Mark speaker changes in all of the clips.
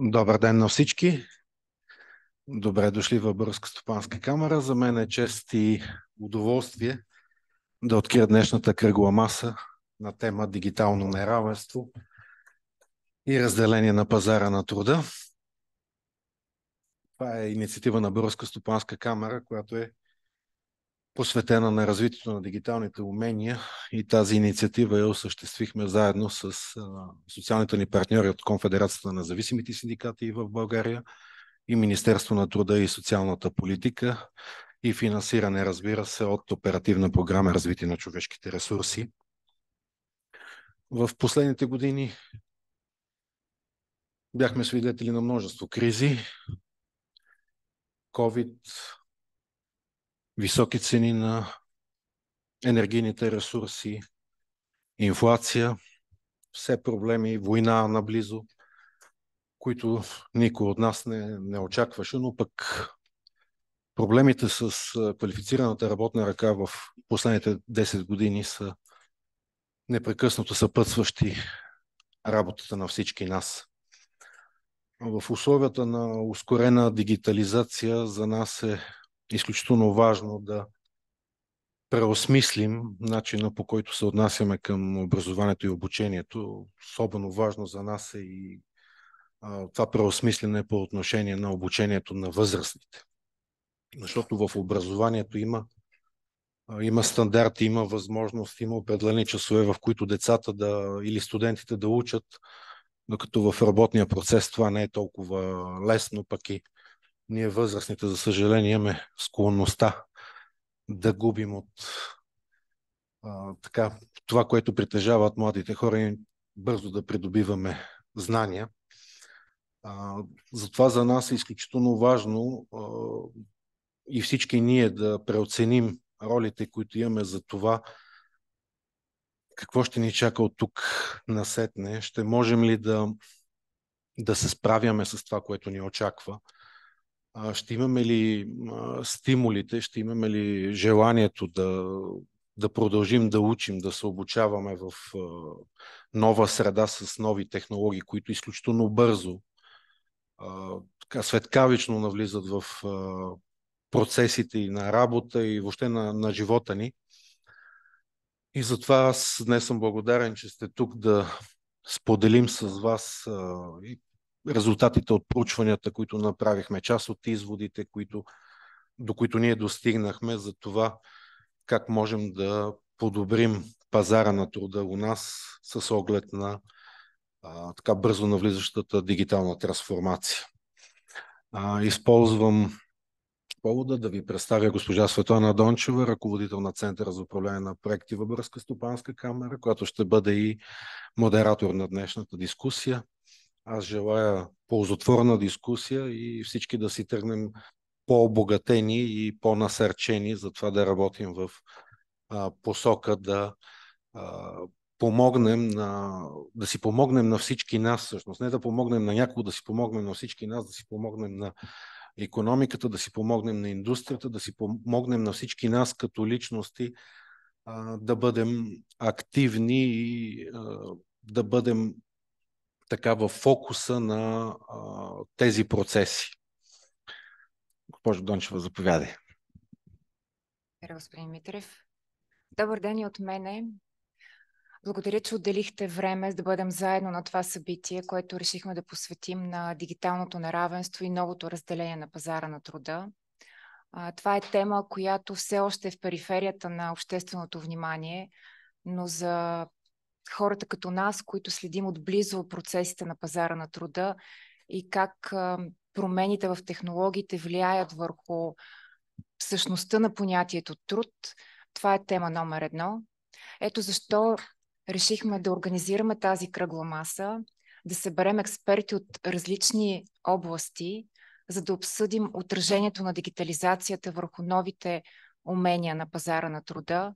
Speaker 1: Добър ден на всички! Добре дошли в Бърска стопанска камера. За мен е чест и удоволствие да открия днешната кръгла маса на тема дигитално неравенство и разделение на пазара на труда. Това е инициатива на Бърска стопанска камера, която е посветена на развитието на дигиталните умения и тази инициатива я осъществихме заедно с социалните ни партньори от Конфедерацията на зависимите синдикати в България и Министерство на труда и социалната политика и финансиране, разбира се, от оперативна програма Развитие на човешките ресурси. В последните години бяхме свидетели на множество кризи. COVID, високи цени на енергийните ресурси, инфлация, все проблеми, война наблизо, които никой от нас не, не очакваше, но пък проблемите с квалифицираната работна ръка в последните 10 години са непрекъснато съпътстващи работата на всички нас. В условията на ускорена дигитализация за нас е изключително важно да преосмислим начина по който се отнасяме към образованието и обучението. Особено важно за нас е и това преосмислене по отношение на обучението на възрастните. Защото в образованието има, има стандарти, има възможност, има определени часове, в които децата да, или студентите да учат, докато в работния процес това не е толкова лесно, пък и ние възрастните, за съжаление, имаме склонността да губим от а, така, това, което притежават младите хора и бързо да придобиваме знания. А, затова за нас е изключително важно а, и всички ние да преоценим ролите, които имаме за това, какво ще ни чака от тук насетне, ще можем ли да, да се справяме с това, което ни очаква ще имаме ли стимулите, ще имаме ли желанието да, да продължим да учим, да се обучаваме в нова среда с нови технологии, които изключително бързо, така светкавично навлизат в процесите и на работа и въобще на, на живота ни. И затова аз днес съм благодарен, че сте тук да споделим с вас и резултатите от проучванията, които направихме, част от изводите, които, до които ние достигнахме за това как можем да подобрим пазара на труда у нас с оглед на а, така бързо навлизащата дигитална трансформация. А, използвам повода да ви представя госпожа Светлана Дончева, ръководител на Центъра за управление на проекти във Бръска Стопанска камера, която ще бъде и модератор на днешната дискусия. Аз желая ползотворна дискусия и всички да си тръгнем по-обогатени и по-насърчени за това да работим в а, посока да а, помогнем на, да си помогнем на всички нас всъщност. Не да помогнем на някого, да си помогнем на всички нас, да си помогнем на економиката, да си помогнем на индустрията, да си помогнем на всички нас като личности а, да бъдем активни и а, да бъдем така в фокуса на а, тези процеси. Госпожо
Speaker 2: Дончева, заповядай.
Speaker 3: Здравейте, господин Митрев. Добър ден и от мене. Благодаря, че отделихте време за да бъдем заедно на това събитие, което решихме да посветим на дигиталното неравенство и новото разделение на пазара на труда. Това е тема, която все още е в периферията на общественото внимание, но за хората като нас, които следим отблизо процесите на пазара на труда и как промените в технологиите влияят върху същността на понятието труд. Това е тема номер едно. Ето защо решихме да организираме тази кръгла маса, да съберем експерти от различни области, за да обсъдим отражението на дигитализацията върху новите умения на пазара на труда,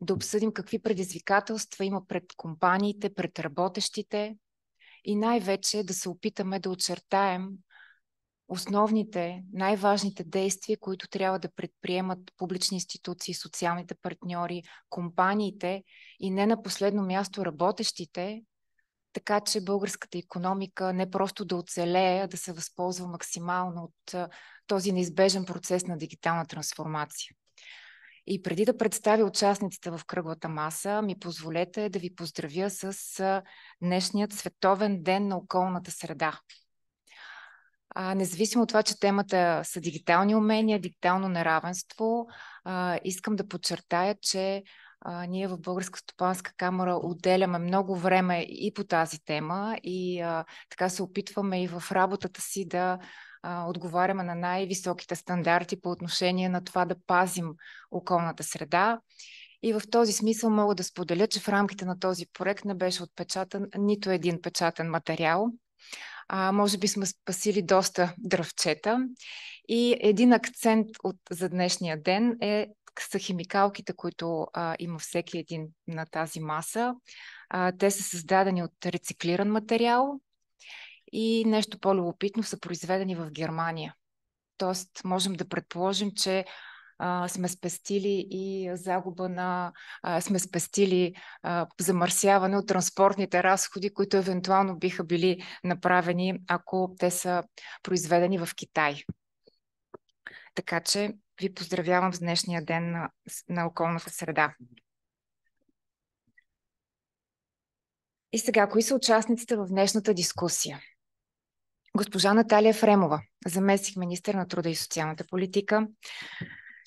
Speaker 3: да обсъдим какви предизвикателства има пред компаниите, пред работещите и най-вече да се опитаме да очертаем основните, най-важните действия, които трябва да предприемат публични институции, социалните партньори, компаниите и не на последно място работещите, така че българската економика не просто да оцелее, а да се възползва максимално от този неизбежен процес на дигитална трансформация. И преди да представя участниците в кръглата маса, ми позволете да ви поздравя с днешният Световен ден на околната среда. А, независимо от това, че темата са дигитални умения, дигитално неравенство, а, искам да подчертая, че а, ние в Българска стопанска камера отделяме много време и по тази тема и а, така се опитваме и в работата си да а, отговаряме на най-високите стандарти по отношение на това да пазим околната среда. И в този смисъл мога да споделя, че в рамките на този проект не беше отпечатан нито един печатен материал. А, може би сме спасили доста дръвчета. И един акцент от, за днешния ден е са химикалките, които а, има всеки един на тази маса. А, те са създадени от рециклиран материал, и нещо по-любопитно са произведени в Германия. Тоест, можем да предположим, че а, сме спестили и загуба на. А, сме спестили а, замърсяване от транспортните разходи, които евентуално биха били направени, ако те са произведени в Китай. Така че ви поздравявам с днешния ден на, на околната среда. И сега, кои са участниците в днешната дискусия? госпожа Наталия Фремова, заместих министър на труда и социалната политика,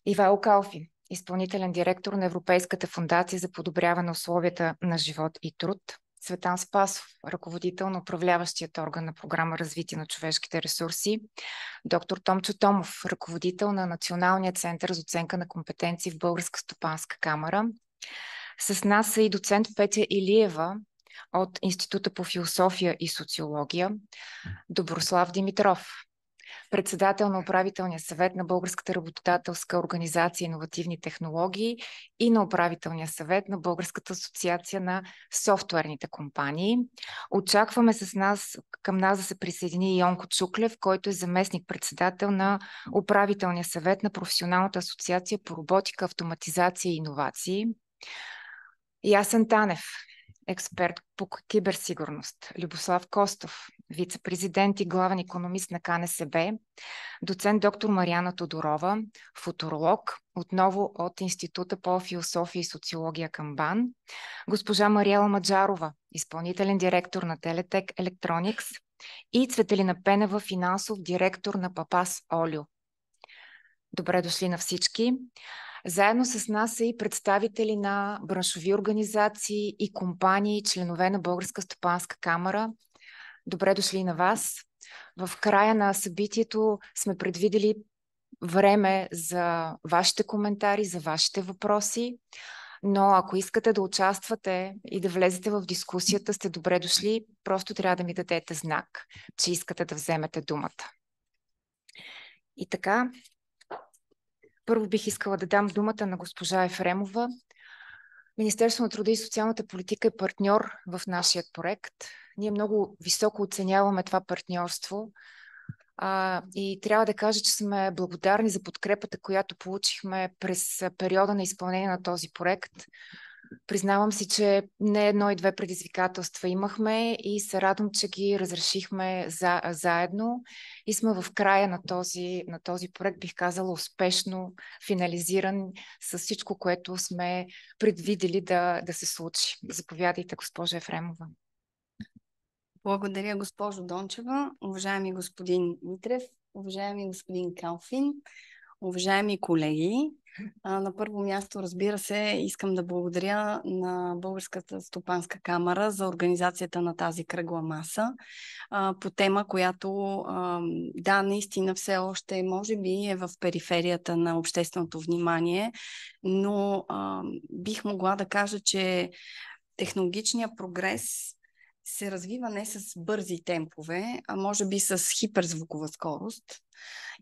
Speaker 3: Ивайло Калфин, изпълнителен директор на Европейската фундация за подобряване условията на живот и труд, Светан Спасов, ръководител на управляващият орган на програма Развитие на човешките ресурси, доктор Томчо Томов, ръководител на Националния център за оценка на компетенции в Българска стопанска камера. С нас е и доцент Петя Илиева, от Института по философия и социология Доброслав Димитров, председател на управителния съвет на Българската работодателска организация иновативни технологии и на управителния съвет на Българската асоциация на софтуерните компании. Очакваме с нас, към нас да се присъедини Йонко Чуклев, който е заместник председател на управителния съвет на Професионалната асоциация по роботика, автоматизация и иновации. Ясен Танев, експерт по киберсигурност, Любослав Костов, вице-президент и главен економист на КНСБ, доцент доктор Мариана Тодорова, футуролог, отново от Института по философия и социология към БАН, госпожа Мариела Маджарова, изпълнителен директор на Телетек Electronics и Цветелина Пенева, финансов директор на Папас Олио. Добре дошли на всички. Заедно с нас са и представители на браншови организации и компании, членове на Българска стопанска камера. Добре дошли на вас. В края на събитието сме предвидели време за вашите коментари, за вашите въпроси. Но ако искате да участвате и да влезете в дискусията, сте добре дошли. Просто трябва да ми дадете знак, че искате да вземете думата. И така, първо бих искала да дам думата на госпожа Ефремова. Министерство на труда и социалната политика е партньор в нашия проект. Ние много високо оценяваме това партньорство а, и трябва да кажа, че сме благодарни за подкрепата, която получихме през периода на изпълнение на този проект. Признавам си, че не едно и две предизвикателства имахме и се радвам, че ги разрешихме за, заедно и сме в края на този, на този проект, бих казала, успешно финализиран с всичко, което сме предвидели да, да се случи. Заповядайте, госпожа Ефремова.
Speaker 4: Благодаря, госпожо Дончева, уважаеми господин Митрев, уважаеми господин Калфин, уважаеми колеги. А, на първо място, разбира се, искам да благодаря на Българската стопанска камера за организацията на тази кръгла маса а, по тема, която, а, да, наистина все още може би е в периферията на общественото внимание, но а, бих могла да кажа, че технологичният прогрес се развива не с бързи темпове, а може би с хиперзвукова скорост.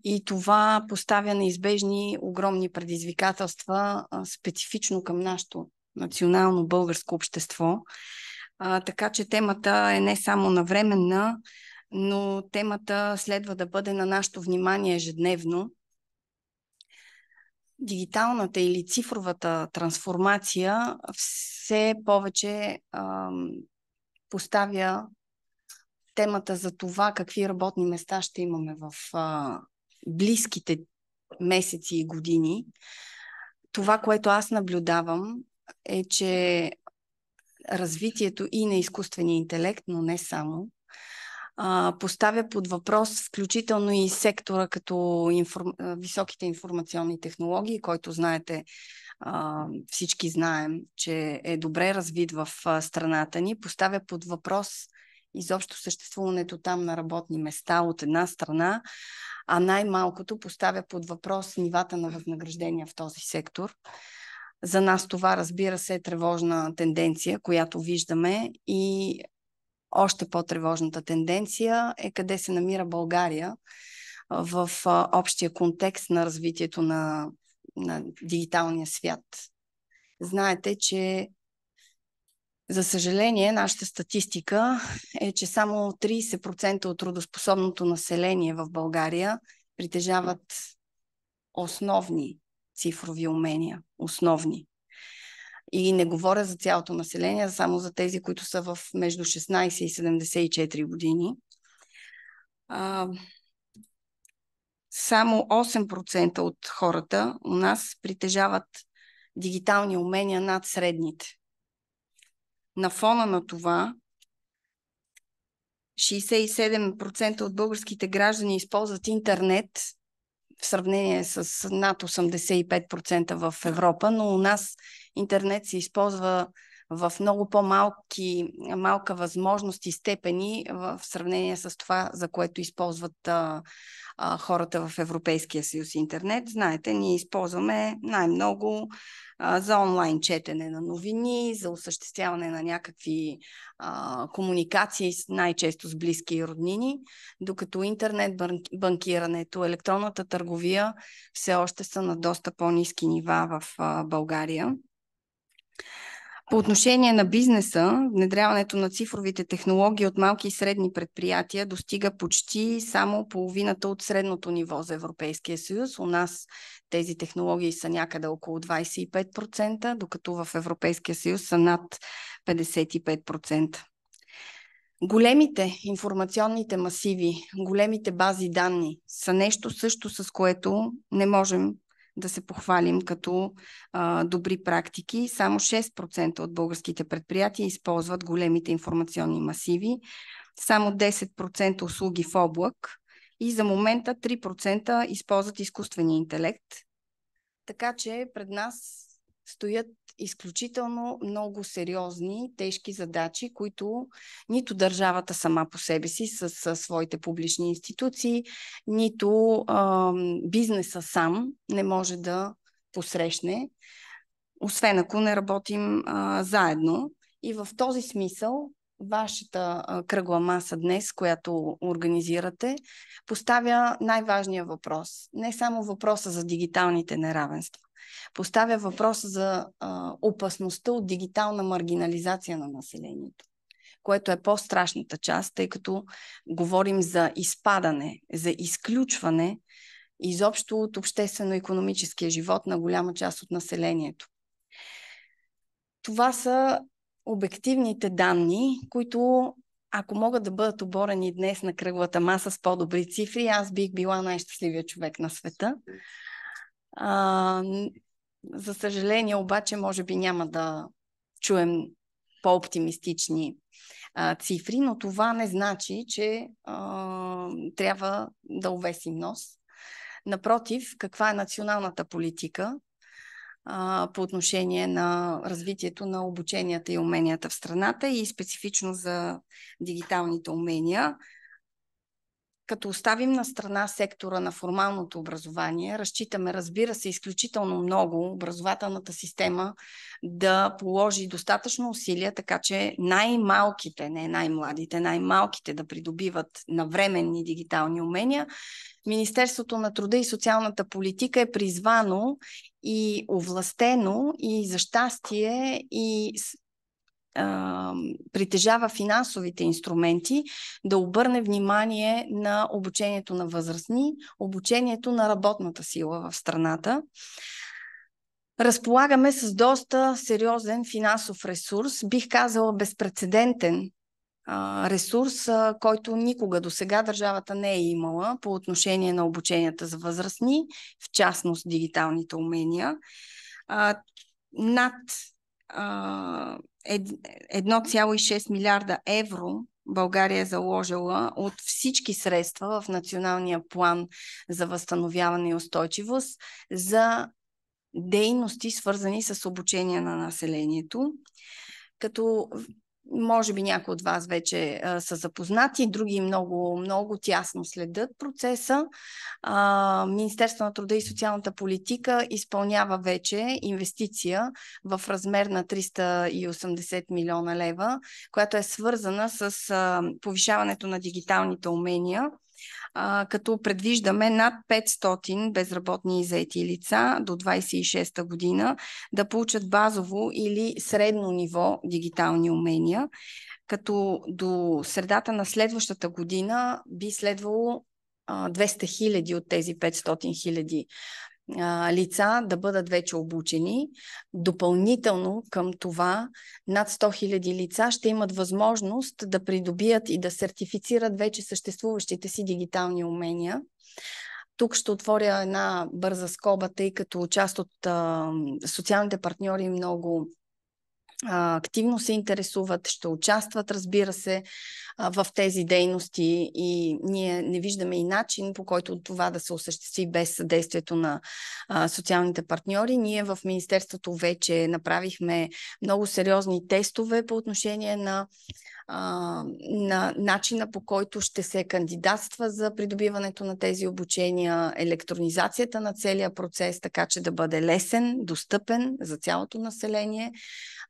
Speaker 4: И това поставя неизбежни огромни предизвикателства специфично към нашето национално българско общество. А, така че темата е не само навременна, но темата следва да бъде на нашето внимание ежедневно. Дигиталната или цифровата трансформация все повече а, поставя темата за това какви работни места ще имаме в а, близките месеци и години. Това, което аз наблюдавам, е, че развитието и на изкуствения интелект, но не само, а, поставя под въпрос включително и сектора като инфор... високите информационни технологии, който знаете всички знаем, че е добре развит в страната ни, поставя под въпрос изобщо съществуването там на работни места от една страна, а най-малкото поставя под въпрос нивата на възнаграждения в този сектор. За нас това, разбира се, е тревожна тенденция, която виждаме и още по-тревожната тенденция е къде се намира България в общия контекст на развитието на на дигиталния свят. Знаете, че за съжаление, нашата статистика е, че само 30% от трудоспособното население в България притежават основни цифрови умения. Основни. И не говоря за цялото население, а само за тези, които са в между 16 и 74 години само 8% от хората у нас притежават дигитални умения над средните. На фона на това, 67% от българските граждани използват интернет в сравнение с над 85% в Европа, но у нас интернет се използва в много по-малки малка възможност и степени в сравнение с това, за което използват а, а, хората в Европейския съюз интернет. Знаете, ние използваме най-много а, за онлайн четене на новини, за осъществяване на някакви а, комуникации, най-често с близки и роднини, докато интернет банкирането, електронната търговия все още са на доста по-низки нива в а, България. По отношение на бизнеса, внедряването на цифровите технологии от малки и средни предприятия достига почти само половината от средното ниво за Европейския съюз. У нас тези технологии са някъде около 25%, докато в Европейския съюз са над 55%. Големите информационните масиви, големите бази данни са нещо също, с което не можем да се похвалим като а, добри практики. Само 6% от българските предприятия използват големите информационни масиви, само 10% услуги в облак и за момента 3% използват изкуствения интелект. Така че пред нас стоят изключително много сериозни, тежки задачи, които нито държавата сама по себе си с, с своите публични институции, нито а, бизнеса сам не може да посрещне, освен ако не работим а, заедно. И в този смисъл вашата а, кръгла маса днес, която организирате, поставя най-важния въпрос. Не само въпроса за дигиталните неравенства, поставя въпроса за а, опасността от дигитална маргинализация на населението, което е по-страшната част, тъй като говорим за изпадане, за изключване изобщо от обществено-економическия живот на голяма част от населението. Това са обективните данни, които ако могат да бъдат оборени днес на кръглата маса с по-добри цифри, аз бих била най-щастливия човек на света. А, за съжаление, обаче, може би няма да чуем по-оптимистични а, цифри, но това не значи, че а, трябва да увесим нос. Напротив, каква е националната политика а, по отношение на развитието на обученията и уменията в страната и специфично за дигиталните умения? като оставим на страна сектора на формалното образование, разчитаме, разбира се, изключително много образователната система да положи достатъчно усилия, така че най-малките, не най-младите, най-малките да придобиват навременни дигитални умения. Министерството на труда и социалната политика е призвано и овластено и за щастие и притежава финансовите инструменти, да обърне внимание на обучението на възрастни, обучението на работната сила в страната. Разполагаме с доста сериозен финансов ресурс, бих казала безпредседентен ресурс, който никога до сега държавата не е имала по отношение на обученията за възрастни, в частност дигиталните умения. Над 1,6 милиарда евро България е заложила от всички средства в националния план за възстановяване и устойчивост за дейности, свързани с обучение на населението. Като може би някои от вас вече а, са запознати, други много, много тясно следят процеса. А, Министерство на труда и социалната политика изпълнява вече инвестиция в размер на 380 милиона лева, която е свързана с а, повишаването на дигиталните умения а, като предвиждаме над 500 безработни и заети лица до 26-та година да получат базово или средно ниво дигитални умения, като до средата на следващата година би следвало 200 хиляди от тези 500 хиляди а, лица да бъдат вече обучени. Допълнително към това над 100 000 лица ще имат възможност да придобият и да сертифицират вече съществуващите си дигитални умения. Тук ще отворя една бърза скоба, тъй като част от а, социалните партньори много активно се интересуват, ще участват, разбира се, в тези дейности и ние не виждаме и начин по който това да се осъществи без съдействието на социалните партньори. Ние в Министерството вече направихме много сериозни тестове по отношение на, на начина по който ще се кандидатства за придобиването на тези обучения, електронизацията на целия процес, така че да бъде лесен, достъпен за цялото население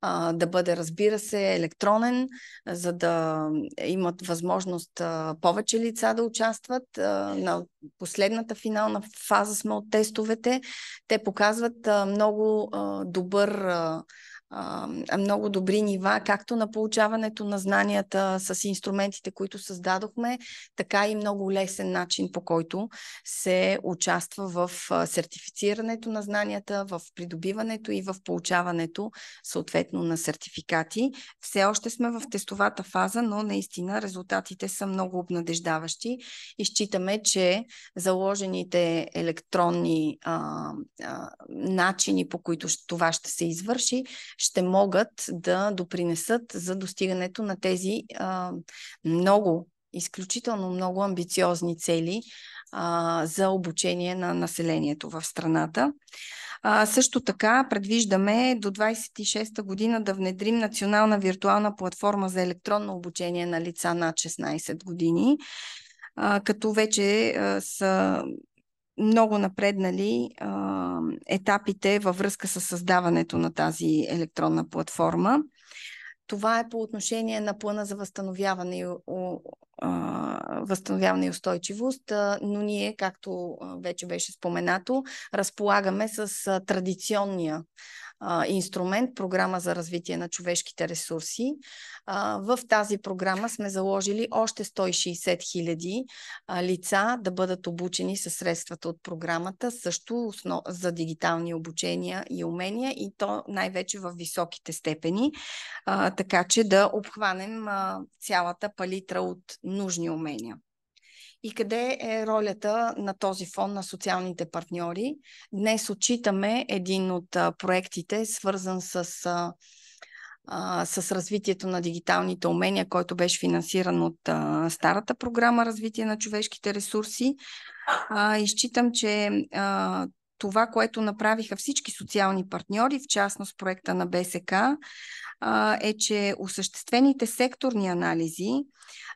Speaker 4: а, да бъде, разбира се, електронен, за да имат възможност а, повече лица да участват. А, на последната финална фаза сме от тестовете. Те показват а, много а, добър а, много добри нива, както на получаването на знанията с инструментите, които създадохме, така и много лесен начин, по който се участва в сертифицирането на знанията, в придобиването и в получаването съответно на сертификати. Все още сме в тестовата фаза, но наистина резултатите са много обнадеждаващи и считаме, че заложените електронни а, а, начини, по които това ще се извърши, ще могат да допринесат за достигането на тези а, много, изключително много амбициозни цели а, за обучение на населението в страната. А, също така предвиждаме до 26-та година да внедрим национална виртуална платформа за електронно обучение на лица над 16 години, а, като вече а, са много напреднали а, етапите във връзка с създаването на тази електронна платформа. Това е по отношение на плана за възстановяване и, възстановяване и устойчивост, но ние, както вече беше споменато, разполагаме с традиционния инструмент, програма за развитие на човешките ресурси. в тази програма сме заложили още 160 хиляди лица да бъдат обучени със средствата от програмата, също за дигитални обучения и умения и то най-вече в високите степени, така че да обхванем цялата палитра от нужни умения и къде е ролята на този фон на социалните партньори. Днес отчитаме един от проектите, свързан с с развитието на дигиталните умения, който беше финансиран от а, старата програма Развитие на човешките ресурси. А, изчитам, че а, това, което направиха всички социални партньори, в частност проекта на БСК, е, че осъществените секторни анализи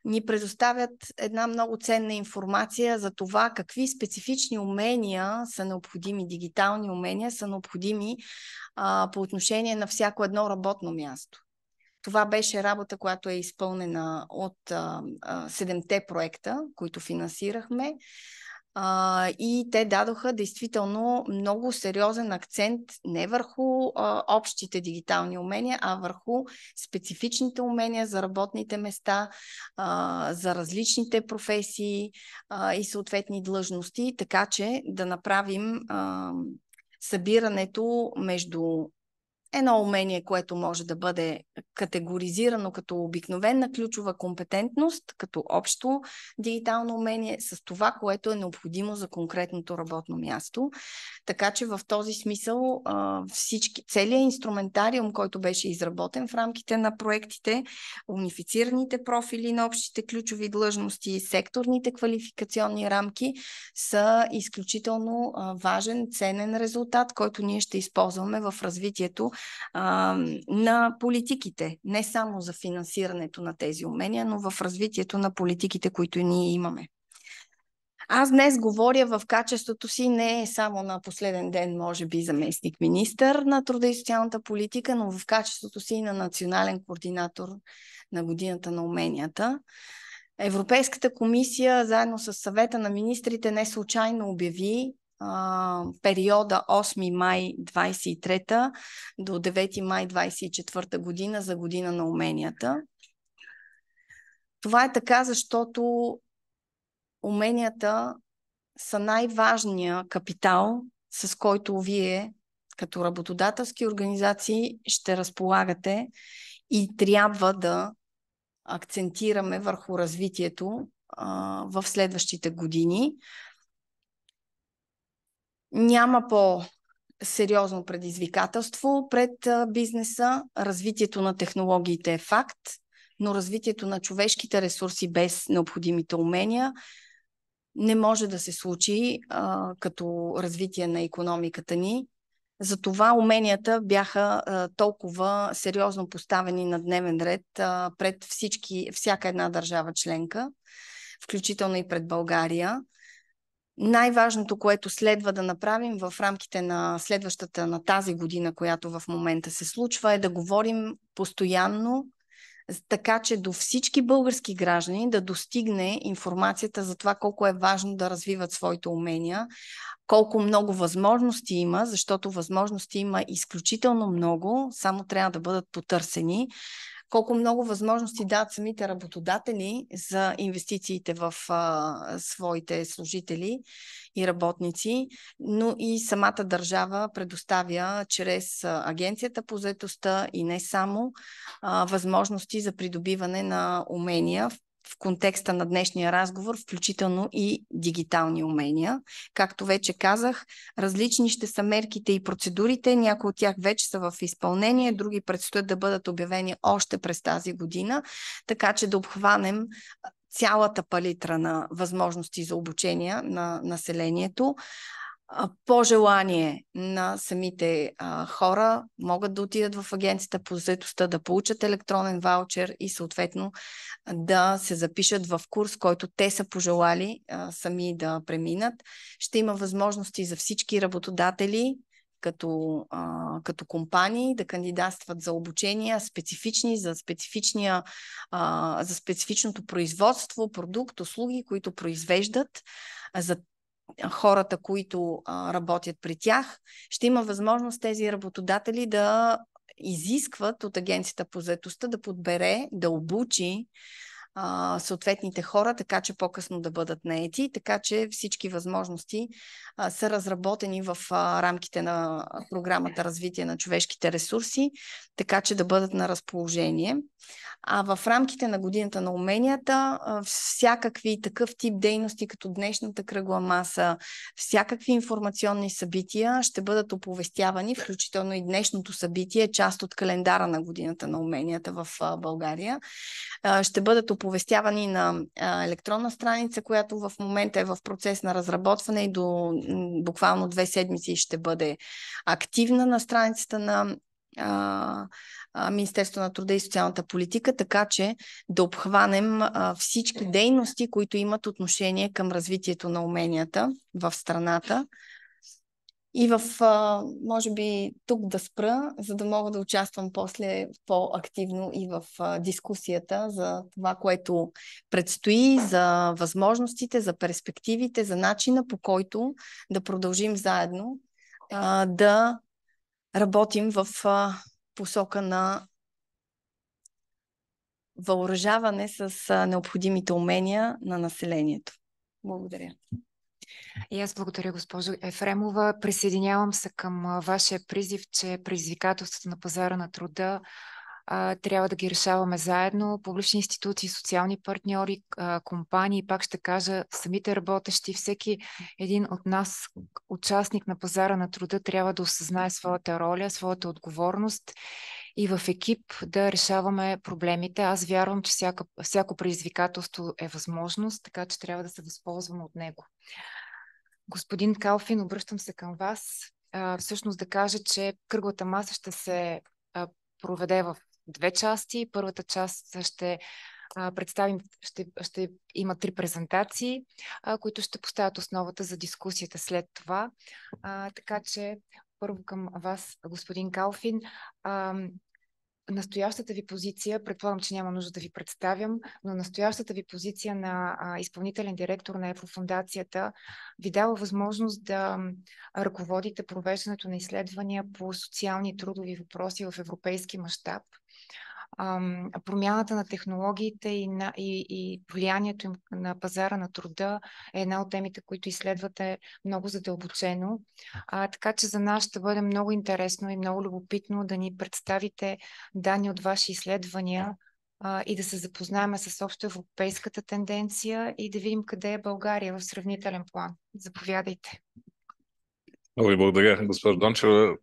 Speaker 4: ни предоставят една много ценна информация за това какви специфични умения са необходими, дигитални умения са необходими а, по отношение на всяко едно работно място. Това беше работа, която е изпълнена от седемте проекта, които финансирахме. А, и те дадоха действително много сериозен акцент не върху а, общите дигитални умения, а върху специфичните умения за работните места, а, за различните професии а, и съответни длъжности, така че да направим а, събирането между е едно умение, което може да бъде категоризирано като обикновена ключова компетентност, като общо дигитално умение с това, което е необходимо за конкретното работно място. Така че в този смисъл всички, целият инструментариум, който беше изработен в рамките на проектите, унифицираните профили на общите ключови длъжности секторните квалификационни рамки са изключително важен, ценен резултат, който ние ще използваме в развитието а, на политиките, не само за финансирането на тези умения, но в развитието на политиките, които ние имаме. Аз днес говоря в качеството си не само на последен ден, може би, заместник министър на труда и социалната политика, но в качеството си на национален координатор на годината на уменията. Европейската комисия, заедно с съвета на министрите, не случайно обяви периода 8 май 23 до 9 май 24 година за година на уменията. Това е така, защото уменията са най-важния капитал, с който вие като работодателски организации ще разполагате и трябва да акцентираме върху развитието а, в следващите години няма по сериозно предизвикателство пред бизнеса. Развитието на технологиите е факт, но развитието на човешките ресурси без необходимите умения не може да се случи а, като развитие на економиката ни. Затова уменията бяха а, толкова сериозно поставени на дневен ред а, пред всички, всяка една държава членка, включително и пред България най-важното, което следва да направим в рамките на следващата, на тази година, която в момента се случва, е да говорим постоянно, така че до всички български граждани да достигне информацията за това колко е важно да развиват своите умения, колко много възможности има, защото възможности има изключително много, само трябва да бъдат потърсени колко много възможности дадат самите работодатели за инвестициите в а, своите служители и работници, но и самата държава предоставя чрез агенцията по заетостта и не само а, възможности за придобиване на умения в в контекста на днешния разговор, включително и дигитални умения. Както вече казах, различни ще са мерките и процедурите. Някои от тях вече са в изпълнение, други предстоят да бъдат обявени още през тази година, така че да обхванем цялата палитра на възможности за обучение на населението по желание на самите а, хора могат да отидат в агенцията по заедостта, да получат електронен ваучер и съответно да се запишат в курс, който те са пожелали а, сами да преминат. Ще има възможности за всички работодатели, като, а, като компании да кандидатстват за обучения специфични за, специфичния, а, за специфичното производство, продукт, услуги, които произвеждат. За хората, които работят при тях, ще има възможност тези работодатели да изискват от агенцията по заетостта да подбере, да обучи а, съответните хора, така че по-късно да бъдат наети, така че всички възможности а, са разработени в а, рамките на програмата Развитие на човешките ресурси, така че да бъдат на разположение. А в рамките на годината на уменията, всякакви такъв тип дейности, като днешната кръгла маса, всякакви информационни събития ще бъдат оповестявани, включително и днешното събитие, част от календара на годината на уменията в България. ще бъдат оповестявани оповестявани на електронна страница, която в момента е в процес на разработване и до буквално две седмици ще бъде активна на страницата на Министерство на труда и социалната политика, така че да обхванем всички дейности, които имат отношение към развитието на уменията в страната и в, може би, тук да спра, за да мога да участвам после по-активно и в дискусията за това, което предстои, за възможностите, за перспективите, за начина по който да продължим заедно да работим в посока на въоръжаване с необходимите умения на населението. Благодаря.
Speaker 3: И аз благодаря, госпожо Ефремова. Присъединявам се към вашия призив, че предизвикателствата на пазара на труда а, трябва да ги решаваме заедно. Публични институции, социални партньори, а, компании, пак ще кажа, самите работещи, всеки един от нас, участник на пазара на труда, трябва да осъзнае своята роля, своята отговорност и в екип да решаваме проблемите. Аз вярвам, че всяко, всяко предизвикателство е възможност, така че трябва да се възползваме от него. Господин Калфин, обръщам се към вас. А, всъщност да кажа, че кръглата маса ще се а, проведе в две части. Първата част ще а, представим, ще, ще има три презентации, а, които ще поставят основата за дискусията след това. А, така че първо към вас, господин Калфин. А, настоящата ви позиция, предполагам, че няма нужда да ви представям, но настоящата ви позиция на а, изпълнителен директор на Еврофундацията ви дава възможност да ръководите провеждането на изследвания по социални и трудови въпроси в европейски мащаб – промяната на технологиите и, на, и, и влиянието им на пазара на труда е една от темите, които изследвате много задълбочено. А, така че за нас ще бъде много интересно и много любопитно да ни представите данни от ваши изследвания а, и да се запознаем с общо европейската тенденция и да видим къде е България в сравнителен план. Заповядайте.
Speaker 5: Много ви благодаря, госпожо Дончева,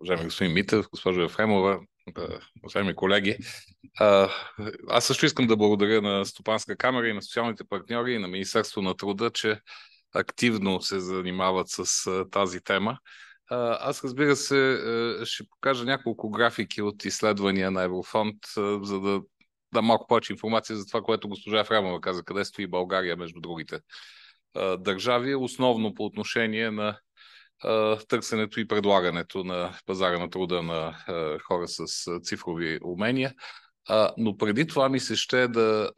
Speaker 5: уважаеми господин Митев, госпожо Ефремова, уважаеми колеги. А, аз също искам да благодаря на Стопанска камера и на социалните партньори и на Министерство на труда, че активно се занимават с а, тази тема. А, аз разбира се ще покажа няколко графики от изследвания на Еврофонд, за да дам малко повече информация за това, което госпожа Ефремова каза, къде стои България между другите държави, основно по отношение на търсенето и предлагането на пазара на труда на хора с цифрови умения. Но преди това ми се ще да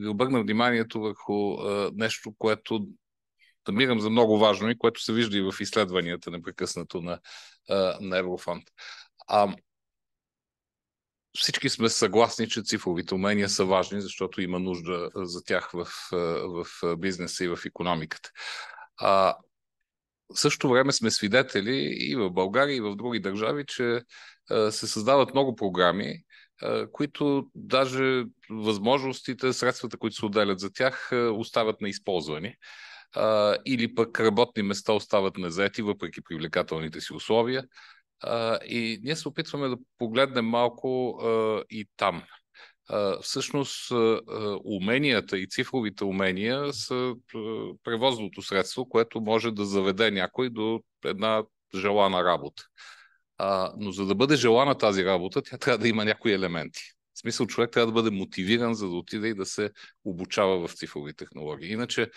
Speaker 5: ви обърна вниманието върху нещо, което намирам за много важно и което се вижда и в изследванията непрекъснато на, на Еврофонд. А, всички сме съгласни, че цифровите умения са важни, защото има нужда за тях в, в бизнеса и в економиката. А, в същото време сме свидетели и в България, и в други държави, че се създават много програми, които даже възможностите, средствата, които се отделят за тях, остават неизползвани. Или пък работни места остават незаети, въпреки привлекателните си условия. И ние се опитваме да погледнем малко и там всъщност уменията и цифровите умения са превозното средство, което може да заведе някой до една желана работа. Но за да бъде желана тази работа, тя трябва да има някои елементи. В смисъл, човек трябва да бъде мотивиран, за да отиде и да се обучава в цифрови технологии. Иначе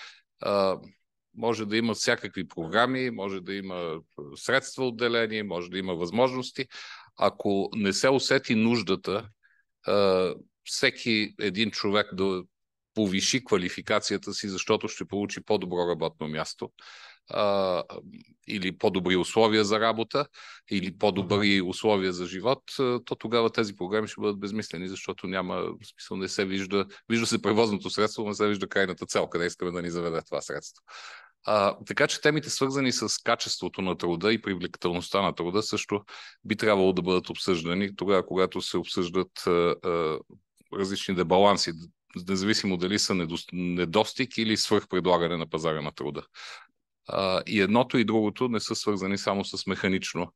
Speaker 5: може да има всякакви програми, може да има средства отделени, може да има възможности. Ако не се усети нуждата всеки един човек да повиши квалификацията си, защото ще получи по-добро работно място а, или по-добри условия за работа, или по-добри условия за живот, то тогава тези програми ще бъдат безмислени, защото няма смисъл, не се вижда, вижда се превозното средство, не се вижда крайната цел, къде искаме да ни заведе това средство. А, така че темите, свързани с качеството на труда и привлекателността на труда, също би трябвало да бъдат обсъждани тогава, когато се обсъждат а, а, различни дебаланси, независимо дали са недостиг или предлагане на пазара на труда. И едното и другото не са свързани само с механично.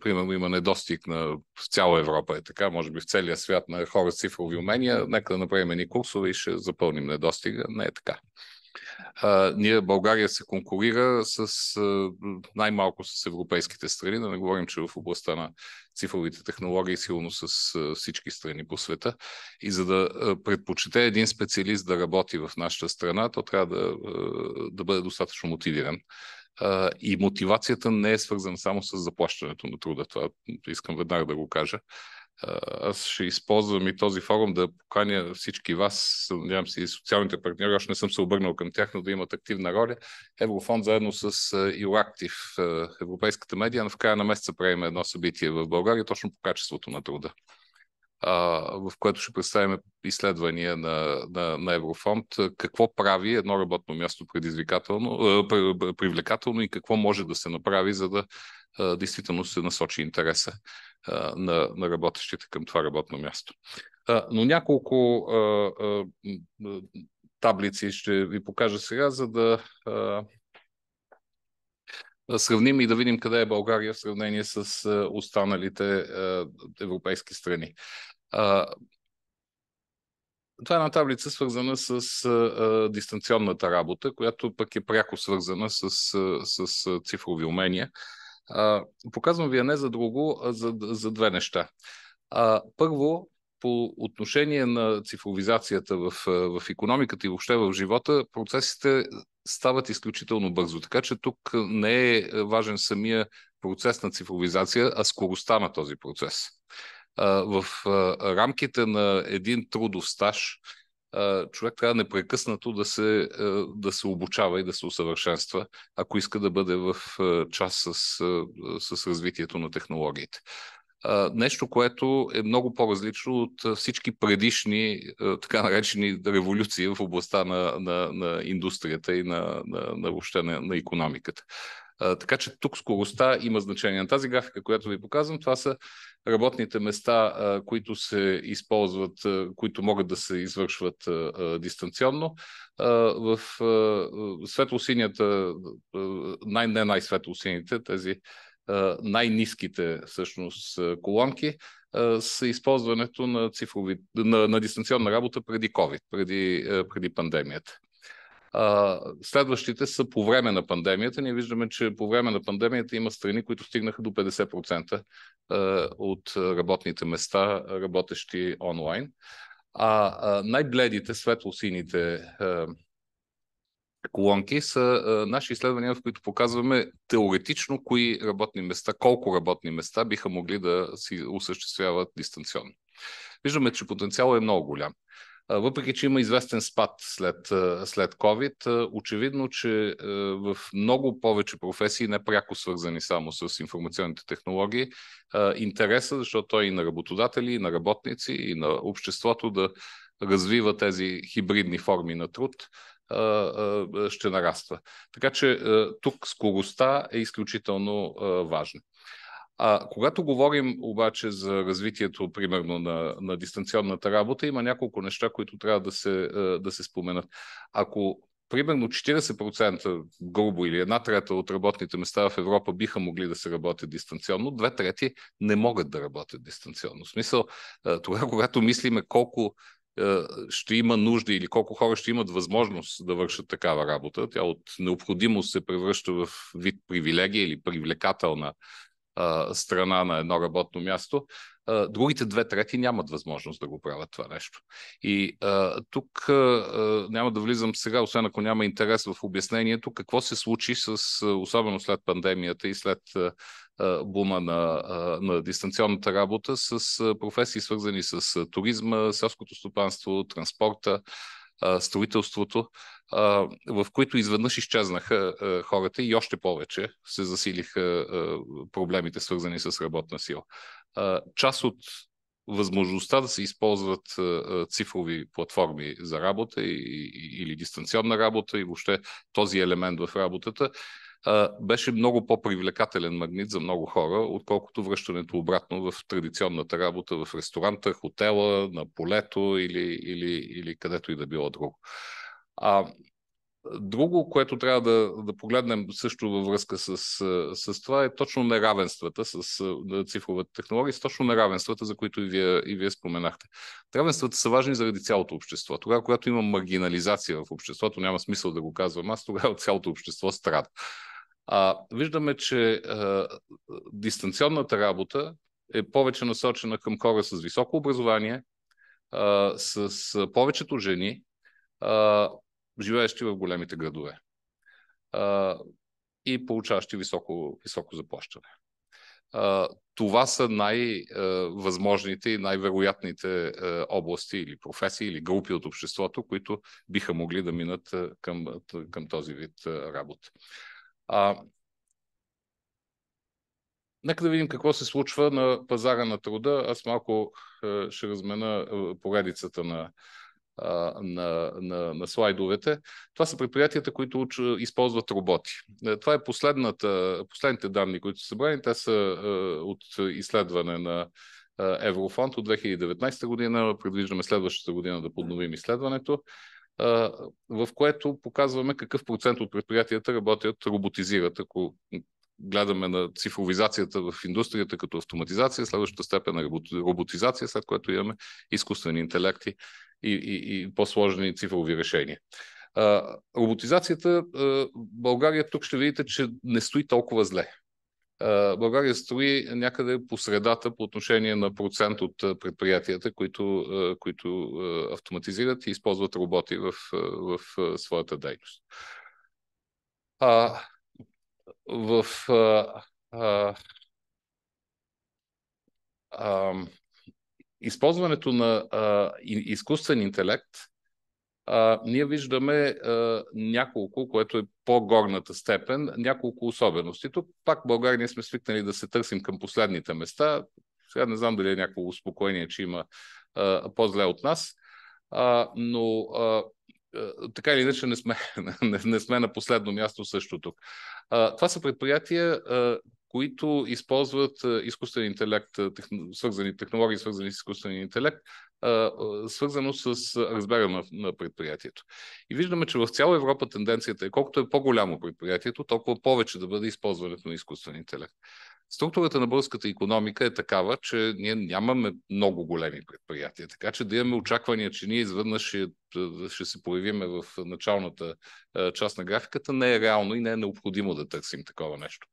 Speaker 5: Примерно има недостиг на в цяла Европа е така, може би в целия свят на хора с цифрови умения. Нека да направим ни курсове и ще запълним недостига. Не е така а, ние България се конкурира с а, най-малко с европейските страни, да не говорим, че в областта на цифровите технологии, силно с а, всички страни по света. И за да а, предпочете един специалист да работи в нашата страна, то трябва да, а, да бъде достатъчно мотивиран. А, и мотивацията не е свързана само с заплащането на труда. Това искам веднага да го кажа аз ще използвам и този форум да поканя всички вас, надявам се и социалните партньори, още не съм се обърнал към тях, но да имат активна роля. Еврофонд заедно с Euractiv, европейската медия, в края на месеца правим едно събитие в България, точно по качеството на труда в което ще представим изследвания на, на, на Еврофонд. Какво прави едно работно място предизвикателно, привлекателно и какво може да се направи, за да действително се насочи интереса на, на работещите към това работно място. но няколко таблици ще ви покажа сега, за да сравним и да видим къде е България в сравнение с останалите европейски страни. Това е една таблица, свързана с а, дистанционната работа, която пък е пряко свързана с, с цифрови умения. А, показвам ви я не за друго, а за, за две неща. А, първо, по отношение на цифровизацията в, в економиката и въобще в живота, процесите стават изключително бързо. Така че тук не е важен самия процес на цифровизация, а скоростта на този процес. В рамките на един трудов стаж, човек трябва непрекъснато да се, да се обучава и да се усъвършенства, ако иска да бъде в час с, с развитието на технологиите. Нещо, което е много по-различно от всички предишни, така наречени революции в областта на, на, на индустрията и на, на, на въобще на, на економиката така че тук скоростта има значение. На тази графика, която ви показвам, това са работните места, които се използват, които могат да се извършват дистанционно. в светло светлосинята, най- не най-светлосините, тези най-низките всъщност колонки с използването на, цифрови, на, на дистанционна работа преди COVID, преди, преди пандемията. А, следващите са по време на пандемията. Ние виждаме, че по време на пандемията има страни, които стигнаха до 50% от работните места, работещи онлайн. А най-бледите, светло-сините колонки са а, наши изследвания, в които показваме теоретично кои работни места, колко работни места биха могли да си осъществяват дистанционно. Виждаме, че потенциалът е много голям. Въпреки, че има известен спад след, след COVID, очевидно, че в много повече професии, не пряко свързани само с информационните технологии, интереса, защото той и на работодатели, и на работници, и на обществото да развива тези хибридни форми на труд, ще нараства. Така че тук скоростта е изключително важна. А, когато говорим обаче за развитието, примерно, на, на дистанционната работа, има няколко неща, които трябва да се, е, да се споменат. Ако примерно 40% грубо или една трета от работните места в Европа биха могли да се работят дистанционно, две трети не могат да работят дистанционно. В смисъл, е, тогава, когато мислиме колко е, ще има нужда или колко хора ще имат възможност да вършат такава работа. Тя от необходимост се превръща в вид привилегия или привлекателна а, страна на едно работно място, а, другите две трети нямат възможност да го правят това нещо. И а, тук а, няма да влизам сега, освен ако няма интерес в обяснението, какво се случи с, особено след пандемията и след бума на, на дистанционната работа с професии свързани с туризма, селското стопанство, транспорта, строителството в които изведнъж изчезнаха хората и още повече се засилиха проблемите, свързани с работна сила. Част от възможността да се използват цифрови платформи за работа или дистанционна работа и въобще този елемент в работата беше много по-привлекателен магнит за много хора, отколкото връщането обратно в традиционната работа в ресторанта, хотела, на полето или, или, или където и да било друго. А, друго, което трябва да, да погледнем също във връзка с, с това е точно неравенствата с цифровата технология, с точно неравенствата, за които и вие, и вие споменахте. Неравенствата са важни заради цялото общество. Тогава, когато има маргинализация в обществото, няма смисъл да го казвам аз, тогава цялото общество страда. А, виждаме, че а, дистанционната работа е повече насочена към хора с високо образование, а, с, повечето жени, а, живеещи в големите градове а, и получаващи високо, високо заплащане. А, това са най-възможните е, и най-вероятните е, области или професии или групи от обществото, които биха могли да минат е, към, към този вид работа. А, Нека да видим какво се случва на пазара на труда. Аз малко ще размена поредицата на, на, на, на слайдовете. Това са предприятията, които уч, използват роботи. Е, това е последната, последните данни, които са събрани. Те са е, от изследване на е, Еврофонд от 2019 година. Предвиждаме следващата година да подновим изследването, в което показваме какъв процент от предприятията работят, роботизират, ако гледаме на цифровизацията в индустрията като автоматизация, следващата степен на роботизация, след което имаме изкуствени интелекти и, и, и по-сложни цифрови решения. А, роботизацията, а, България тук ще видите, че не стои толкова зле. А, България стои някъде по средата по отношение на процент от предприятията, които, които автоматизират и използват роботи в, в своята дейност. А, в а, а, а, използването на а, изкуствен интелект, а, ние виждаме а, няколко, което е по-горната степен, няколко особености. Тук пак в България ние сме свикнали да се търсим към последните места. Сега не знам дали е някакво успокоение, че има а, по-зле от нас, а, но а, така или иначе не сме, не, не сме на последно място също тук. А, това са предприятия, а, които използват изкуствен интелект, тех... свързани технологии, свързани с изкуствен интелект, свързано с размера на предприятието. И виждаме, че в цяла Европа тенденцията е колкото е по-голямо предприятието, толкова повече да бъде използването на изкуствен интелект. Структурата на българската економика е такава, че ние нямаме много големи предприятия, така че да имаме очаквания, че ние изведнъж ще, ще се появиме в началната част на графиката, не е реално и не е необходимо да търсим такова нещо.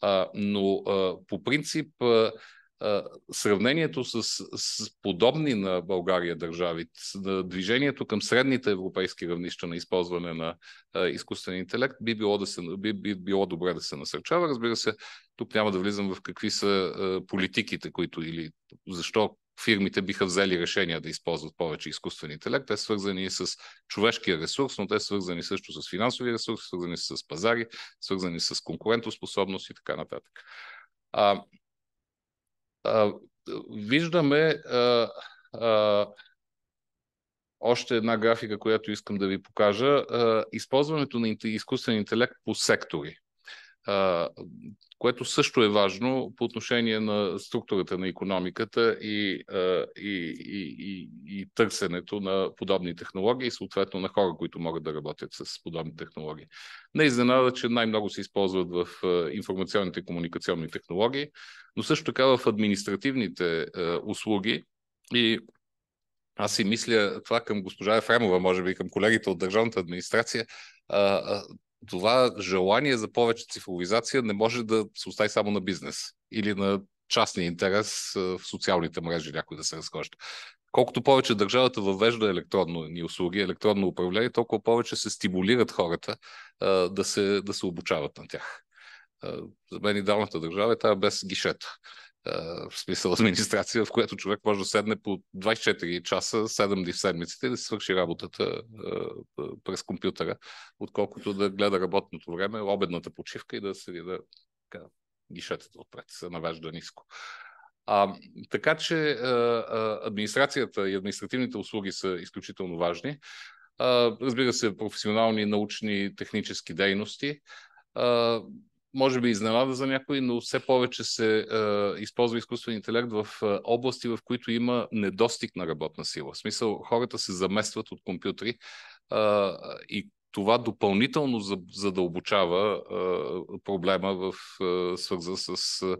Speaker 5: А, но а, по принцип а, а, сравнението с, с подобни на България държави, с, движението към средните европейски равнища на използване на а, изкуствен интелект би било, да се, би, би било добре да се насърчава. Разбира се, тук няма да влизам в какви са а, политиките, които или защо фирмите биха взели решение да използват повече изкуствен интелект. Те са свързани с човешкия ресурс, но те са свързани също с финансови ресурси, свързани с пазари, свързани с конкурентоспособност и така нататък. А, а, виждаме а, а, още една графика, която искам да ви покажа. А, използването на изкуствен интелект по сектори което също е важно по отношение на структурата на економиката и, и, и, и, и търсенето на подобни технологии и съответно на хора, които могат да работят с подобни технологии. Не изненада, че най-много се използват в информационните и комуникационни технологии, но също така в административните услуги и аз си мисля това към госпожа Ефремова, може би към колегите от държавната администрация, това желание за повече цифровизация не може да се остави само на бизнес или на частния интерес в социалните мрежи някой да се разхожда. Колкото повече държавата въвежда електронни услуги, електронно управление, толкова повече се стимулират хората а, да, се, да се обучават на тях. А, за мен идеалната държава е тази без гишета в смисъл администрация, в която човек може да седне по 24 часа, 7 дни в седмицата и да си свърши работата през компютъра, отколкото да гледа работното време, обедната почивка и да седи да гишетата отпред се навежда ниско. А, така че а, а, администрацията и административните услуги са изключително важни. А, разбира се, професионални, научни, технически дейности. А, може би изненада за някои, но все повече се а, използва изкуствен интелект в а, области, в които има недостиг на работна сила. В смисъл, хората се заместват от компютри а, и това допълнително задълбочава а, проблема, в, а, свърза с а,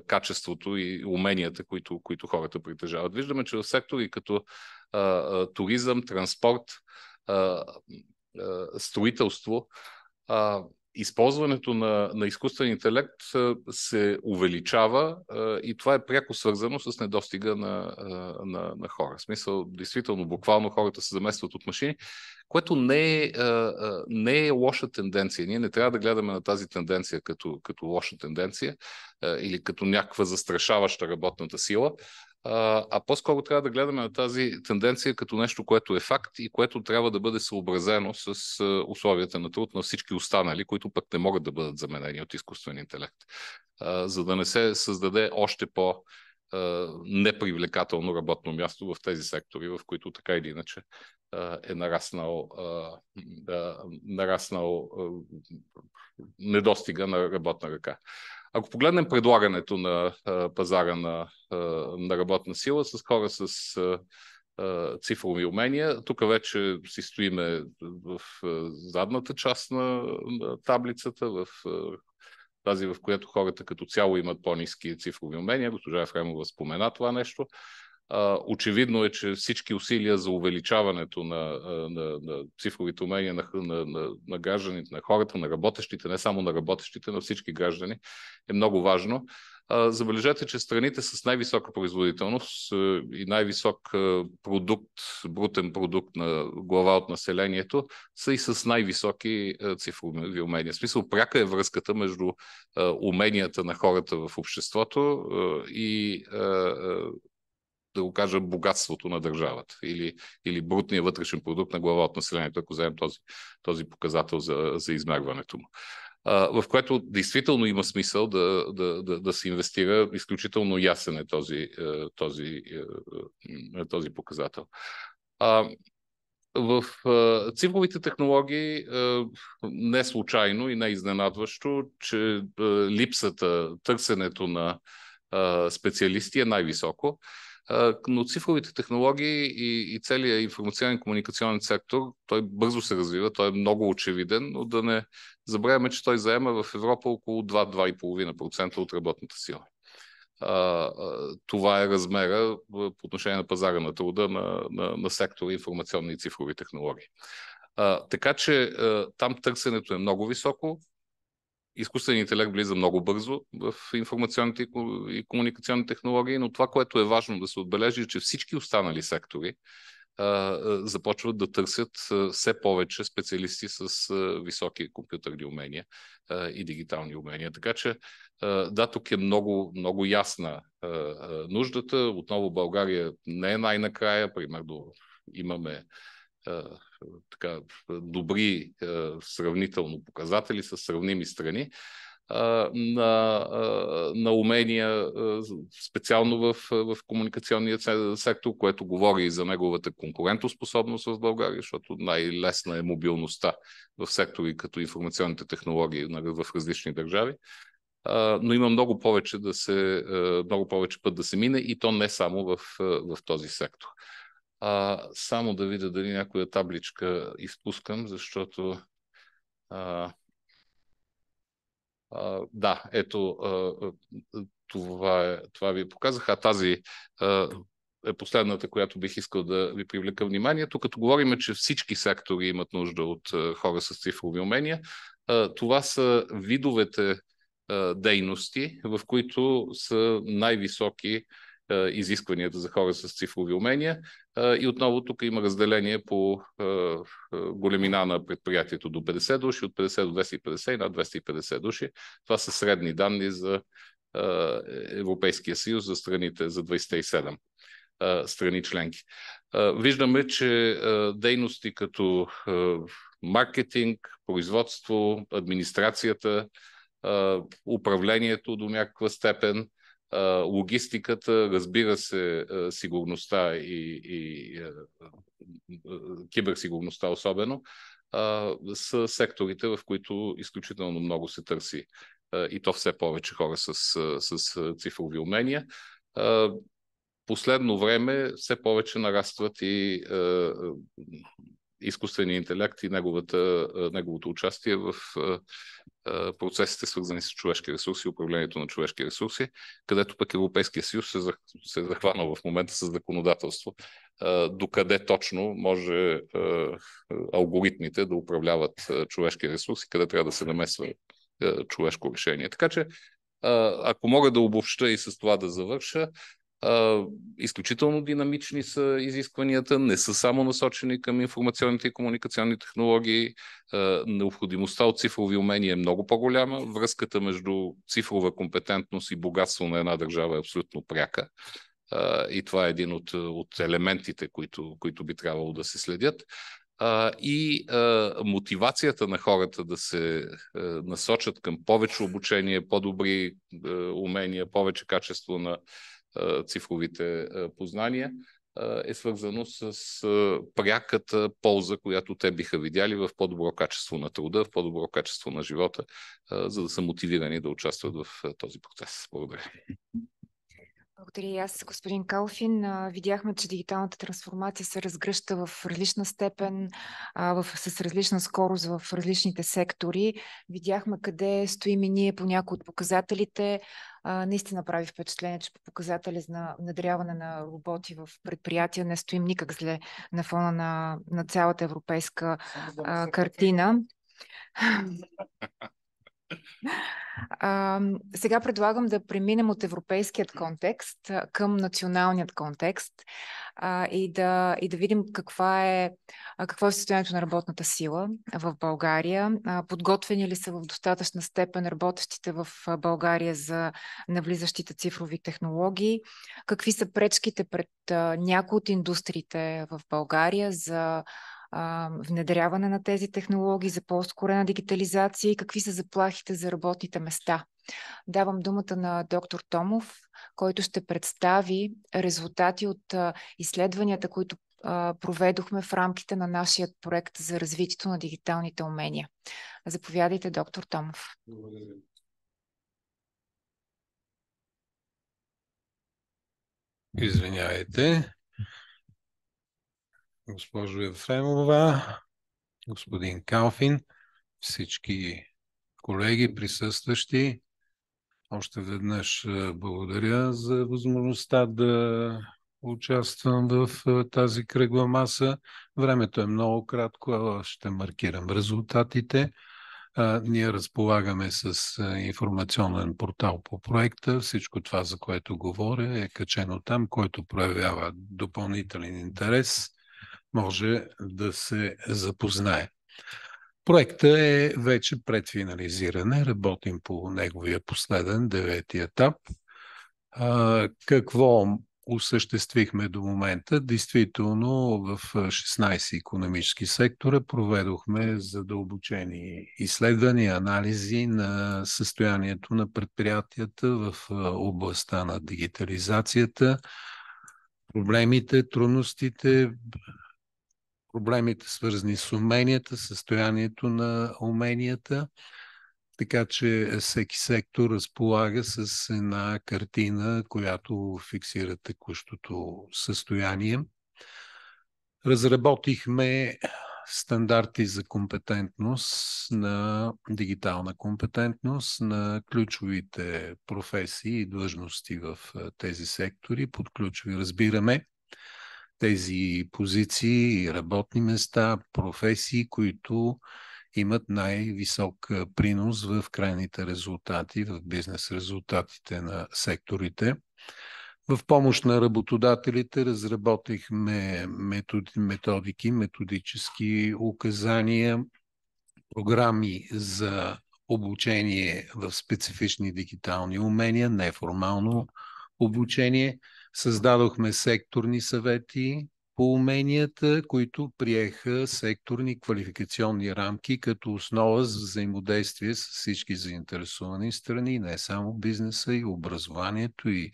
Speaker 5: качеството и уменията, които, които хората притежават. Виждаме, че в сектори като а, а, туризъм, транспорт, а, а, строителство, а, използването на, на изкуствен интелект се увеличава и това е пряко свързано с недостига на, на, на хора. В смисъл, действително, буквално хората се заместват от машини, което не е, не е лоша тенденция. Ние не трябва да гледаме на тази тенденция като, като лоша тенденция или като някаква застрашаваща работната сила а, а по-скоро трябва да гледаме на тази тенденция като нещо, което е факт и което трябва да бъде съобразено с условията на труд на всички останали, които пък не могат да бъдат заменени от изкуствен интелект, а, за да не се създаде още по- непривлекателно работно място в тези сектори, в които така или иначе е нараснал, нараснал недостига на работна ръка. Ако погледнем предлагането на пазара на, на работна сила с хора с цифрови умения. Тук вече си стоиме в задната част на, на таблицата, в тази, в която хората като цяло имат по-низки цифрови умения. Госпожа Ефремова спомена това нещо. Очевидно е, че всички усилия за увеличаването на, на, на цифровите умения на, на, на, на гражданите, на хората, на работещите, не само на работещите, на всички граждани е много важно. Забележете, че страните с най-висока производителност и най-висок продукт, брутен продукт на глава от населението са и с най-високи цифрови умения. В смисъл, пряка е връзката между уменията на хората в обществото и да го кажа, богатството на държавата или, или брутния вътрешен продукт на глава от населението, ако вземем този, този показател за, за измерването му в което действително има смисъл да, да, да, да се инвестира. Изключително ясен е този, е, този, е, е, този показател. А, в цифровите технологии не случайно и не изненадващо, че липсата, търсенето на специалисти е най-високо но цифровите технологии и, и целият информационен комуникационен сектор, той бързо се развива, той е много очевиден, но да не забравяме, че той заема в Европа около 2-2,5% от работната сила. Това е размера по отношение на пазара на труда на, на, на сектора информационни и цифрови технологии. А, така че а, там търсенето е много високо, изкуственият интелект влиза много бързо в информационните и, комуникационни технологии, но това, което е важно да се отбележи, е, че всички останали сектори а, започват да търсят все повече специалисти с високи компютърни умения а, и дигитални умения. Така че, а, да, тук е много, много ясна нуждата. Отново България не е най-накрая, примерно имаме така, добри сравнително показатели с сравними страни на, на умения, специално в, в комуникационния сектор, което говори и за неговата конкурентоспособност в България, защото най-лесна е мобилността в сектори като информационните технологии нали, в различни държави. Но има много повече, да се, много повече път да се мине и то не само в, в този сектор. А, само да видя дали някоя табличка изпускам, защото а, а, да, ето а, това, е, това ви показах, а тази а, е последната, която бих искал да ви привлека вниманието. Като говорим, че всички сектори имат нужда от хора с цифрови умения, това са видовете дейности, в които са най-високи е, изискванията за хора с цифрови умения. Е, и отново тук има разделение по е, големина на предприятието до 50 души, от 50 до 250 и над 250 души. Това са средни данни за Европейския съюз за страните за 27 страни членки. Виждаме, че дейности като маркетинг, производство, администрацията, управлението до някаква степен, логистиката, разбира се, сигурността и, и киберсигурността особено, са секторите, в които изключително много се търси и то все повече хора с, с цифрови умения. Последно време все повече нарастват и изкуствения интелект и неговата, неговото участие в процесите, свързани с човешки ресурси, управлението на човешки ресурси, където пък Европейския съюз се, се е захванал в момента с законодателство, докъде точно може алгоритмите да управляват човешки ресурси, къде трябва да се намесва човешко решение. Така че, ако мога да обобща и с това да завърша, Изключително динамични са изискванията, не са само насочени към информационните и комуникационни технологии. Необходимостта от цифрови умения е много по-голяма. Връзката между цифрова компетентност и богатство на една държава е абсолютно пряка. И това е един от, от елементите, които, които би трябвало да се следят и мотивацията на хората да се насочат към повече обучение, по-добри умения, повече качество на цифровите познания, е свързано с пряката полза, която те биха видяли в по-добро качество на труда, в по-добро качество на живота, за да са мотивирани да участват в този процес. Благодаря.
Speaker 3: Благодаря и аз, господин Калфин. Видяхме, че дигиталната трансформация се разгръща в различна степен, с различна скорост в различните сектори. Видяхме къде стоим и ние по някои от показателите а, наистина прави впечатление, че по показатели на внедряване на роботи в предприятия не стоим никак зле на фона на, на цялата европейска а, картина. А, сега предлагам да преминем от европейският контекст към националният контекст а, и, да, и да видим каква е, какво е състоянието на работната сила в България. А, подготвени ли са в достатъчна степен работещите в България за навлизащите цифрови технологии? Какви са пречките пред а, някои от индустриите в България за внедряване на тези технологии, за по-скорена дигитализация и какви са заплахите за работните места. Давам думата на доктор Томов, който ще представи резултати от изследванията, които проведохме в рамките на нашия проект за развитието на дигиталните умения. Заповядайте, доктор Томов.
Speaker 6: Извинявайте госпожо Ефремова, господин Калфин, всички колеги, присъстващи. Още веднъж благодаря за възможността да участвам в тази кръгла маса. Времето е много кратко, ще маркирам резултатите. Ние разполагаме с информационен портал по проекта. Всичко това, за което говоря, е качено там, който проявява допълнителен интерес може да се запознае. Проекта е вече пред финализиране. Работим по неговия последен, девети етап. А, какво осъществихме до момента? Действително в 16 економически сектора проведохме задълбочени изследвания, анализи на състоянието на предприятията в областта на дигитализацията, проблемите, трудностите, проблемите, свързани с уменията, състоянието на уменията, така че е, всеки сектор разполага с една картина, която фиксира текущото състояние. Разработихме стандарти за компетентност, на дигитална компетентност на ключовите професии и длъжности в е, тези сектори. Под ключови разбираме тези позиции, работни места, професии, които имат най-висок принос в крайните резултати, в бизнес резултатите на секторите. В помощ на работодателите разработихме методи, методики, методически указания, програми за обучение в специфични дигитални умения, неформално обучение – Създадохме секторни съвети по уменията, които приеха секторни квалификационни рамки като основа за взаимодействие с всички заинтересовани страни, не само бизнеса и образованието и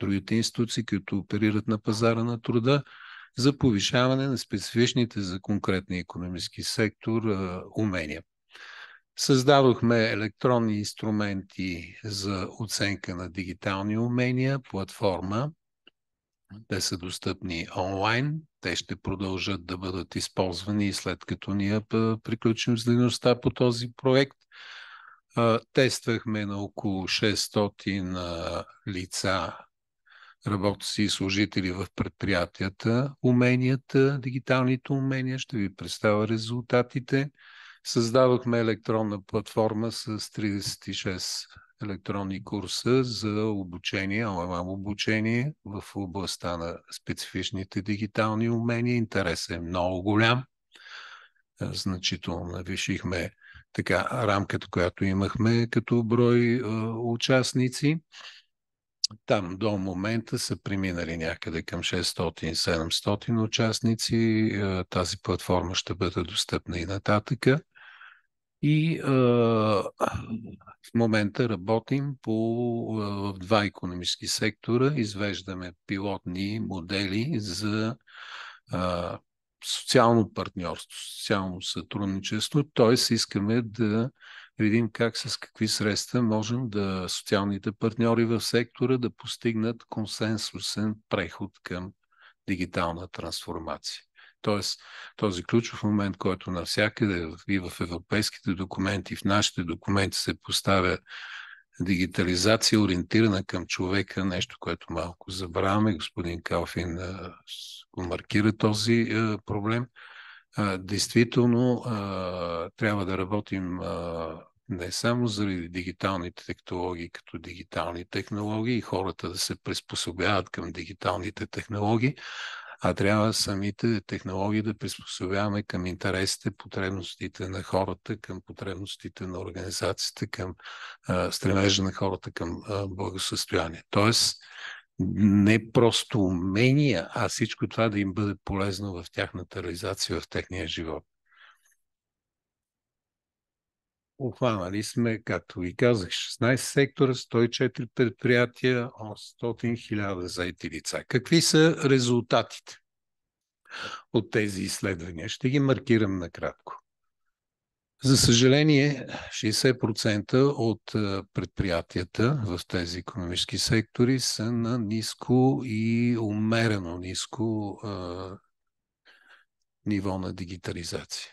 Speaker 6: другите институции, които оперират на пазара на труда, за повишаване на специфичните за конкретния економически сектор умения. Създадохме електронни инструменти за оценка на дигитални умения, платформа, те са достъпни онлайн. Те ще продължат да бъдат използвани след като ние приключим с дейността по този проект. Тествахме на около 600 лица, работници и служители в предприятията, уменията, дигиталните умения. Ще ви представя резултатите. Създавахме електронна платформа с 36 електронни курса за обучение, онлайн обучение в областта на специфичните дигитални умения. Интересът е много голям. Е, значително навишихме така рамката, която имахме като брой е, участници. Там до момента са преминали някъде към 600-700 участници. Е, тази платформа ще бъде достъпна и нататъка. И а, в момента работим по в два економически сектора. Извеждаме пилотни модели за а, социално партньорство, социално сътрудничество, т.е. искаме да видим как с какви средства можем да социалните партньори в сектора да постигнат консенсусен преход към дигитална трансформация. Тоест, този ключов момент, който навсякъде и в европейските документи, в нашите документи се поставя дигитализация, ориентирана към човека, нещо, което малко забравяме. Господин Калфин маркира този проблем. Действително, трябва да работим не само заради дигиталните технологии, като дигитални технологии, и хората да се приспособяват към дигиталните технологии, а трябва самите технологии да приспособяваме към интересите, потребностите на хората, към потребностите на организацията, към стремежа на хората към благосъстояние. Тоест, не просто умения, а всичко това да им бъде полезно в тяхната реализация, в техния живот. Охванали сме, както ви казах, 16 сектора, 104 предприятия, 100 000 заети лица. Какви са резултатите от тези изследвания? Ще ги маркирам накратко. За съжаление, 60% от предприятията в тези економически сектори са на ниско и умерено ниско а, ниво на дигитализация.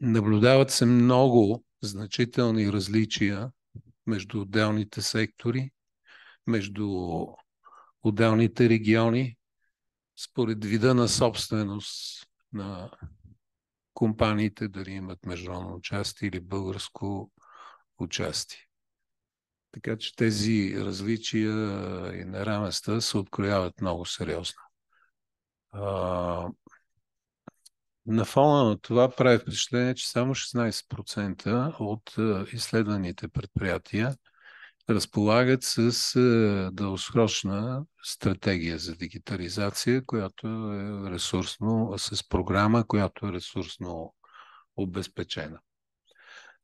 Speaker 6: Наблюдават се много значителни различия между отделните сектори, между отделните региони, според вида на собственост на компаниите, дали имат международно участие или българско участие. Така че тези различия и неравенства се открояват много сериозно. На фона на това прави впечатление, че само 16% от изследваните предприятия разполагат с дългосрочна стратегия за дигитализация, която е ресурсно, с програма, която е ресурсно обезпечена.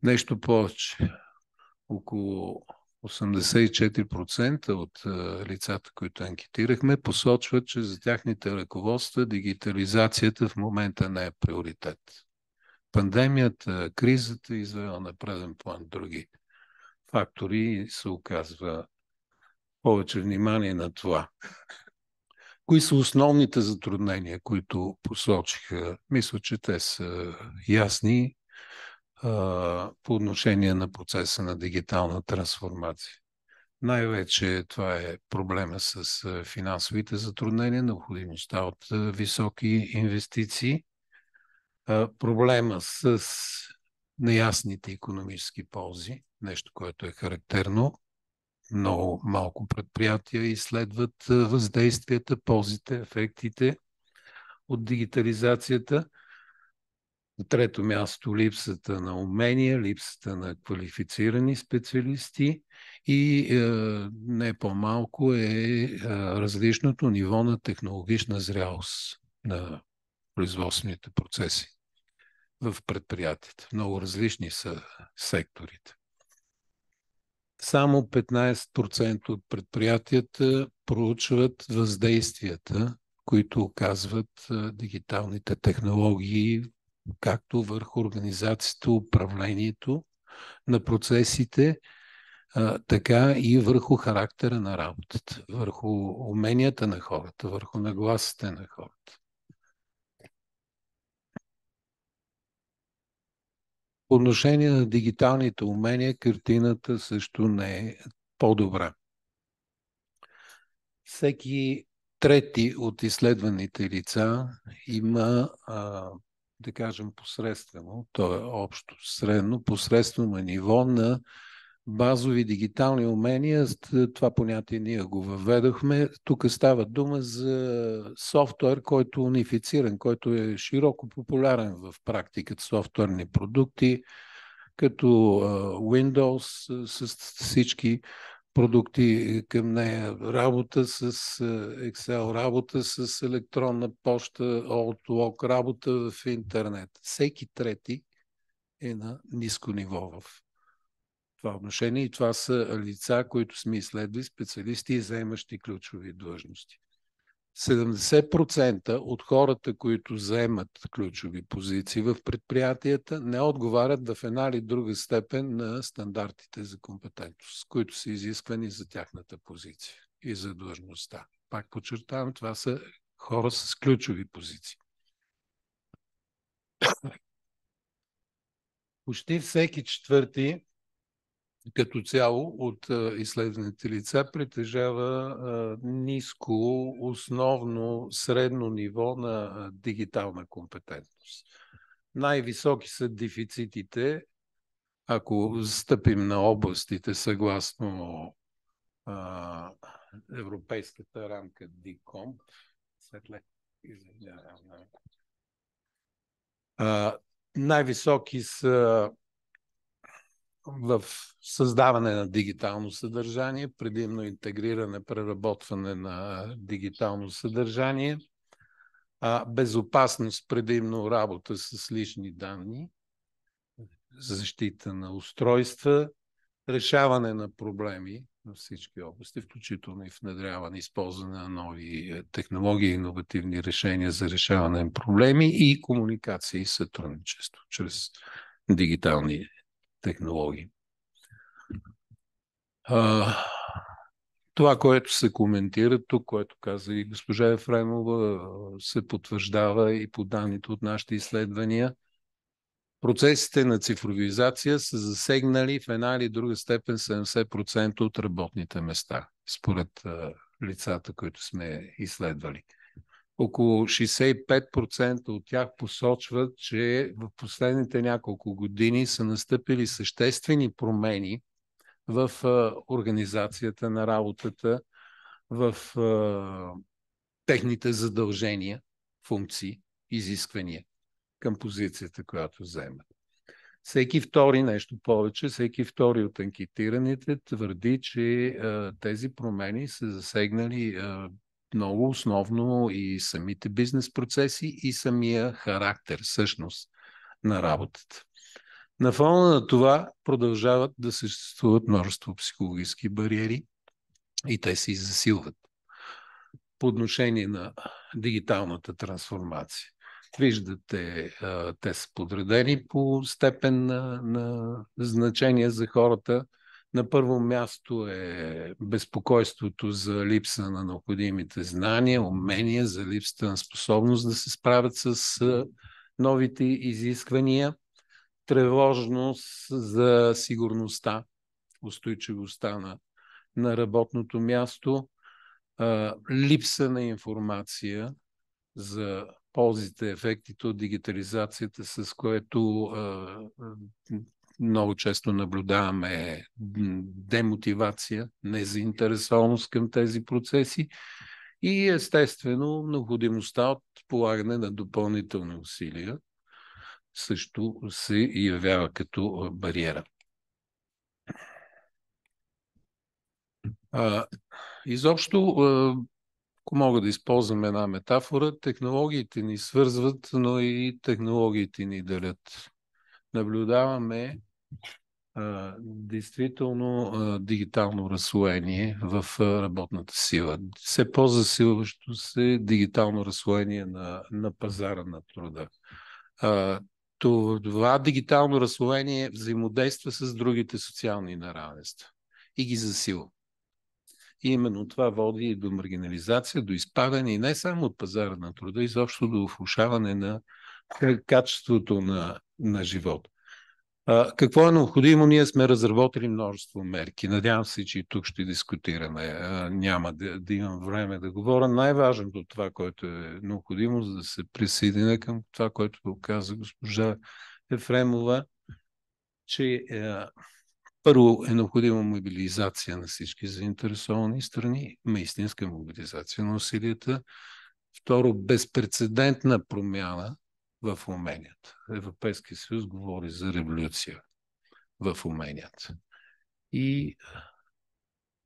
Speaker 6: Нещо повече. Около 84% от лицата, които анкетирахме, посочват, че за тяхните ръководства дигитализацията в момента не е приоритет. Пандемията, кризата извела на преден план други фактори се оказва повече внимание на това. Кои са основните затруднения, които посочиха? Мисля, че те са ясни по отношение на процеса на дигитална трансформация. Най-вече това е проблема с финансовите затруднения, необходимостта от високи инвестиции, проблема с неясните економически ползи, нещо, което е характерно. Много малко предприятия изследват въздействията, ползите, ефектите от дигитализацията – на трето място липсата на умения, липсата на квалифицирани специалисти и е, не по-малко е, е различното ниво на технологична зрялост на производствените процеси в предприятията. Много различни са секторите. Само 15% от предприятията проучват въздействията, които оказват е, дигиталните технологии както върху организацията, управлението на процесите, така и върху характера на работата, върху уменията на хората, върху нагласите на хората. По отношение на дигиталните умения, картината също не е по-добра. Всеки трети от изследваните лица има а, да кажем, посредствено, то е общо средно, посредствено ниво на базови дигитални умения. Това понятие ние го въведохме. Тук става дума за софтуер, който е унифициран, който е широко популярен в практиката софтуерни продукти, като Windows с всички продукти е, към нея. Работа с е, Excel, работа с електронна почта, Outlook, работа в интернет. Всеки трети е на ниско ниво в това отношение и това са лица, които сме изследвали, специалисти и заемащи ключови длъжности. 70% от хората, които заемат ключови позиции в предприятията, не отговарят в една или друга степен на стандартите за компетентност, които са изисквани за тяхната позиция и за длъжността. Пак подчертавам, това са хора с ключови позиции. Почти всеки четвърти като цяло от изследваните лица притежава ниско, основно, средно ниво на дигитална компетентност. Най-високи са дефицитите, ако стъпим на областите съгласно а, европейската рамка DICOM, светле, извинявам. най-високи са в създаване на дигитално съдържание, предимно интегриране, преработване на дигитално съдържание, а безопасност, предимно работа с лични данни, защита на устройства, решаване на проблеми на всички области, включително и внедряване, използване на нови е, технологии, иновативни решения за решаване на проблеми и комуникация и сътрудничество чрез дигитални технологии. А, това, което се коментира тук, което каза и госпожа Ефремова, се потвърждава и по данните от нашите изследвания. Процесите на цифровизация са засегнали в една или друга степен 70% от работните места, според лицата, които сме изследвали около 65% от тях посочват, че в последните няколко години са настъпили съществени промени в организацията на работата, в техните задължения, функции, изисквания към позицията, която вземат. Всеки втори, нещо повече, всеки втори от анкетираните твърди, че а, тези промени са засегнали а, много основно и самите бизнес процеси и самия характер, същност на работата. На фона на това продължават да съществуват множество психологически бариери и те се засилват по отношение на дигиталната трансформация. Виждате, те са подредени по степен на, на значение за хората – на първо място е безпокойството за липса на необходимите знания, умения, за липсата на способност да се справят с новите изисквания, тревожност за сигурността, устойчивостта на, на работното място, липса на информация за ползите, ефектите от дигитализацията, с което много често наблюдаваме демотивация, незаинтересованост към тези процеси и естествено необходимостта от полагане на допълнителни усилия също се явява като бариера. А, изобщо, ако мога да използвам една метафора, технологиите ни свързват, но и технологиите ни делят. Наблюдаваме Действително, дигитално разслоение в работната сила. Все по-засилващо се дигитално разслоение на, на пазара на труда. Това дигитално разслоение взаимодейства с другите социални неравенства и ги засилва. И именно това води и до маргинализация, до изпадане и не само от пазара на труда, изобщо до влушаване на качеството на, на живота. А, какво е необходимо? Ние сме разработили множество мерки. Надявам се, че и тук ще дискутираме. А, няма да, да имам време да говоря. Най-важното от това, което е необходимо, за да се присъединя към това, което го каза госпожа Ефремова, че е, първо е необходима мобилизация на всички заинтересовани страни, има истинска мобилизация на усилията. Второ, безпредседентна промяна в уменията. Европейския съюз говори за революция в уменията. И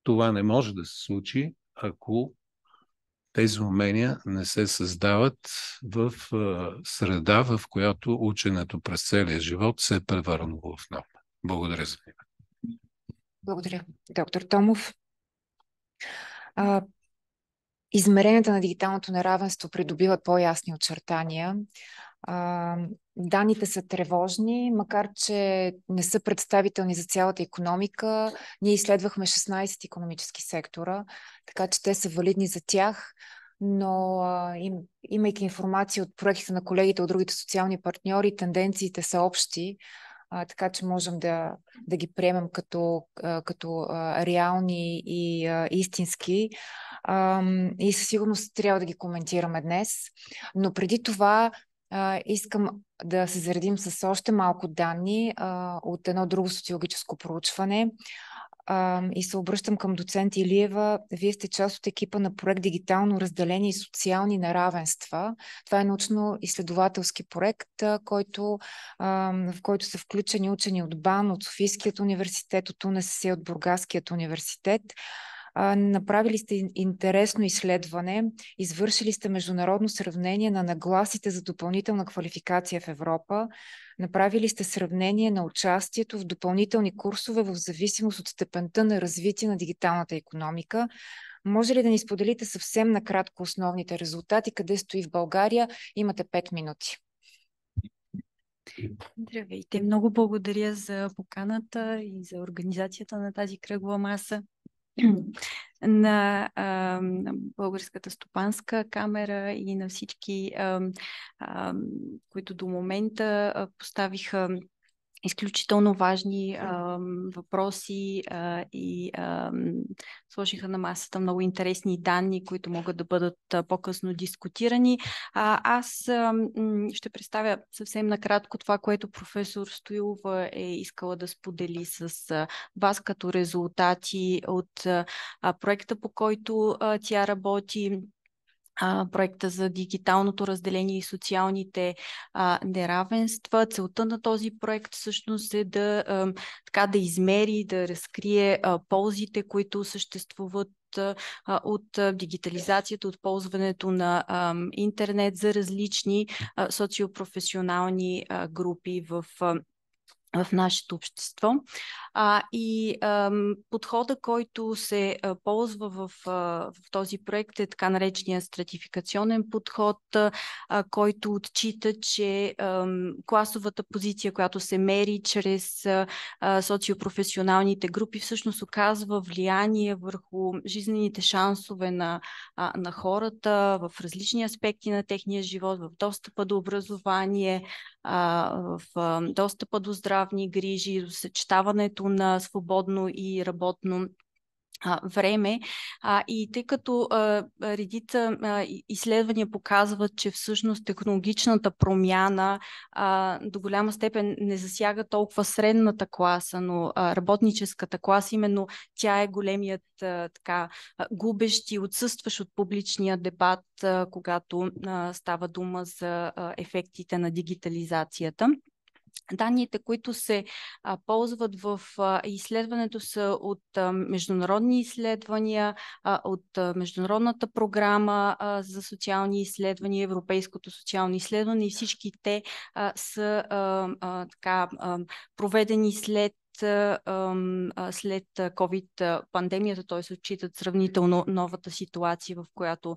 Speaker 6: това не може да се случи, ако тези умения не се създават в среда, в която ученето през целия живот се е превърнало в нов. Благодаря за вниманието.
Speaker 3: Благодаря, доктор Томов. А, измеренията на дигиталното неравенство придобиват по-ясни очертания. А, данните са тревожни, макар че не са представителни за цялата економика. Ние изследвахме 16 економически сектора, така че те са валидни за тях но а, им, имайки информация от проектите на колегите от другите социални партньори, тенденциите са общи, а, така че можем да, да ги приемем като, а, като а, реални и а, истински. и със сигурност трябва да ги коментираме днес. Но преди това а, искам да се заредим с още малко данни а, от едно друго социологическо проучване. А, и се обръщам към доцент Илиева. Вие сте част от екипа на проект Дигитално разделение и социални неравенства. Това е научно-изследователски проект, а, който, а, в който са включени учени от БАН, от Софийският университет, от УНСС и от Бургаският университет направили сте интересно изследване, извършили сте международно сравнение на нагласите за допълнителна квалификация в Европа, направили сте сравнение на участието в допълнителни курсове в зависимост от степента на развитие на дигиталната економика. Може ли да ни споделите съвсем накратко основните резултати, къде стои в България? Имате 5 минути. Здравейте, много благодаря за поканата и за организацията на
Speaker 7: тази кръгла маса на, а, Българската стопанска камера и на всички, а, а, които до момента поставиха изключително важни а, въпроси а, и а, сложиха на масата много интересни данни, които могат да бъдат а, по-късно дискутирани. А, аз а, ще представя съвсем накратко това, което професор Стоилова е искала да сподели с а, вас като резултати от а, проекта, по който а, тя работи проекта за дигиталното разделение и социалните а, неравенства. Целта на този проект всъщност е да, а, така, да измери, да разкрие а, ползите, които съществуват от дигитализацията, от ползването на интернет за различни социопрофесионални групи в в нашето общество. А, и а, подхода, който се а, ползва в, а, в този проект е така наречения стратификационен подход, а, който отчита, че а, класовата позиция, която се мери чрез а, социопрофесионалните групи, всъщност оказва влияние върху жизнените шансове на, а, на хората в различни аспекти на техния живот, в достъпа до образование, а, в а, достъпа до здраве здравни грижи, до съчетаването на свободно и работно време. и тъй като редица изследвания показват, че всъщност технологичната промяна до голяма степен не засяга толкова средната класа, но работническата класа, именно тя е големият така губещ и отсъстващ от публичния дебат, когато става дума за ефектите на дигитализацията. Данните, които се а, ползват в а, изследването са от а, международни изследвания, а, от а, Международната програма а, за социални изследвания, Европейското социално изследване и всички те а, са а, а, така, а, проведени след след COVID-пандемията, т.е. отчитат сравнително новата ситуация, в която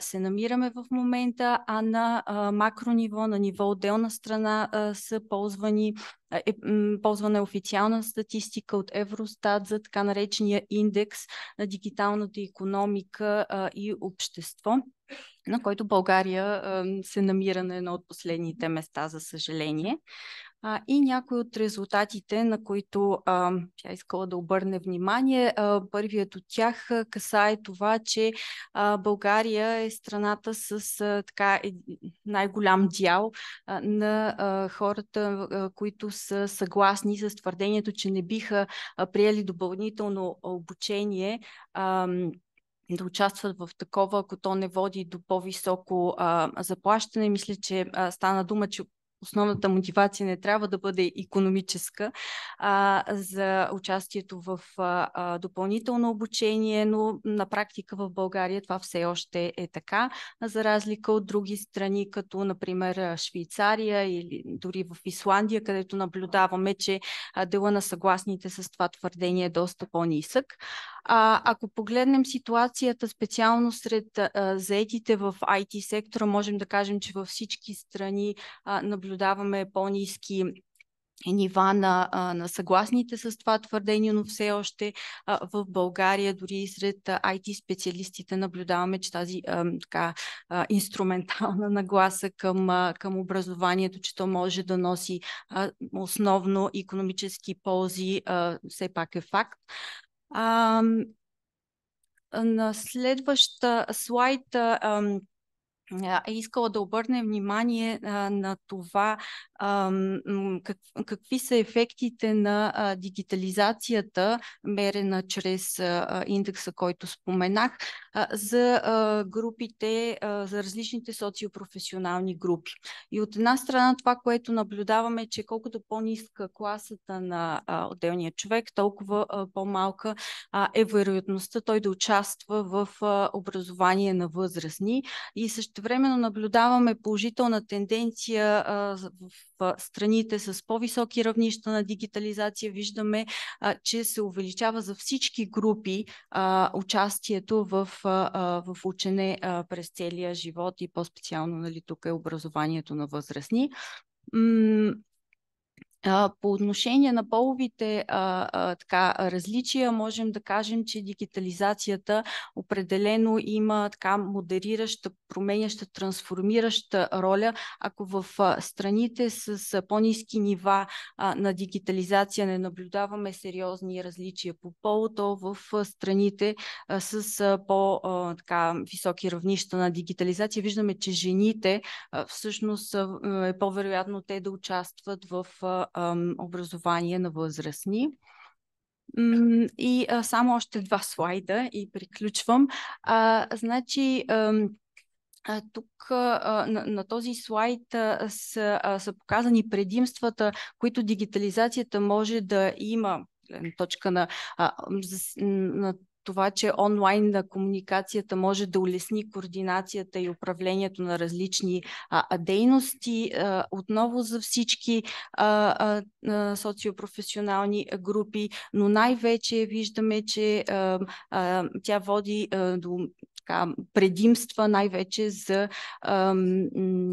Speaker 7: се намираме в момента, а на макро ниво, на ниво отделна страна са ползвани е ползвана е официална статистика от Евростат за така наречения индекс на дигиталната економика и общество на който България се намира на едно от последните места, за съжаление а, и някои от резултатите, на които а, тя искала да обърне внимание. А, първият от тях касае това, че а, България е страната с а, така е, най-голям дял а, на а, хората, а, които са съгласни с твърдението, че не биха а, приели допълнително обучение. А, да участват в такова, ако то не води до по-високо а, заплащане. Мисля, че а, стана дума, че основната мотивация не трябва да бъде економическа а, за участието в а, допълнително обучение, но на практика в България това все още е така, за разлика от други страни, като например Швейцария или дори в Исландия, където наблюдаваме, че дела на съгласните с това твърдение е доста по-нисък. А, ако погледнем ситуацията специално сред а, заетите в IT сектора, можем да кажем, че във всички страни а, наблюдаваме наблюдаваме по-низки нива на, на съгласните с това твърдение, но все още в България, дори и сред IT специалистите, наблюдаваме, че тази така, инструментална нагласа към, към образованието, че то може да носи основно економически ползи, все пак е факт. На следваща слайд е искала да обърне внимание на това какви са ефектите на дигитализацията, мерена чрез индекса, който споменах, за групите, за различните социопрофесионални групи. И от една страна това, което наблюдаваме, е, че колкото по-ниска класата на отделния човек, толкова по-малка е вероятността той да участва в образование на възрастни и също същевременно наблюдаваме положителна тенденция в страните с по-високи равнища на дигитализация. Виждаме, че се увеличава за всички групи участието в, учене през целия живот и по-специално нали, тук е образованието на възрастни. По отношение на половите а, а, така, различия, можем да кажем, че дигитализацията определено има така модерираща, променяща, трансформираща роля. Ако в страните с по-низки нива а, на дигитализация не наблюдаваме сериозни различия по пол, то в страните а, с по-високи равнища на дигитализация виждаме, че жените а, всъщност а, е по-вероятно те да участват в а, образование на възрастни. и само още два слайда и приключвам. значи, тук на, този слайд са, са показани предимствата, които дигитализацията може да има точка на, на това, че онлайн на комуникацията може да улесни координацията и управлението на различни а, дейности, а, отново за всички а, а, социопрофесионални групи, но най-вече виждаме, че а, а, тя води а, до така, предимства най-вече за а,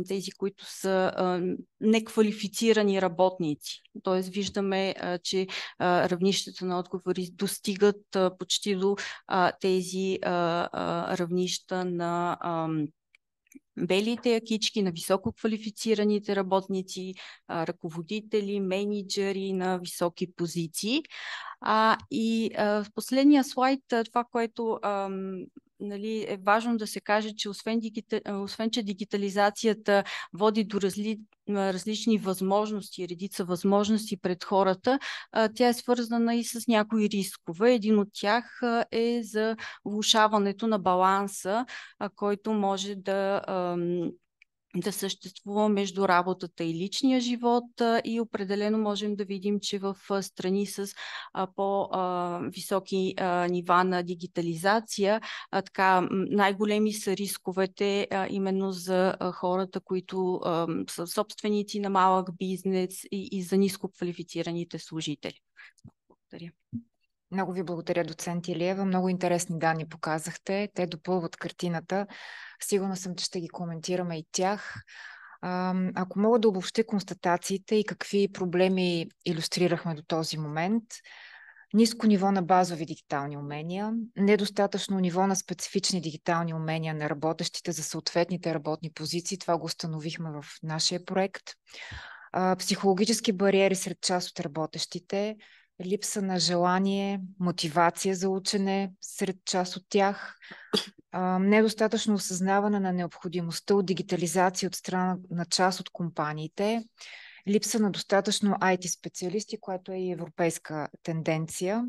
Speaker 7: тези, които са а, неквалифицирани работници. Тоест виждаме, а, че а, равнищата на отговори достигат а, почти до а, тези а, а, равнища на а, белите якички, на високо квалифицираните работници, ръководители, менеджери на високи позиции. А, и а, в последния слайд, това, което ам, нали, е важно да се каже, че освен, дигита... Е, освен че дигитализацията води до разли... различни възможности, редица възможности пред хората, тя е свързана и с някои рискове. Един от тях е за влушаването на баланса, който може да да съществува между работата и личния живот и определено можем да видим, че в страни с по-високи нива на дигитализация, така най-големи са рисковете именно за хората, които са собственици на малък бизнес
Speaker 3: и за нискоквалифицираните служители. Благодаря. Много ви благодаря, доцент Илиева. Много интересни данни показахте. Те допълват картината. Сигурна съм, че ще ги коментираме и тях. Ако мога да обобщя констатациите и какви проблеми иллюстрирахме до този момент, ниско ниво на базови дигитални умения, недостатъчно ниво на специфични дигитални умения на работещите за съответните работни позиции. Това го установихме в нашия проект. Психологически бариери сред част от работещите, липса на желание, мотивация за учене сред част от тях, недостатъчно осъзнаване на необходимостта от дигитализация от страна на част от компаниите, липса на достатъчно IT специалисти, което е и европейска тенденция.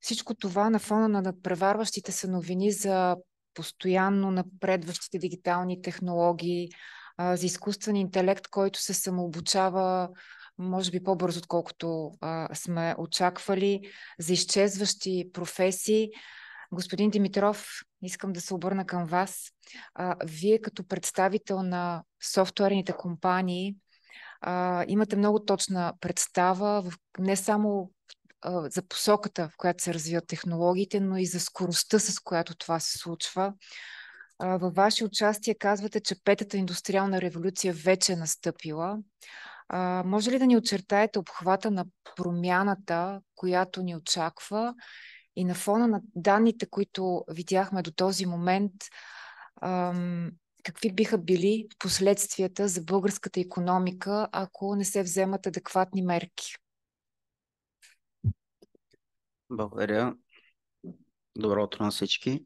Speaker 3: Всичко това на фона на надпреварващите се новини за постоянно напредващите дигитални технологии, за изкуствен интелект, който се самообучава може би по-бързо, отколкото а, сме очаквали, за изчезващи професии. Господин Димитров, искам да се обърна към вас. А, вие като представител на софтуерните компании а, имате много точна представа в, не само а, за посоката, в която се развиват технологиите, но и за скоростта, с която това се случва. А, във ваше участие казвате, че петата индустриална революция вече е настъпила. А, може ли да ни очертаете обхвата на промяната, която ни очаква и на фона на данните, които видяхме до този момент, ам, какви биха били последствията за българската економика, ако не се вземат адекватни мерки?
Speaker 8: Благодаря. Добро утро на всички.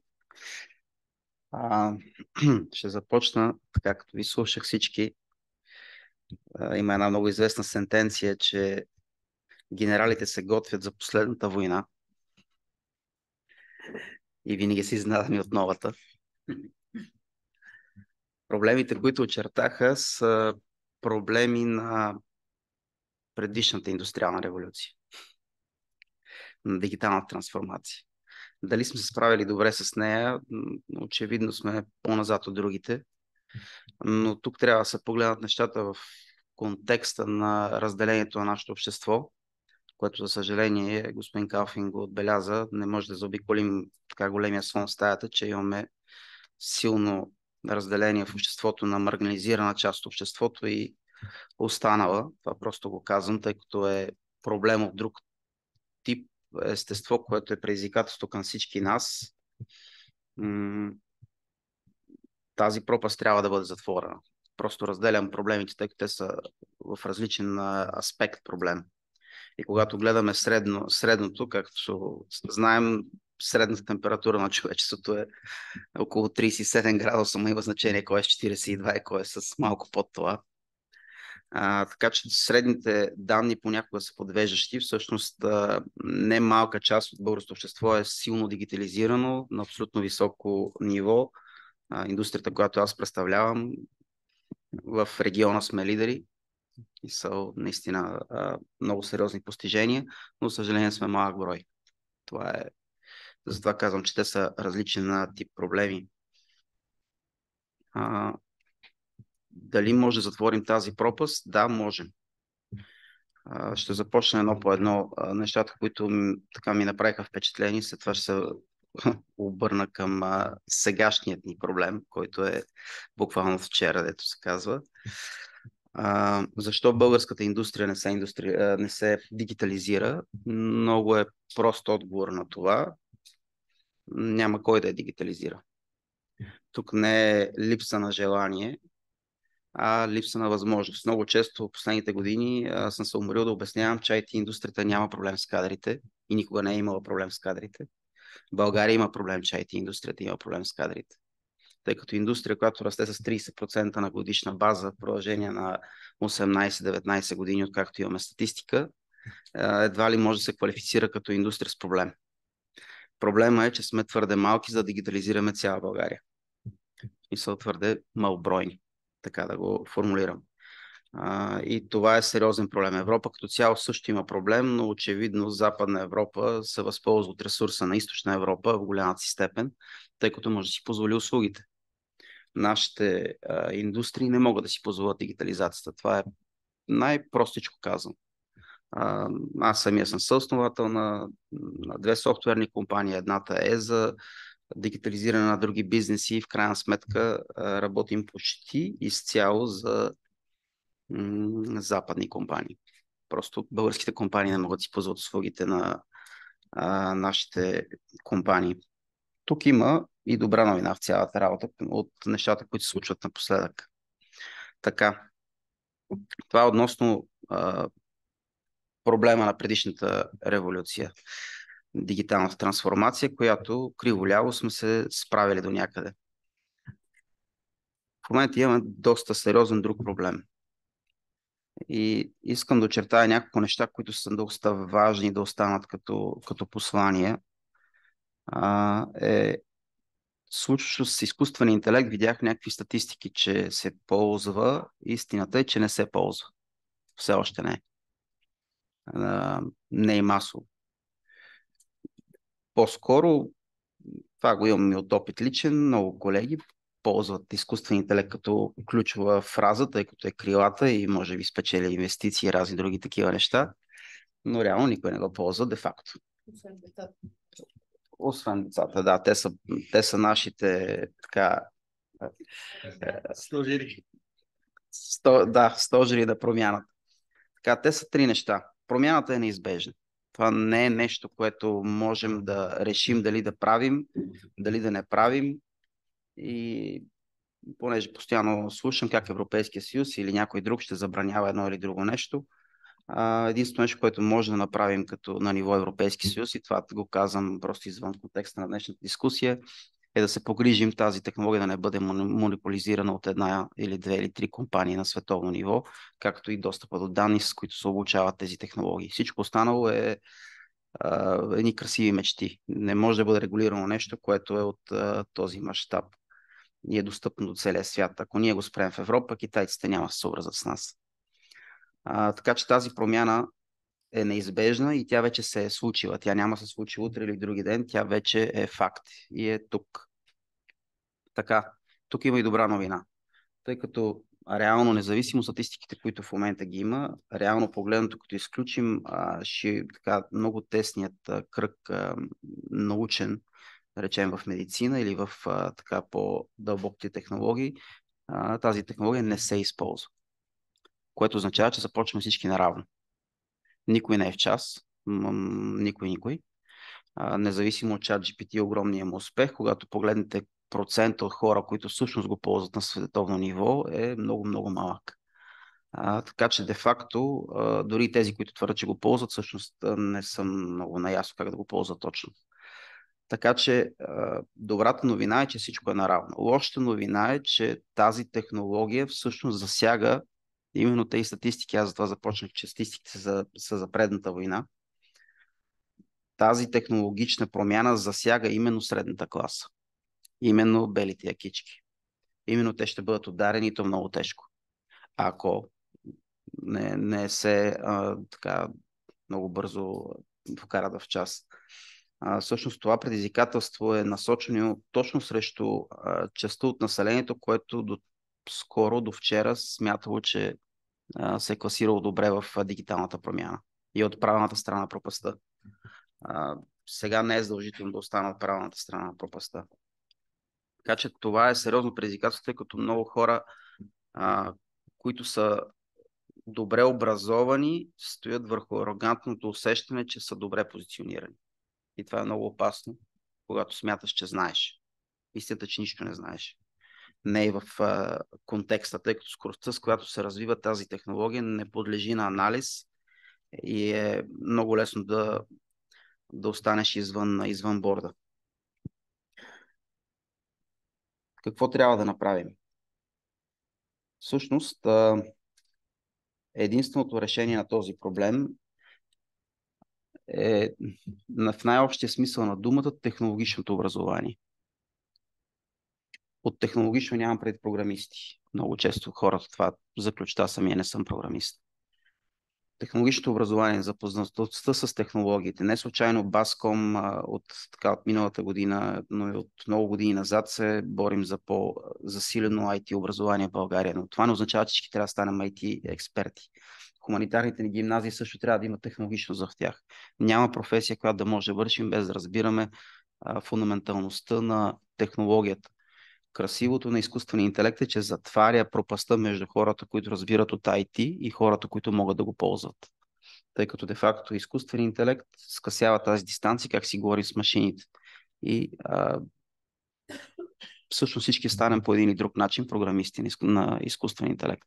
Speaker 8: А, ще започна, така като ви слушах всички, има една много известна сентенция, че генералите се готвят за последната война и винаги са изненадани от новата. Проблемите, които очертаха, са проблеми на предишната индустриална революция, на дигиталната трансформация. Дали сме се справили добре с нея, очевидно сме по-назад от другите, но тук трябва да се погледнат нещата в контекста на разделението на нашето общество, което за съжаление господин Калфин го отбеляза, не може да заобиколим така големия слон в стаята, че имаме силно разделение в обществото на марганизирана част от обществото и останала. Това просто го казвам, тъй като е проблем от друг тип естество, което е предизвикателство към всички нас тази пропаст трябва да бъде затворена. Просто разделям проблемите, тъй като те са в различен аспект проблем. И когато гледаме средно, средното, както знаем, средната температура на човечеството е около 37 градуса, но има значение кой е с 42 и кой е с малко под това. А, така че средните данни понякога са подвеждащи. Всъщност а, не малка част от българското общество е силно дигитализирано на абсолютно високо ниво а, индустрията, която аз представлявам, в региона сме лидери и са наистина а, много сериозни постижения, но съжаление сме малък брой. Това е. Затова казвам, че те са различен тип проблеми. А, дали може да затворим тази пропаст? Да, можем. А, ще започна едно по едно а, нещата, които така ми направиха впечатление, след това ще се обърна към а, сегашният ни проблем, който е буквално вчера, дето се казва. А, защо българската индустрия не се, индустри... а, не се дигитализира? Много е прост отговор на това. Няма кой да я дигитализира. Тук не е липса на желание, а липса на възможност. Много често в последните години съм се уморил да обяснявам, че IT индустрията няма проблем с кадрите и никога не е имала проблем с кадрите. България има проблем, че IT индустрията има проблем с кадрите. Тъй като индустрия, която расте с 30% на годишна база в продължение на 18-19 години, откакто имаме статистика, едва ли може да се квалифицира като индустрия с проблем. Проблема е, че сме твърде малки, за да дигитализираме цяла България. И са твърде малбройни, така да го формулирам и това е сериозен проблем. Европа като цяло също има проблем, но очевидно Западна Европа се възползва от ресурса на Източна Европа в голямата си степен, тъй като може да си позволи услугите. Нашите а, индустрии не могат да си позволят дигитализацията. Това е най-простичко казано. аз самия съм съосновател на, на две софтуерни компании. Едната е за дигитализиране на други бизнеси и в крайна сметка работим почти изцяло за западни компании. Просто българските компании не могат да си ползват услугите на а, нашите компании. Тук има и добра новина в цялата работа от нещата, които се случват напоследък. Така, това е относно а, проблема на предишната революция, дигиталната трансформация, която криволяво сме се справили до някъде. В момента имаме доста сериозен друг проблем. И искам да очертая няколко неща, които са доста важни да останат като, като послание. А, е, случващо с изкуствения интелект видях някакви статистики, че се ползва. Истината е, че не се ползва. Все още не. А, не е масово. По-скоро, това го имам и от опит личен, много колеги ползват изкуствен интелект като ключова фраза, тъй като е крилата и може би спечели инвестиции и разни други такива неща, но реално никой не го ползва де-факто.
Speaker 9: Освен децата.
Speaker 8: Освен децата, да. Те са, те са нашите така... Е, Служили. Сто, да, стожери на промяната. Така, те са три неща. Промяната е неизбежна. Това не е нещо, което можем да решим дали да правим, дали да не правим. И понеже постоянно слушам как Европейския съюз или някой друг ще забранява едно или друго нещо, единственото нещо, което може да направим като на ниво Европейски съюз, и това го казвам просто извън контекста на днешната дискусия, е да се погрижим тази технология да не бъде монополизирана от една или две или три компании на световно ниво, както и достъпа до данни, с които се обучават тези технологии. Всичко останало е едни красиви мечти. Не може да бъде регулирано нещо, което е от а, този мащаб и е достъпно до целия свят. Ако ние го спрем в Европа, китайците няма да се съобразят с нас. А, така че тази промяна е неизбежна и тя вече се е случила. Тя няма се случи утре или други ден, тя вече е факт и е тук. Така, тук има и добра новина. Тъй като реално, независимо статистиките, които в момента ги има, реално погледнато, като изключим а, ще, така, много тесният а, кръг а, научен, речем в медицина или в а, така по-дълбоките технологии, а, тази технология не се използва. Което означава, че започваме всички наравно. Никой не е в час, никой, никой. А, независимо от чат GPT, огромния му успех, когато погледнете процента от хора, които всъщност го ползват на световно ниво, е много, много малък. А, така че, де-факто, дори тези, които твърдят, че го ползват, всъщност не съм много наясно как да го ползват точно. Така че добрата новина е, че всичко е наравно. Лошата новина е, че тази технология всъщност засяга именно тези статистики. Аз затова започнах, че статистиките са, са за предната война. Тази технологична промяна засяга именно средната класа. Именно белите якички. Именно те ще бъдат ударени, то много тежко. Ако не, не се а, така много бързо вкарат в част всъщност това предизвикателство е насочено точно срещу частта от населението, което до скоро, до вчера смятало, че се е класирало добре в дигиталната промяна и от правилната страна на пропаста. сега не е задължително да остана от правилната страна на пропаста. Така че това е сериозно предизвикателство, тъй като много хора, които са добре образовани, стоят върху арогантното усещане, че са добре позиционирани. И това е много опасно, когато смяташ, че знаеш. Истината, че нищо не знаеш. Не е в а, контекста, тъй като скоростта, с която се развива тази технология, не подлежи на анализ и е много лесно да, да останеш извън, извън борда. Какво трябва да направим? Всъщност, единственото решение на този проблем е в най-общия смисъл на думата технологичното образование. От технологично нямам пред програмисти. Много често хората това заключта самия не съм програмист технологичното образование, запознатостта с технологиите. Не случайно Баском от, така, от миналата година, но и от много години назад се борим за по-засилено IT образование в България. Но това не означава, че трябва да станем IT експерти. Хуманитарните ни гимназии също трябва да има технологичност в тях. Няма професия, която да може да вършим без да разбираме фундаменталността на технологията красивото на изкуствения интелект е, че затваря пропаста между хората, които разбират от IT и хората, които могат да го ползват. Тъй като де-факто изкуственият интелект скъсява тази дистанция, как си говори с машините. И а, всъщност всички станем по един или друг начин програмисти на изкуствен интелект.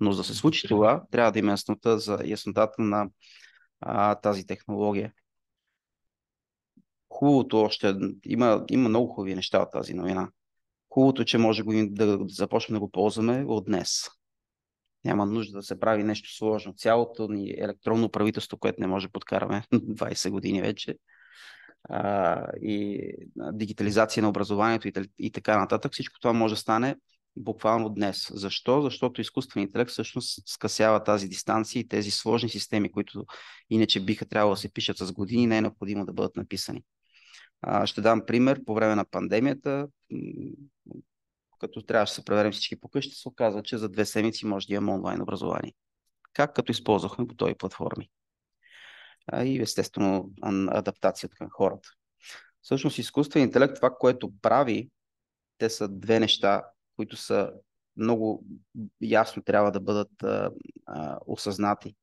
Speaker 8: Но за да се случи това, трябва да има яснота за яснотата на а, тази технология. Хубавото още, има, има много хубави неща от тази новина. Хубавото, е, че може да започнем да го ползваме от днес. Няма нужда да се прави нещо сложно. Цялото ни електронно правителство, което не може да подкараме 20 години вече, а, и дигитализация на образованието и, и така нататък, всичко това може да стане буквално днес. Защо? Защото изкуственият интелект всъщност скъсява тази дистанция и тези сложни системи, които иначе биха трябвало да се пишат с години, не е необходимо да бъдат написани. А, ще дам пример. По време на пандемията, като трябваше да се преверим всички по къщи, се оказа, че за две седмици може да имаме онлайн образование. Как? Като използвахме готови платформи. А, и естествено адаптацията към хората. Всъщност изкуственият интелект, това, което прави, те са две неща, които са много ясно трябва да бъдат а, а, осъзнати.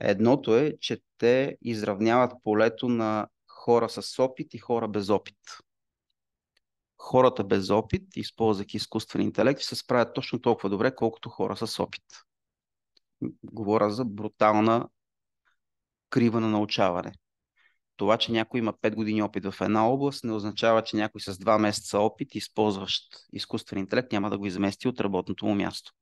Speaker 8: Едното е, че те изравняват полето на хора с опит и хора без опит. Хората без опит, използвайки изкуствен интелект, се справят точно толкова добре, колкото хора с опит. Говоря за брутална крива на научаване. Това, че някой има 5 години опит в една област, не означава, че някой с 2 месеца опит, използващ изкуствен интелект, няма да го измести от работното му място.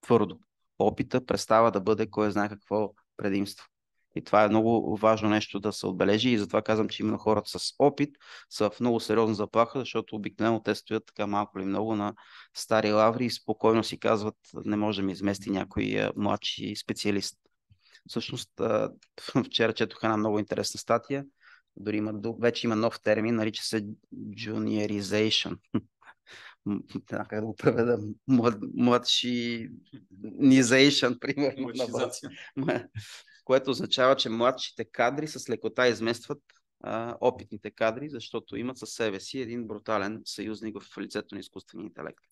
Speaker 8: Твърдо. Опита представа да бъде кой знае какво предимство. И това е много важно нещо да се отбележи и затова казвам, че именно хората с опит са в много сериозна заплаха, защото обикновено те стоят така малко или много на стари лаври и спокойно си казват, не може да ми измести някой е, младши специалист. Всъщност, е, вчера четох една много интересна статия, дори има, вече има нов термин, нарича се juniorization. как да го преведа, млад, младши низейшън, примерно което означава, че младшите кадри с лекота изместват а, опитните кадри, защото имат със себе си един брутален съюзник в лицето на изкуствения интелект.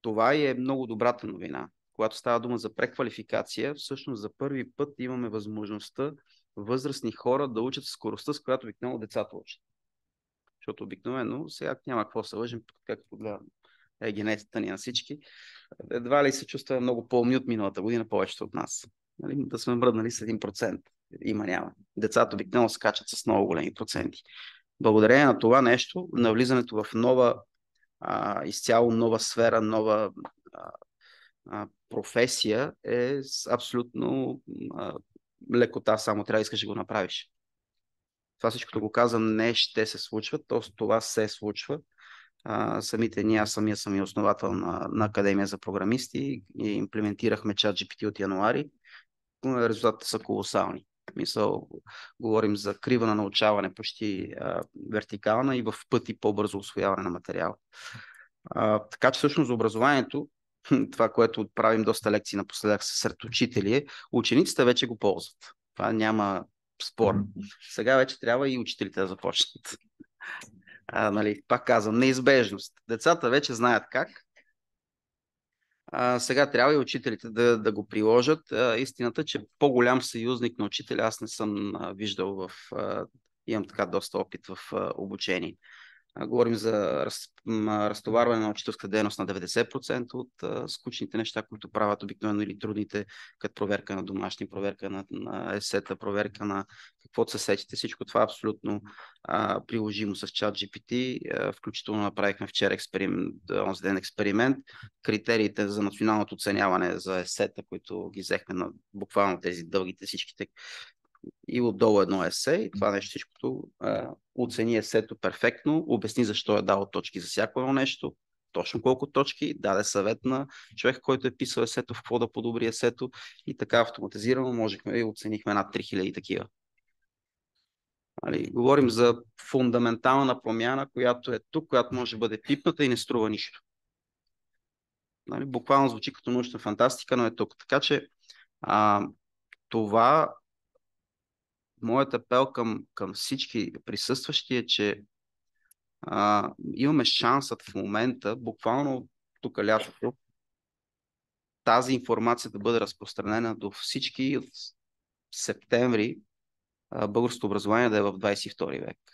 Speaker 8: Това е много добрата новина. Когато става дума за преквалификация, всъщност за първи път имаме възможността възрастни хора да учат скоростта, с която обикновено децата учат. Защото обикновено сега няма какво се лъжим, както гледам е генетиката ни на всички. Едва ли се чувства много по-умни от миналата година, повечето от нас нали, да сме мръднали с 1%. Има няма. Децата обикновено скачат с много големи проценти. Благодарение на това нещо, на влизането в нова, а, изцяло нова сфера, нова а, а, професия е абсолютно а, лекота, само трябва да искаш да го направиш. Това всичкото го казвам не ще се случва, то това се случва. А, самите ние, аз самия съм и основател на, на Академия за програмисти и имплементирахме чат GPT от януари резултатите са колосални. Мисъл, говорим за крива на научаване почти а, вертикална и в пъти по-бързо освояване на материала. А, така че всъщност за образованието, това, което правим доста лекции напоследък сред учители, е, учениците вече го ползват. Това няма спор. Сега вече трябва и учителите да започнат. А, нали, пак казвам, неизбежност. Децата вече знаят как, а, сега трябва и учителите да, да го приложат. А, истината, че по-голям съюзник на учителя аз не съм виждал в... А, имам така доста опит в а, обучение. Говорим за раз, разтоварване на учителска дейност на 90% от а, скучните неща, които правят обикновено или трудните, като проверка на домашни, проверка на, на есета, проверка на каквото се сетите. Всичко това е абсолютно а, приложимо с чат GPT. А, включително направихме вчера експеримент, онзи ден експеримент. Критериите за националното оценяване за есета, които ги взехме на буквално тези дългите, всичките и отдолу едно есе. И това нещо всичкото а, оцени есето перфектно, обясни защо е дал точки за всяко едно нещо, точно колко точки, даде съвет на човек, който е писал есето, в какво да подобри есето и така автоматизирано можехме и оценихме над 3000 такива. Али, говорим за фундаментална промяна, която е тук, която може да бъде пипната и не струва нищо. Нали, буквално звучи като научна фантастика, но е тук. Така че а, това моят апел към, към всички присъстващи е, че а, имаме шансът в момента, буквално тук лятото, тази информация да бъде разпространена до всички от септември, а, българското образование да е в 22 век.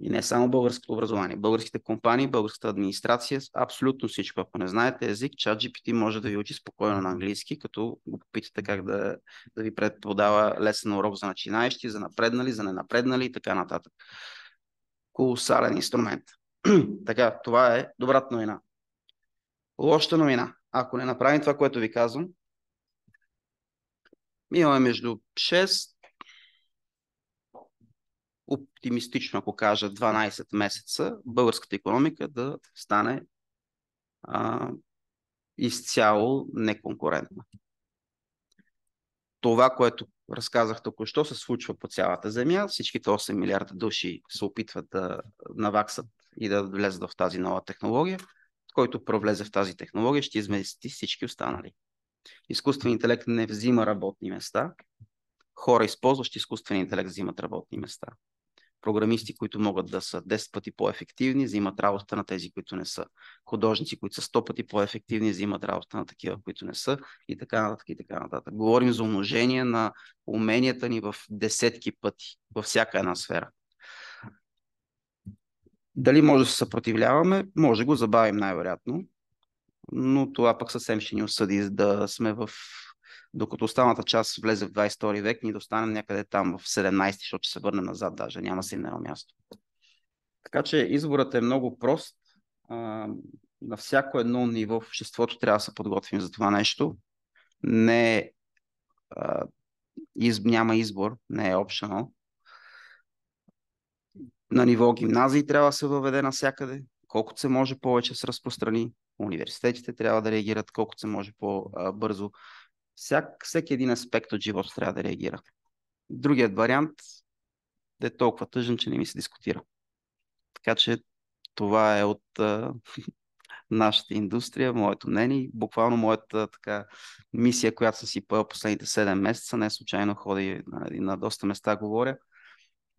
Speaker 8: И не само българското образование, българските компании, българската администрация, абсолютно всичко. Ако не знаете език, чат GPT може да ви учи спокойно на английски, като го попитате как да, да ви преподава лесен урок за начинаещи, за напреднали, за ненапреднали и така нататък. Колосален инструмент. така, това е добрата новина. Лоша новина. Ако не направим това, което ви казвам, имаме между 6 оптимистично, ако кажа, 12 месеца българската економика да стане а, изцяло неконкурентна. Това, което разказах току-що, се случва по цялата земя. Всичките 8 милиарда души се опитват да наваксат и да влезат в тази нова технология. Който провлезе в тази технология, ще измести всички останали. Изкуствен интелект не взима работни места. Хора, използващи изкуствен интелект, взимат работни места програмисти, които могат да са 10 пъти по-ефективни, взимат работата на тези, които не са. Художници, които са 100 пъти по-ефективни, взимат работата на такива, които не са и така нататък и така нататък. Говорим за умножение на уменията ни в десетки пъти, във всяка една сфера. Дали може да се съпротивляваме? Може го забавим най-вероятно, но това пък съвсем ще ни осъди да сме в докато останата част влезе в 22 век, ни достанем някъде там в 17, защото ще се върне назад даже, няма си едно място. Така че изборът е много прост. А, на всяко едно ниво в обществото трябва да се подготвим за това нещо. Не а, из, няма избор, не е optional. На ниво гимназии трябва да се въведе навсякъде, колкото се може повече се разпространи. Университетите трябва да реагират колкото се може по-бързо всяк, всеки един аспект от живота трябва да реагира. Другият вариант е толкова тъжен, че не ми се дискутира. Така че това е от а, нашата индустрия, моето мнение, буквално моята така мисия, която съм си поел последните 7 месеца, не случайно ходи на, на доста места говоря,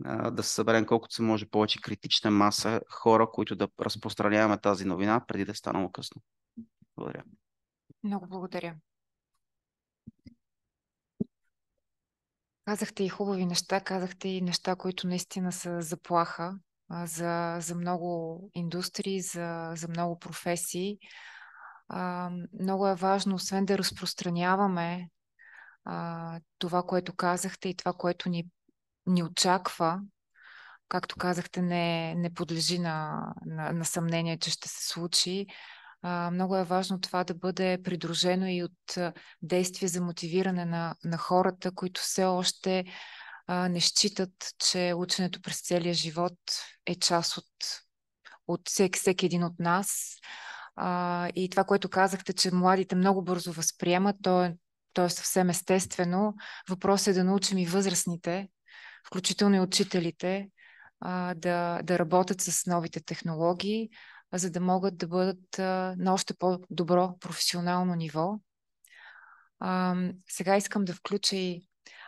Speaker 8: а, да съберем колкото се може повече критична маса хора, които да разпространяваме тази новина преди да е станало късно. Благодаря.
Speaker 3: Много благодаря. Казахте и хубави неща, казахте и неща, които наистина са заплаха за, за много индустрии, за, за много професии. А, много е важно, освен да разпространяваме а, това, което казахте и това, което ни, ни очаква, както казахте, не, не подлежи на, на, на съмнение, че ще се случи а, много е важно това да бъде придружено и от действия за мотивиране на, на хората, които все още а, не считат, че ученето през целия живот е част от, от всеки, всеки един от нас. А, и това, което казахте, че младите много бързо възприемат, то е, то е съвсем естествено. Въпросът е да научим и възрастните, включително и учителите, а, да, да работят с новите технологии, за да могат да бъдат на още по-добро професионално ниво. А, сега искам да включа и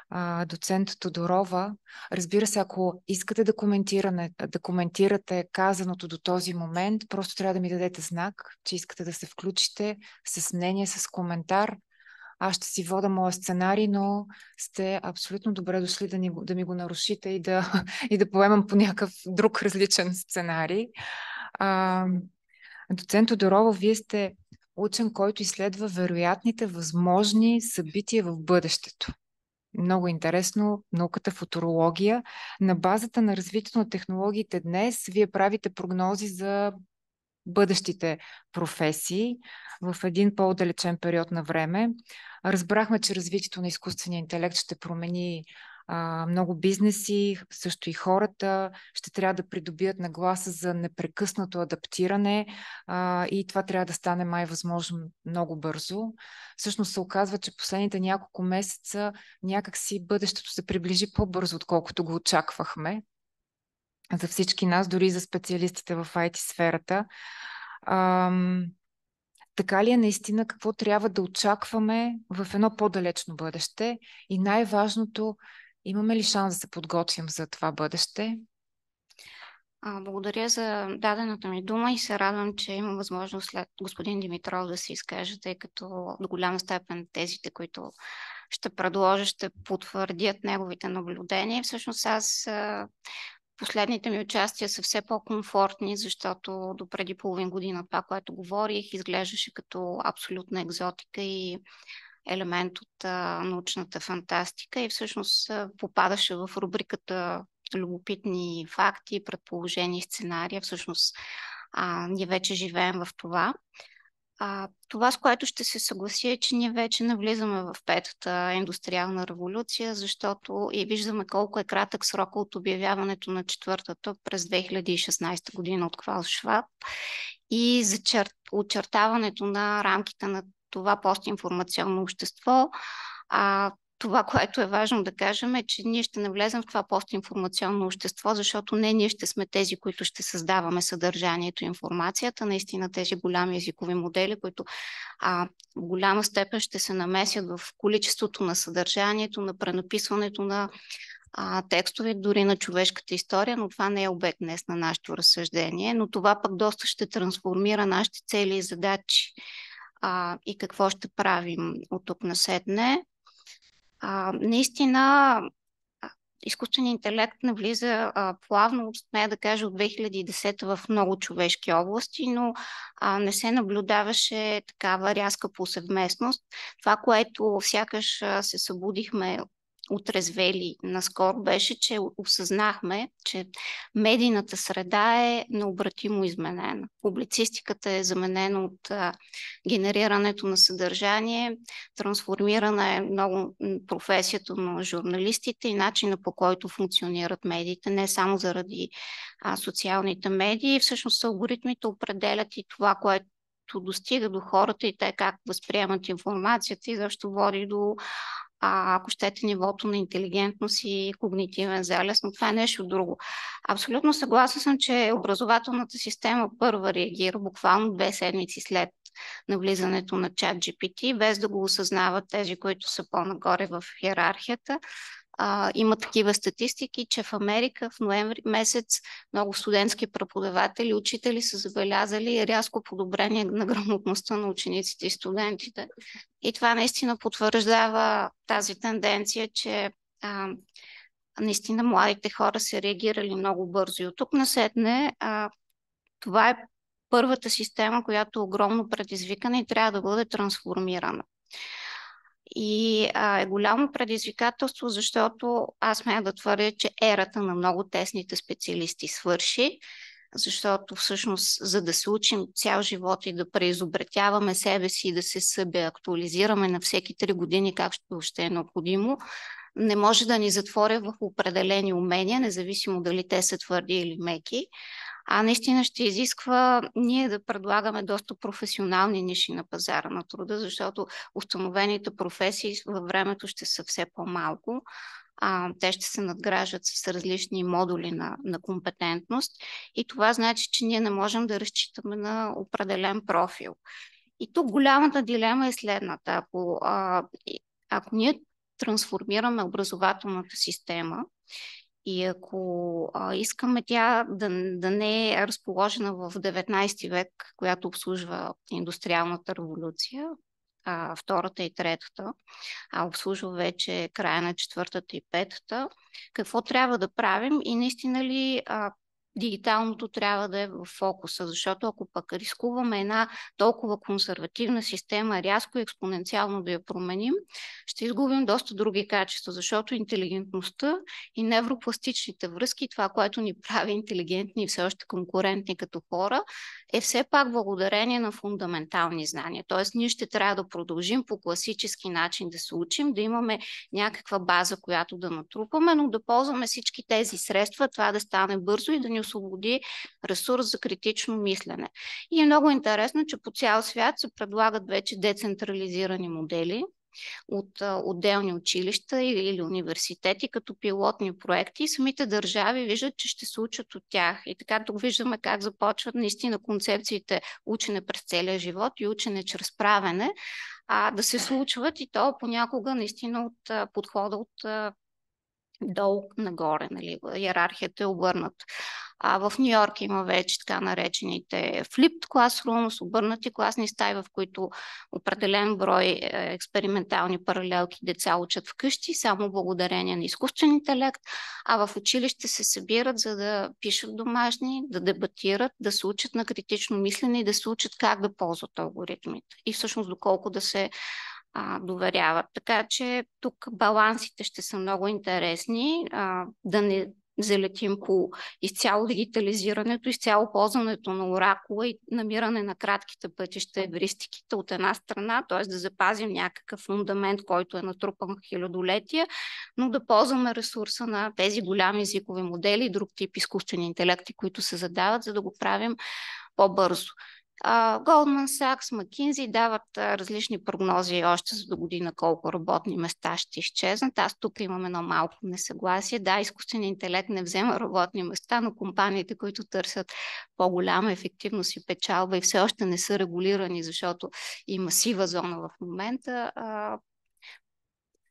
Speaker 3: а, доцент Тодорова. Разбира се, ако искате да, коментиране, да коментирате казаното до този момент, просто трябва да ми дадете знак, че искате да се включите с мнение, с коментар. Аз ще си вода моя сценарий, но сте абсолютно добре дошли да, ни, да ми го нарушите и да, и да поемам по някакъв друг различен сценарий. А, доцент Тодорова, вие сте учен, който изследва вероятните възможни събития в бъдещето. Много интересно, науката футурология. На базата на развитието на технологиите днес, вие правите прогнози за бъдещите професии в един по удалечен период на време. Разбрахме, че развитието на изкуствения интелект ще промени а, много бизнеси, също и хората ще трябва да придобият нагласа за непрекъснато адаптиране а, и това трябва да стане май възможно много бързо. Всъщност се оказва, че последните няколко месеца някакси бъдещето се приближи по-бързо, отколкото го очаквахме за всички нас, дори за специалистите в IT сферата. Ам, така ли е наистина какво трябва да очакваме в едно по-далечно бъдеще? И най-важното, Имаме ли шанс да се подготвим за това бъдеще?
Speaker 10: Благодаря за дадената ми дума и се радвам, че има възможност след господин Димитров да се изкаже, тъй като до голяма степен тезите, които ще предложа, ще потвърдят неговите наблюдения. Всъщност аз последните ми участия са все по-комфортни, защото до преди половин година това, което говорих, изглеждаше като абсолютна екзотика и елемент от а, научната фантастика и всъщност попадаше в рубриката любопитни факти, предположения и сценария. Всъщност а, ние вече живеем в това. А, това, с което ще се съгласи, е, че ние вече навлизаме в петата индустриална революция, защото и виждаме колко е кратък срок от обявяването на четвъртата през 2016 година от Квал Шваб и за очертаването на рамките на това постинформационно общество. А, това, което е важно да кажем е, че ние ще навлезем в това постинформационно общество, защото не ние ще сме тези, които ще създаваме съдържанието и информацията. Наистина тези голями езикови модели, които а, в голяма степен ще се намесят в количеството на съдържанието, на пренаписването на а, текстове, дори на човешката история, но това не е обект днес на нашето разсъждение. Но това пък доста ще трансформира нашите цели и задачи а, и какво ще правим от тук на седне. А, наистина, изкуственият интелект навлиза а, плавно, смея да кажа, от 2010 в много човешки области, но а, не се наблюдаваше такава рязка повсеместност. Това, което сякаш се събудихме отрезвели наскоро, беше, че осъзнахме, че медийната среда е необратимо изменена. Публицистиката е заменена от а, генерирането на съдържание, трансформирана е много професията на журналистите и начина по който функционират медиите, не само заради а, социалните медии. Всъщност алгоритмите определят и това, което достига до хората и те как възприемат информацията и защо води до а, ако щете, нивото на интелигентност и когнитивен залез, но това е нещо друго. Абсолютно съгласна съм, че образователната система първа реагира буквално две седмици след навлизането на чат GPT, без да го осъзнават тези, които са по-нагоре в иерархията а, има такива статистики, че в Америка в ноември месец много студентски преподаватели, учители са забелязали рязко подобрение на грамотността на учениците и студентите. И това наистина потвърждава тази тенденция, че а, наистина младите хора са реагирали много бързо. И от тук насетне а, това е първата система, която е огромно предизвикана и трябва да бъде трансформирана. И а, е голямо предизвикателство, защото аз смея да твърдя, че ерата на много тесните специалисти свърши, защото всъщност за да се учим цял живот и да преизобретяваме себе си и да се събе актуализираме на всеки три години, както ще е необходимо, не може да ни затворя в определени умения, независимо дали те са твърди или меки а наистина ще изисква ние да предлагаме доста професионални ниши на пазара на труда, защото установените професии във времето ще са все по-малко. те ще се надграждат с различни модули на, на компетентност и това значи, че ние не можем да разчитаме на определен профил. И тук голямата дилема е следната. Ако, а, ако ние трансформираме образователната система и ако а, искаме тя да, да не е разположена в 19 век, която обслужва индустриалната революция, а, втората и третата, а обслужва вече края на четвъртата и петата, какво трябва да правим и наистина ли а, дигиталното трябва да е в фокуса, защото ако пък рискуваме една толкова консервативна система рязко и експоненциално да я променим, ще изгубим доста други качества, защото интелигентността и невропластичните връзки, това, което ни прави интелигентни и все още конкурентни като хора, е все пак благодарение на фундаментални знания. Тоест, ние ще трябва да продължим по класически начин да се учим, да имаме някаква база, която да натрупаме, но да ползваме всички тези средства, това да стане бързо и да ни освободи ресурс за критично мислене. И е много интересно, че по цял свят се предлагат вече децентрализирани модели, от отделни училища или университети като пилотни проекти и самите държави виждат, че ще се учат от тях. И така тук виждаме как започват наистина концепциите учене през целия живот и учене чрез правене а, да се случват и то понякога наистина от подхода от долу нагоре. Нали? Иерархията е обърната. А в Нью Йорк има вече така наречените flipped с обърнати класни стаи, в които определен брой е, експериментални паралелки деца учат вкъщи, само благодарение на изкуствен интелект, а в училище се събират, за да пишат домашни, да дебатират, да се учат на критично мислене и да се учат как да ползват алгоритмите. И всъщност доколко да се доверяват. Така че тук балансите ще са много интересни. да не залетим по изцяло дигитализирането, изцяло ползването на оракула и намиране на кратките пътища, евристиките от една страна, т.е. да запазим някакъв фундамент, който е натрупан хилядолетия, но да ползваме ресурса на тези голями езикови модели и друг тип изкуствени интелекти, които се задават, за да го правим по-бързо. Goldman Sachs, McKinsey дават различни прогнози още за до година колко работни места ще изчезнат. Аз тук имам едно малко несъгласие. Да, изкуственият интелект не взема работни места, но компаниите, които търсят по-голяма ефективност и печалба и все още не са регулирани, защото има сива зона в момента,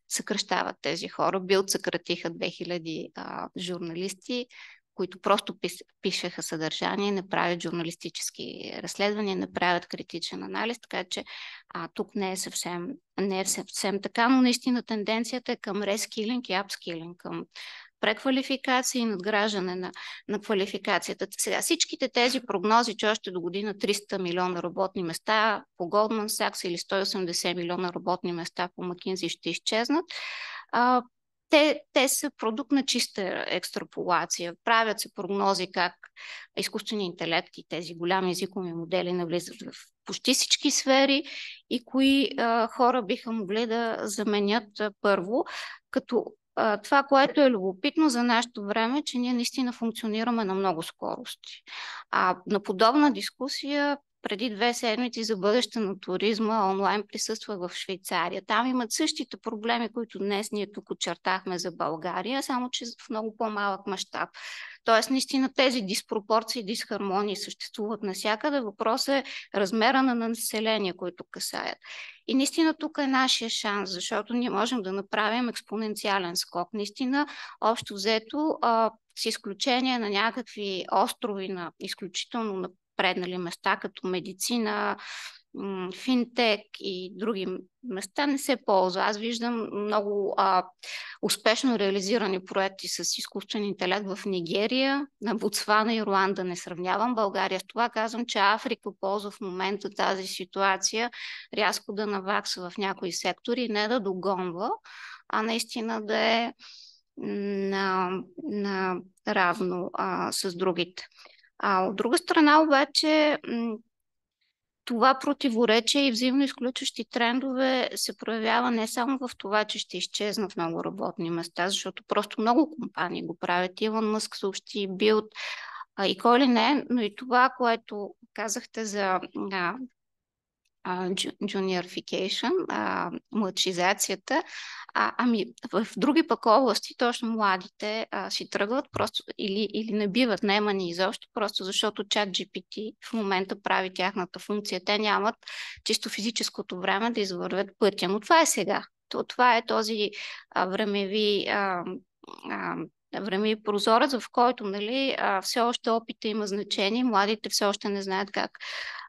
Speaker 10: съкръщават тези хора. Билд съкратиха 2000 журналисти, които просто пис, пишеха съдържание, не правят журналистически разследвания, не правят критичен анализ, така че а, тук не е, съвсем, не е съвсем така, но наистина тенденцията е към рескилинг и апскилинг, към преквалификация и надграждане на, на квалификацията. Сега всичките тези прогнози, че още до година 300 милиона работни места по Goldman Sachs или 180 милиона работни места по McKinsey ще изчезнат, а, те, те са продукт на чиста екстраполация. Правят се прогнози как изкуствени интелект и тези голями езикови модели навлизат в почти всички сфери и кои а, хора биха могли да заменят а, първо. Като а, това, което е любопитно за нашето време, е, че ние наистина функционираме на много скорости. А на подобна дискусия преди две седмици за бъдеще на туризма онлайн присъствах в Швейцария. Там имат същите проблеми, които днес ние тук очертахме за България, само че в много по-малък мащаб. Тоест, наистина тези диспропорции, дисхармонии съществуват навсякъде. Въпрос е размера на население, които касаят. И наистина тук е нашия шанс, защото ние можем да направим експоненциален скок. Наистина, общо взето, с изключение на някакви острови на изключително напреднали места, като медицина, финтек и други места не се ползва. Аз виждам много а, успешно реализирани проекти с изкуствен интелект в Нигерия, на Ботсвана и Руанда, Не сравнявам България с това. Казвам, че Африка ползва в момента тази ситуация рязко да навакса в някои сектори, не да догонва, а наистина да е на, на равно а, с другите. А от друга страна обаче това противоречие и взаимно изключващи трендове се проявява не само в това, че ще изчезнат много работни места, защото просто много компании го правят. Иван Мъск съобщи, Билд и кой ли не, но и това, което казахте за а, juniorification, младшизацията. А, ами в други пък области точно младите а, си тръгват просто или, или не биват наемани изобщо, просто защото чат GPT в момента прави тяхната функция. Те нямат чисто физическото време да извървят пътя, но това е сега. това е този а, времеви а, а, време и прозорец, в който нали, все още опита има значение, младите все още не знаят как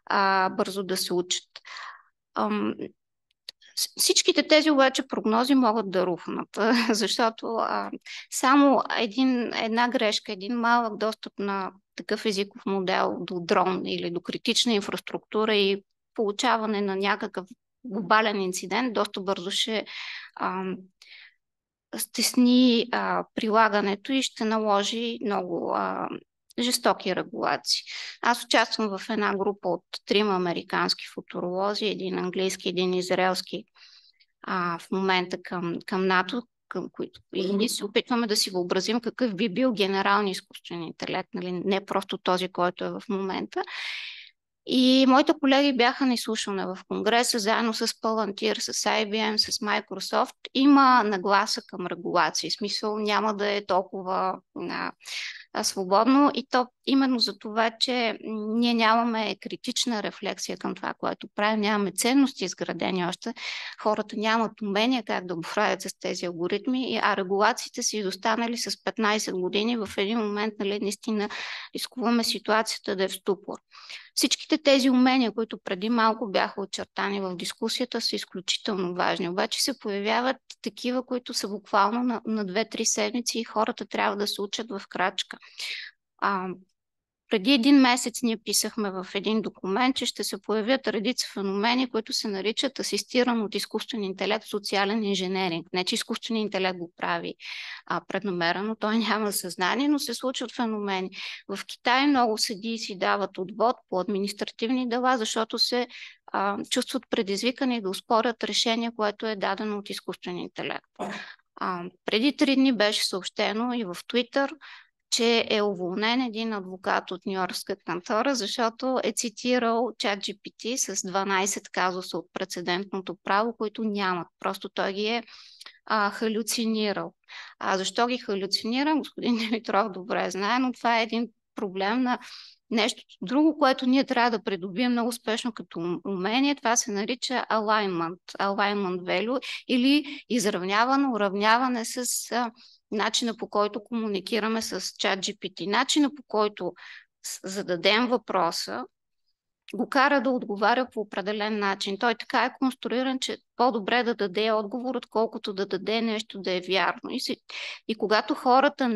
Speaker 10: а, бързо да се учат. Ам, всичките тези обаче прогнози могат да рухнат, защото а, само един, една грешка, един малък достъп на такъв езиков модел до дрон или до критична инфраструктура и получаване на някакъв глобален инцидент, доста бързо ще а, стесни а, прилагането и ще наложи много а, жестоки регулации. Аз участвам в една група от трима американски футуролози, един английски, един израелски а, в момента към, към НАТО, към които и ние се опитваме да си въобразим какъв би бил генерални изкуствен интелект, нали? не просто този, който е в момента. И моите колеги бяха на изслушване в Конгреса, заедно с Palantir, с IBM, с Microsoft. Има нагласа към регулации. В смисъл няма да е толкова свободно и то именно за това, че ние нямаме критична рефлексия към това, което правим, нямаме ценности изградени още, хората нямат умения как да боравят с тези алгоритми, а регулациите са изостанали с 15 години в един момент, нали, наистина изкуваме ситуацията да е в ступор. Всичките тези умения, които преди малко бяха очертани в дискусията, са изключително важни. Обаче се появяват такива, които са буквално на, на 2-3 седмици и хората трябва да се учат в крачка. А, преди един месец ние писахме в един документ, че ще се появят редица феномени, които се наричат асистиран от изкуствен интелект социален инженеринг. Не, че изкуствен интелект го прави а, преднамерено, той няма съзнание, но се случват феномени. В Китай много съдии си дават отвод по административни дела, защото се а, чувстват предизвикани да успорят решение, което е дадено от изкуствен интелект. А, преди три дни беше съобщено и в Твитър, че е уволнен един адвокат от Нью-Йоркска кантора, защото е цитирал чат GPT с 12 казуса от прецедентното право, които нямат. Просто той ги е а, халюцинирал. А защо ги халюцинира, господин Димитров добре знае, но това е един проблем на нещо друго, което ние трябва да придобием много успешно като умение. Това се нарича alignment, alignment value или изравняване, уравняване с начина по който комуникираме с чат GPT, начина по който зададем въпроса, го кара да отговаря по определен начин. Той така е конструиран, че по-добре да даде отговор, отколкото да даде нещо да е вярно. И, си, и когато хората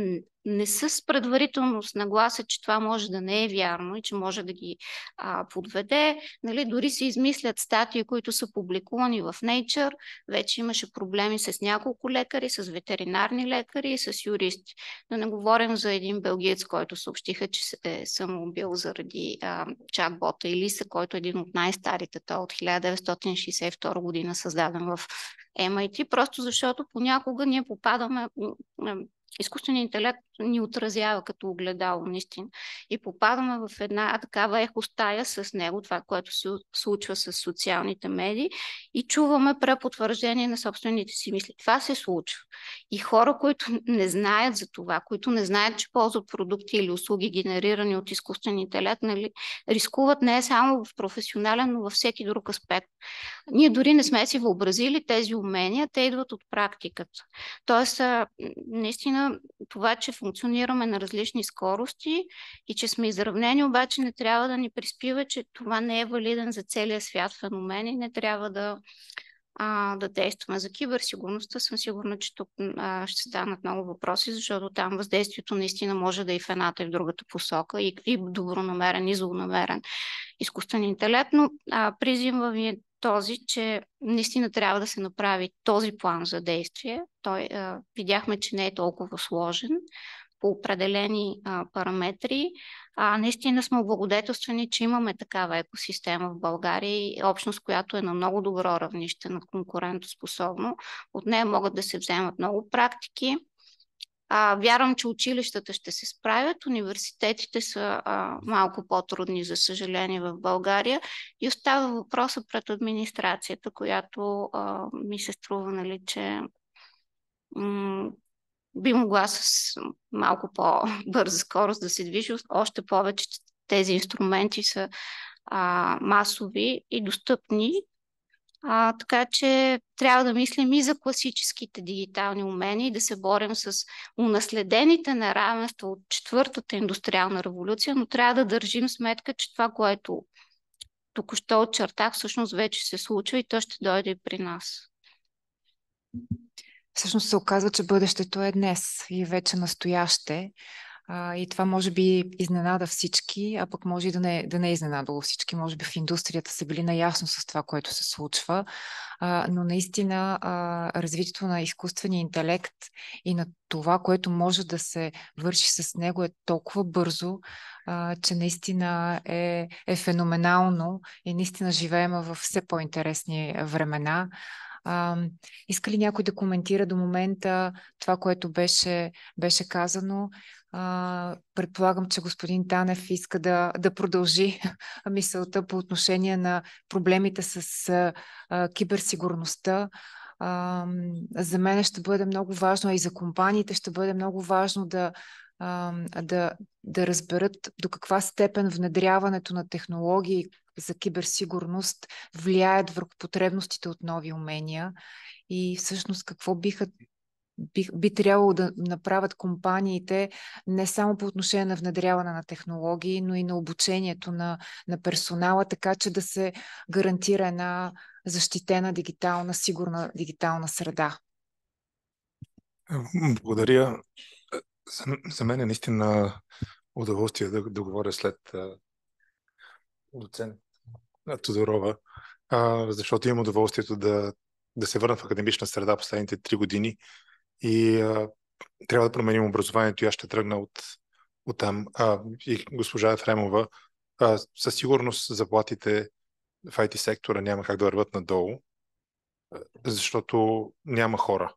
Speaker 10: не са с предварителност нагласа, че това може да не е вярно и че може да ги а, подведе, нали, дори се измислят статии, които са публикувани в Nature, вече имаше проблеми с няколко лекари, с ветеринарни лекари и с юристи. Да не говорим за един белгиец, който съобщиха, че се е самоубил заради а, чат-бота Илиса, който е един от най-старите, той е от 1962 година създаден в MIT, просто защото понякога ние попадаме изкуственият интелект ни отразява като огледало, наистина. И попадаме в една такава ехостая с него, това, което се случва с социалните медии и чуваме препотвърждение на собствените си мисли. Това се случва. И хора, които не знаят за това, които не знаят, че ползват продукти или услуги, генерирани от изкуствен интелект, нали, рискуват не само в професионален, но във всеки друг аспект. Ние дори не сме си въобразили тези умения, те идват от практиката. Тоест, наистина това, че функционираме на различни скорости и че сме изравнени, обаче не трябва да ни приспива, че това не е валиден за целия свят феномен и не трябва да, а, да действаме. За киберсигурността съм сигурна, че тук а, ще станат много въпроси, защото там въздействието наистина може да е и в едната и в другата посока, и, и добронамерен, и злонамерен изкуствен интелект, но а, призимва ви е този, че наистина трябва да се направи този план за действие. Той, а, видяхме, че не е толкова сложен по определени а, параметри. А, наистина сме облагодетелствени, че имаме такава екосистема в България и общност, която е на много добро равнище на конкурентоспособно. От нея могат да се вземат много практики, а, вярвам, че училищата ще се справят, университетите са а, малко по-трудни, за съжаление, в България. И остава въпроса пред администрацията, която а, ми се струва, нали, че м- би могла с малко по-бърза скорост да се движи, още повече, тези инструменти са а, масови и достъпни а, така че трябва да мислим и за класическите дигитални умения и да се борим с унаследените неравенства от четвъртата индустриална революция, но трябва да държим сметка, че това, което току-що очертах, всъщност вече се случва и то ще дойде и при нас. Всъщност се
Speaker 3: оказва, че бъдещето е днес и вече настояще. А, и това може би изненада всички, а пък може и да не, да не е изненадало всички. Може би в индустрията са били наясно с това, което се случва. А, но наистина а, развитието на изкуствения интелект и на това, което може да се върши с него е толкова бързо, а, че наистина е, е феноменално и наистина живеем в все по-интересни времена. А, иска ли някой да коментира до момента това, което беше, беше казано? А, предполагам, че господин Танев иска да, да продължи мисълта по отношение на проблемите с а, киберсигурността. А, за мен ще бъде много важно, а и за компаниите ще бъде много важно да а, да, да разберат до каква степен внедряването на технологии за киберсигурност влияят върху потребностите от нови умения и всъщност какво биха би, би трябвало да направят компаниите не само по отношение на внедряване на технологии, но и на обучението на, на персонала, така че да се гарантира една защитена дигитална, сигурна дигитална среда.
Speaker 11: Благодаря за, за мен е наистина удоволствие да, да говоря след а, доцент Тодорова, а, защото имам удоволствието да, да се върна в академична среда последните три години и а, трябва да променим образованието и аз ще тръгна от, от там. А, и госпожа Ефремова, а, със сигурност заплатите в IT сектора няма как да върват надолу, защото няма хора.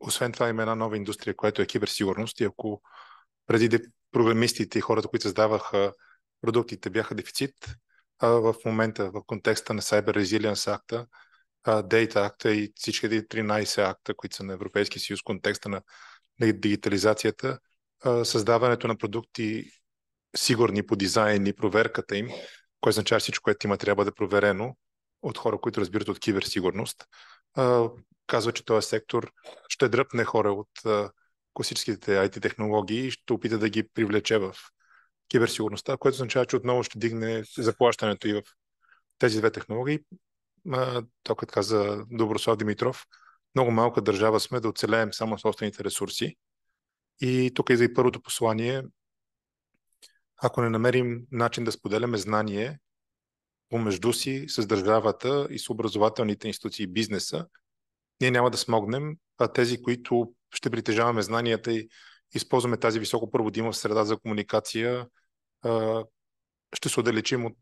Speaker 11: Освен това има една нова индустрия, която е киберсигурност и ако преди програмистите и хората, които създаваха продуктите бяха дефицит, а в момента в контекста на Cyber Resilience акта, Data акта и всички 13 акта, които са на Европейския съюз, контекста на дигитализацията, създаването на продукти сигурни по дизайн и проверката им, което означава всичко, което има трябва да е проверено от хора, които разбират от киберсигурност, казва, че този сектор ще дръпне хора от класическите IT технологии и ще опита да ги привлече в киберсигурността, което означава, че отново ще дигне заплащането и в тези две технологии. Това, като каза Доброслав Димитров, много малка държава сме да оцелеем само собствените ресурси. И тук идва и първото послание. Ако не намерим начин да споделяме знание помежду си с държавата и с образователните институции и бизнеса, ние няма да смогнем, а тези, които ще притежаваме знанията и използваме тази високо проводима среда за комуникация, ще се отдалечим от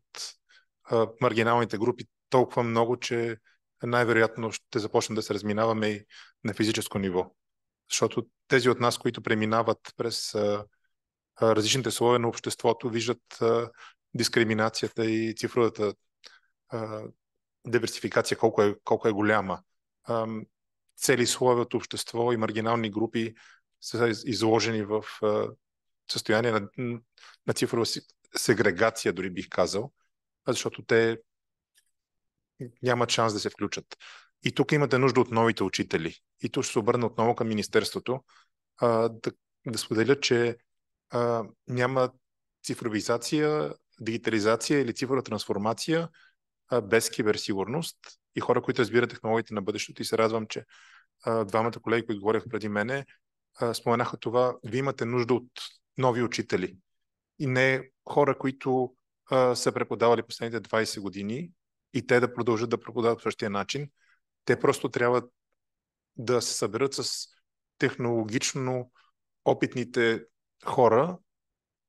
Speaker 11: маргиналните групи толкова много, че най-вероятно ще започнем да се разминаваме и на физическо ниво. Защото тези от нас, които преминават през различните слоя на обществото, виждат дискриминацията и цифровата диверсификация колко е, колко е голяма цели слоеве от общество и маргинални групи са изложени в състояние на, на цифрова сегрегация, дори бих казал, защото те нямат шанс да се включат. И тук имате нужда от новите учители. И тук ще се обърна отново към Министерството а, да, да споделя, че а, няма цифровизация, дигитализация или цифрова трансформация а, без киберсигурност и хора, които разбират технологиите на бъдещето. И се радвам, че а, двамата колеги, които говорих преди мене, а, споменаха това. Вие имате нужда от нови учители. И не хора, които а, са преподавали последните 20 години и те да продължат да преподават по същия начин. Те просто трябва да се съберат с технологично опитните хора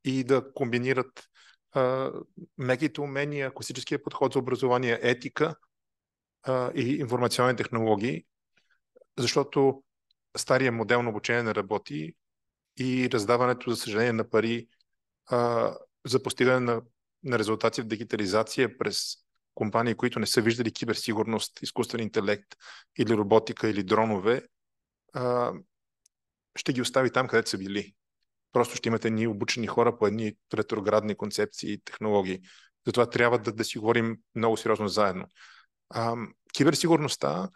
Speaker 11: и да комбинират а, меките умения, класическия подход за образование, етика а, и информационни технологии, защото стария модел на обучение не работи и раздаването, за съжаление, на пари а, за постигане на, на резултати в дигитализация през компании, които не са виждали киберсигурност, изкуствен интелект или роботика или дронове, а, ще ги остави там, където са били. Просто ще имате ни обучени хора по едни ретроградни концепции и технологии. Затова трябва да, да си говорим много сериозно заедно. А, киберсигурността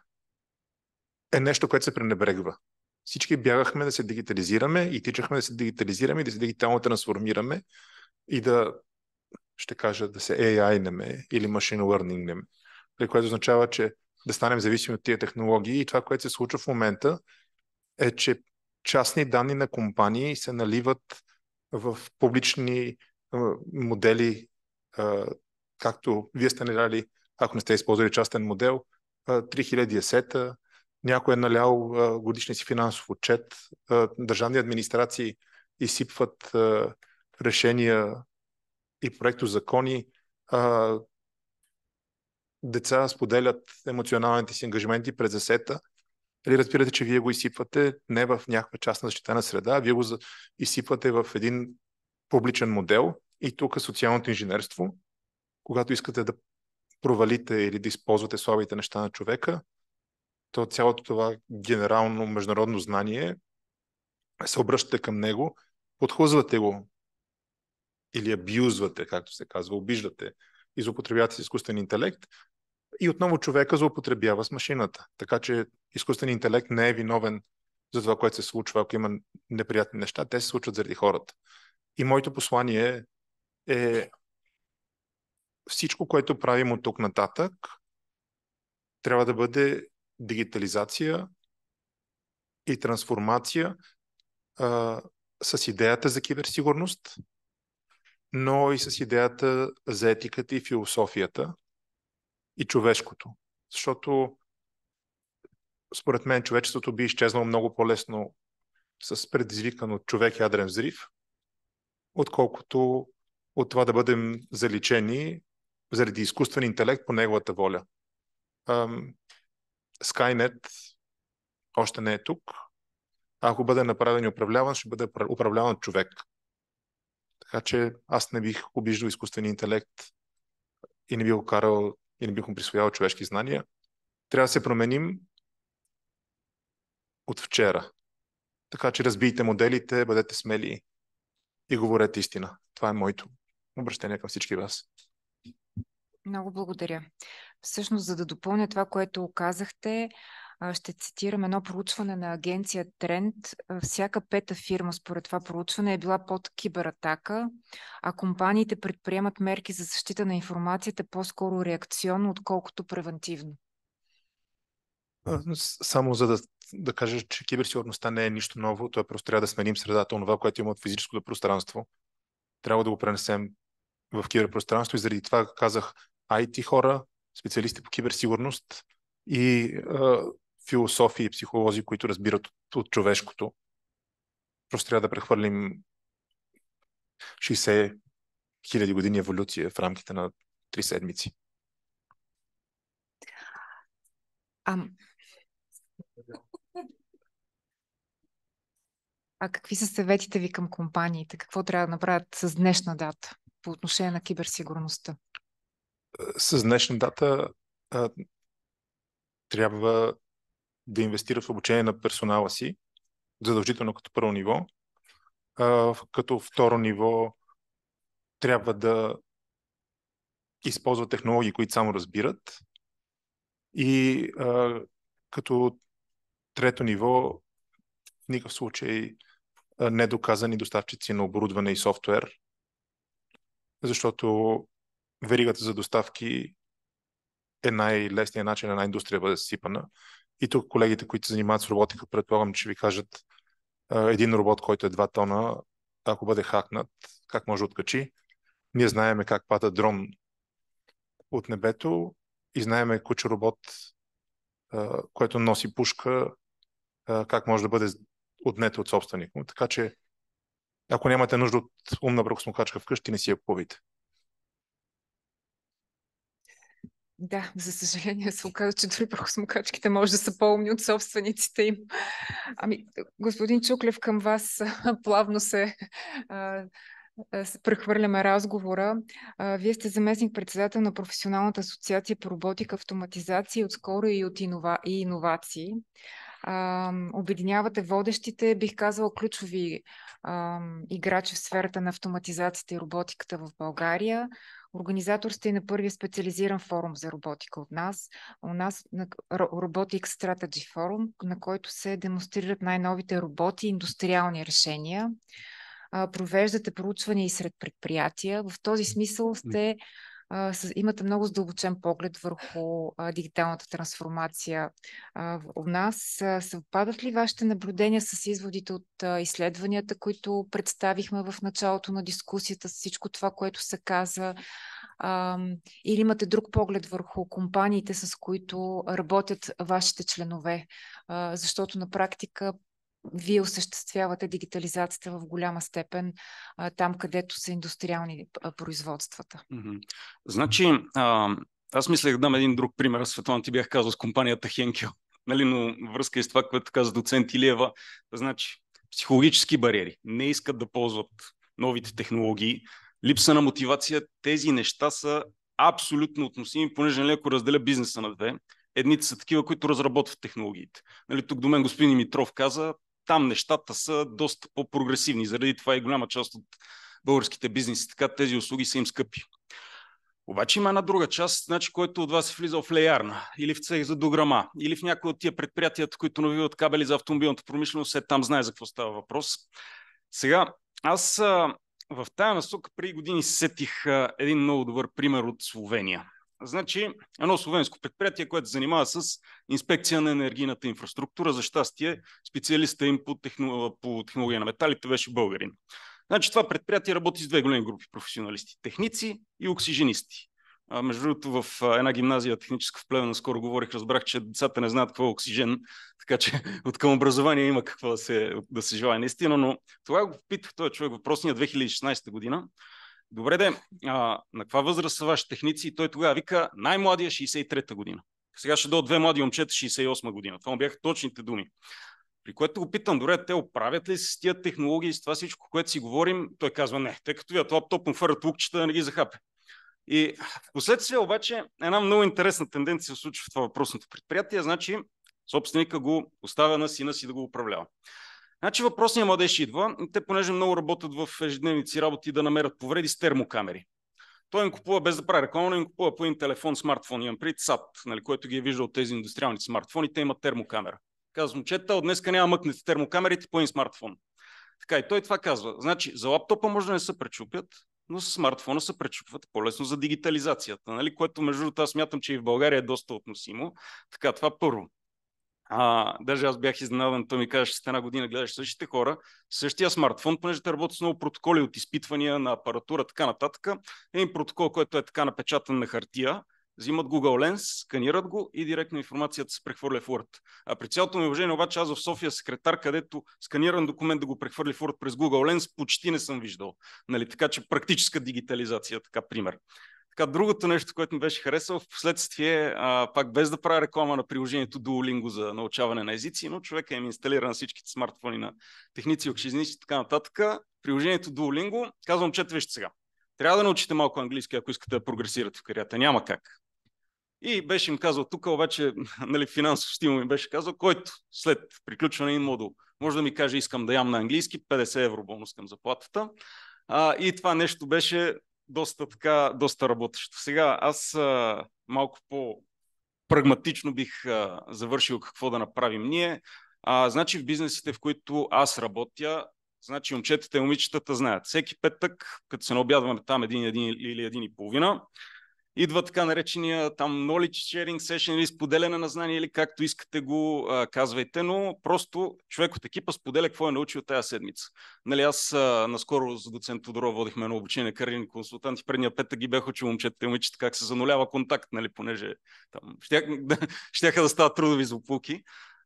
Speaker 11: е нещо, което се пренебрегва. Всички бягахме да се дигитализираме и тичахме да се дигитализираме и да се дигитално трансформираме и да, ще кажа, да се AI-неме е или machine learning-неме, е. което означава, че да станем зависими от тия технологии и това, което се случва в момента е, че частни данни на компании се наливат в публични модели, както вие сте наляли, ако не сте използвали частен модел, 3010, е някой е налял годишния си финансов отчет, държавни администрации изсипват решения и проекто закони, деца споделят емоционалните си ангажименти през есета. или нали, разбирате, че вие го изсипвате не в някаква част на защитена среда, вие го изсипвате в един публичен модел и тук социалното инженерство, когато искате да провалите или да използвате слабите неща на човека, то цялото това генерално международно знание се обръщате към него, подхлъзвате го или абюзвате, както се казва, обиждате, изупотребявате с изкуствен интелект и отново човека злоупотребява с машината. Така че изкуствен интелект не е виновен за това, което се случва, ако има неприятни неща, те се случват заради хората. И моето послание е всичко, което правим от тук нататък, трябва да бъде дигитализация и трансформация а, с идеята за киберсигурност, но и с идеята за етиката и философията и човешкото. Защото според мен човечеството би изчезнало много по-лесно с предизвикан от човек ядрен взрив, отколкото от това да бъдем заличени заради изкуствен интелект по неговата воля. Ам, Skynet още не е тук. Ако бъде направен и управляван, ще бъде управляван човек. Така че аз не бих обиждал изкуствения интелект и не бих го карал и не бих му присвоявал човешки знания. Трябва да се променим от вчера. Така че разбийте моделите, бъдете смели и говорете истина. Това е моето обращение към всички вас.
Speaker 3: Много благодаря. Всъщност, за да допълня това, което казахте, ще цитирам едно проучване на агенция Тренд. Всяка пета фирма според това проучване е била под кибератака, а компаниите предприемат мерки за защита на информацията по-скоро реакционно, отколкото превентивно.
Speaker 11: Само за да, да кажа, че киберсигурността не е нищо ново, е просто трябва да сменим средата, това, което има от физическото пространство. Трябва да го пренесем в киберпространство и заради това казах IT хора, специалисти по киберсигурност и а, философи и психолози, които разбират от, от човешкото. Просто трябва да прехвърлим 60 хиляди години еволюция в рамките на 3 седмици.
Speaker 3: А... А какви са съветите ви към компаниите? Какво трябва да направят с днешна дата по отношение на киберсигурността?
Speaker 11: с днешна дата а, трябва да инвестира в обучение на персонала си, задължително като първо ниво. А, като второ ниво трябва да използва технологии, които само разбират. И а, като трето ниво, в никакъв случай недоказани доставчици на оборудване и софтуер, защото веригата за доставки е най-лесният начин една индустрия да бъде съсипана. И тук колегите, които се занимават с роботика, предполагам, че ви кажат един робот, който е 2 тона, ако бъде хакнат, как може да откачи. Ние знаеме как пада дрон от небето и знаеме куче робот, което носи пушка, как може да бъде отнето от собственик му. Така че, ако нямате нужда от умна бръксмокачка вкъщи, не си я купите.
Speaker 12: Да, за
Speaker 3: съжаление се оказа, че дори прахосмокачките може да са по-умни от собствениците им. Ами, господин Чуклев, към вас плавно се прехвърляме разговора. Вие сте заместник председател на Професионалната асоциация по роботика, автоматизация отскоро и от инова... и иновации. Обединявате водещите, бих казал ключови играчи в сферата на автоматизацията и роботиката в България. Организатор сте на първия специализиран форум за роботика от нас. У нас на Robotics Strategy Forum, на който се демонстрират най-новите роботи и индустриални решения. Провеждате проучвания и сред предприятия. В този смисъл сте а, с, имате много задълбочен поглед върху а, дигиталната трансформация а, у нас. А, съвпадат ли вашите наблюдения с изводите от а, изследванията, които представихме в началото на дискусията, с всичко това, което се каза? А, или имате друг поглед върху компаниите, с които работят вашите членове? А, защото на практика вие осъществявате дигитализацията в голяма степен а, там, където са индустриални а, производствата.
Speaker 13: Значи, а, аз мислех да дам един друг пример. Светлана ти бях казал с компанията Хенкел. Нали, но връзка и с това, което каза доцент Илиева. Значи, психологически бариери. Не искат да ползват новите технологии. Липса на мотивация. Тези неща са абсолютно относими, понеже нали, ако разделя бизнеса на две, едните са такива, които разработват технологиите. Нали, тук до мен господин Митров каза, там нещата са доста по-прогресивни. Заради това и голяма част от българските бизнеси, така тези услуги са им скъпи. Обаче има една друга част, значи, който от вас е влизал в леярна или в цех за дограма, или в някои от тия предприятията, които навиват кабели за автомобилната промишленост, там знае за какво става въпрос. Сега, аз в тая насока преди години сетих един много добър пример от Словения. Значи, едно словенско предприятие, което се занимава с инспекция на енергийната инфраструктура. За щастие, специалиста им по, техно... по технология на металите беше българин. Значи, това предприятие работи с две големи групи професионалисти техници и оксиженисти. А, между другото, в една гимназия техническа в Плевен скоро говорих, разбрах, че децата не знаят какво е оксижен, така че от към образование има какво да се, да се желая наистина, но това го попитах този човек въпросния 2016 година добре де, а, на каква възраст са вашите техници? И той тогава вика, най-младия 63-та е година. Сега ще дойдат две млади момчета 68-та година. Това му бяха точните думи. При което го питам, добре, те оправят ли с тия технологии, с това всичко, което си говорим? Той казва, не, тъй като вият лаптоп му фърят лукчета, да не ги захапе. И в последствие обаче една много интересна тенденция се случва в това въпросното предприятие. Значи, собственика го оставя на сина си да го управлява. Значи въпросният младеж идва, те понеже много работят в ежедневници си работи да намерят повреди с термокамери. Той им купува, без да прави реклама, им купува по един телефон, смартфон, имам пред САД, нали, който ги е виждал тези индустриални смартфони, те имат термокамера. Казвам, момчета, от днеска няма мъкнете термокамерите по един смартфон. Така и той това казва. Значи, за лаптопа може да не се пречупят, но с смартфона се пречупват по-лесно за дигитализацията, нали? което между другото аз смятам, че и в България е доста относимо. Така, това първо. А, даже аз бях изненадан, той ми каже, че една година гледаш същите хора, същия смартфон, понеже те работят с много протоколи от изпитвания на апаратура, така нататък. Един протокол, който е така напечатан на хартия, взимат Google Lens, сканират го и директно информацията се прехвърля в Word. А при цялото ми уважение обаче аз в София секретар, където сканиран документ да го прехвърли в Word през Google Lens, почти не съм виждал. Нали, така че практическа дигитализация, така пример. Така, другото нещо, което ми беше харесало, в последствие, а, пак без да правя реклама на приложението Duolingo за научаване на езици, но човека им е инсталира на всичките смартфони на техници, окшизници и така нататък. Приложението Duolingo, казвам, че вижте сега. Трябва да научите малко английски, ако искате да прогресирате в кариерата. Няма как. И беше им казал, тук обаче нали, финансов стимул ми беше казал, който след приключване им модул може да ми каже, искам да ям на английски, 50 евро бонус към заплатата. А, и това нещо беше доста така, доста работещо. Сега аз а, малко по прагматично бих а, завършил какво да направим ние. А, значи в бизнесите, в които аз работя, значи момчетата и момичетата знаят. Всеки петък, като се наобядваме там един, един или един и половина, идва така наречения там knowledge sharing session или споделяне на знания или както искате го а, казвайте, но просто човек от екипа споделя какво е научил тази седмица. Нали, аз а, наскоро с доцент Тодоров водихме едно обучение кариерни консултанти, предния петък ги бях учил момчетата и момичета как се занулява контакт, нали, понеже там щях, да, щяха да стават трудови злополуки.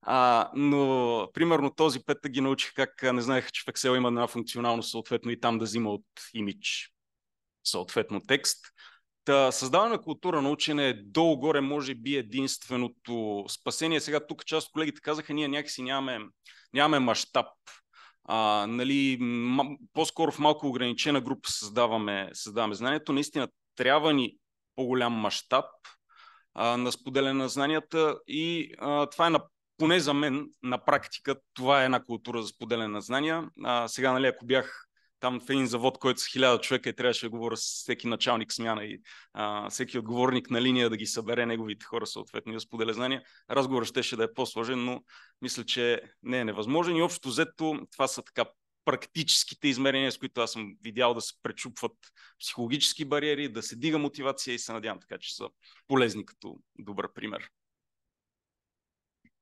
Speaker 13: А, но, примерно, този петък ги научих как не знаеха, че в Excel има една функционалност, съответно и там да взима от имидж, съответно текст. Та, създаване на култура на учене е долу-горе, може би, единственото спасение. Сега тук част от колегите казаха, ние някакси нямаме, нямаме мащаб. А, нали, м- по-скоро в малко ограничена група създаваме, създаваме знанието. Наистина трябва ни по-голям мащаб на споделяне на знанията и а, това е на поне за мен на практика това е една култура за споделяне на знания. А, сега, нали, ако бях там в един завод, който с хиляда човека и трябваше да говоря с всеки началник смяна и а, всеки отговорник на линия да ги събере неговите хора съответно и да споделя знания, разговорът ще, ще да е по-сложен, но мисля, че не е невъзможен и общо взето това са така практическите измерения, с които аз съм видял да се пречупват психологически бариери, да се дига мотивация и се надявам така, че са полезни като добър
Speaker 8: пример.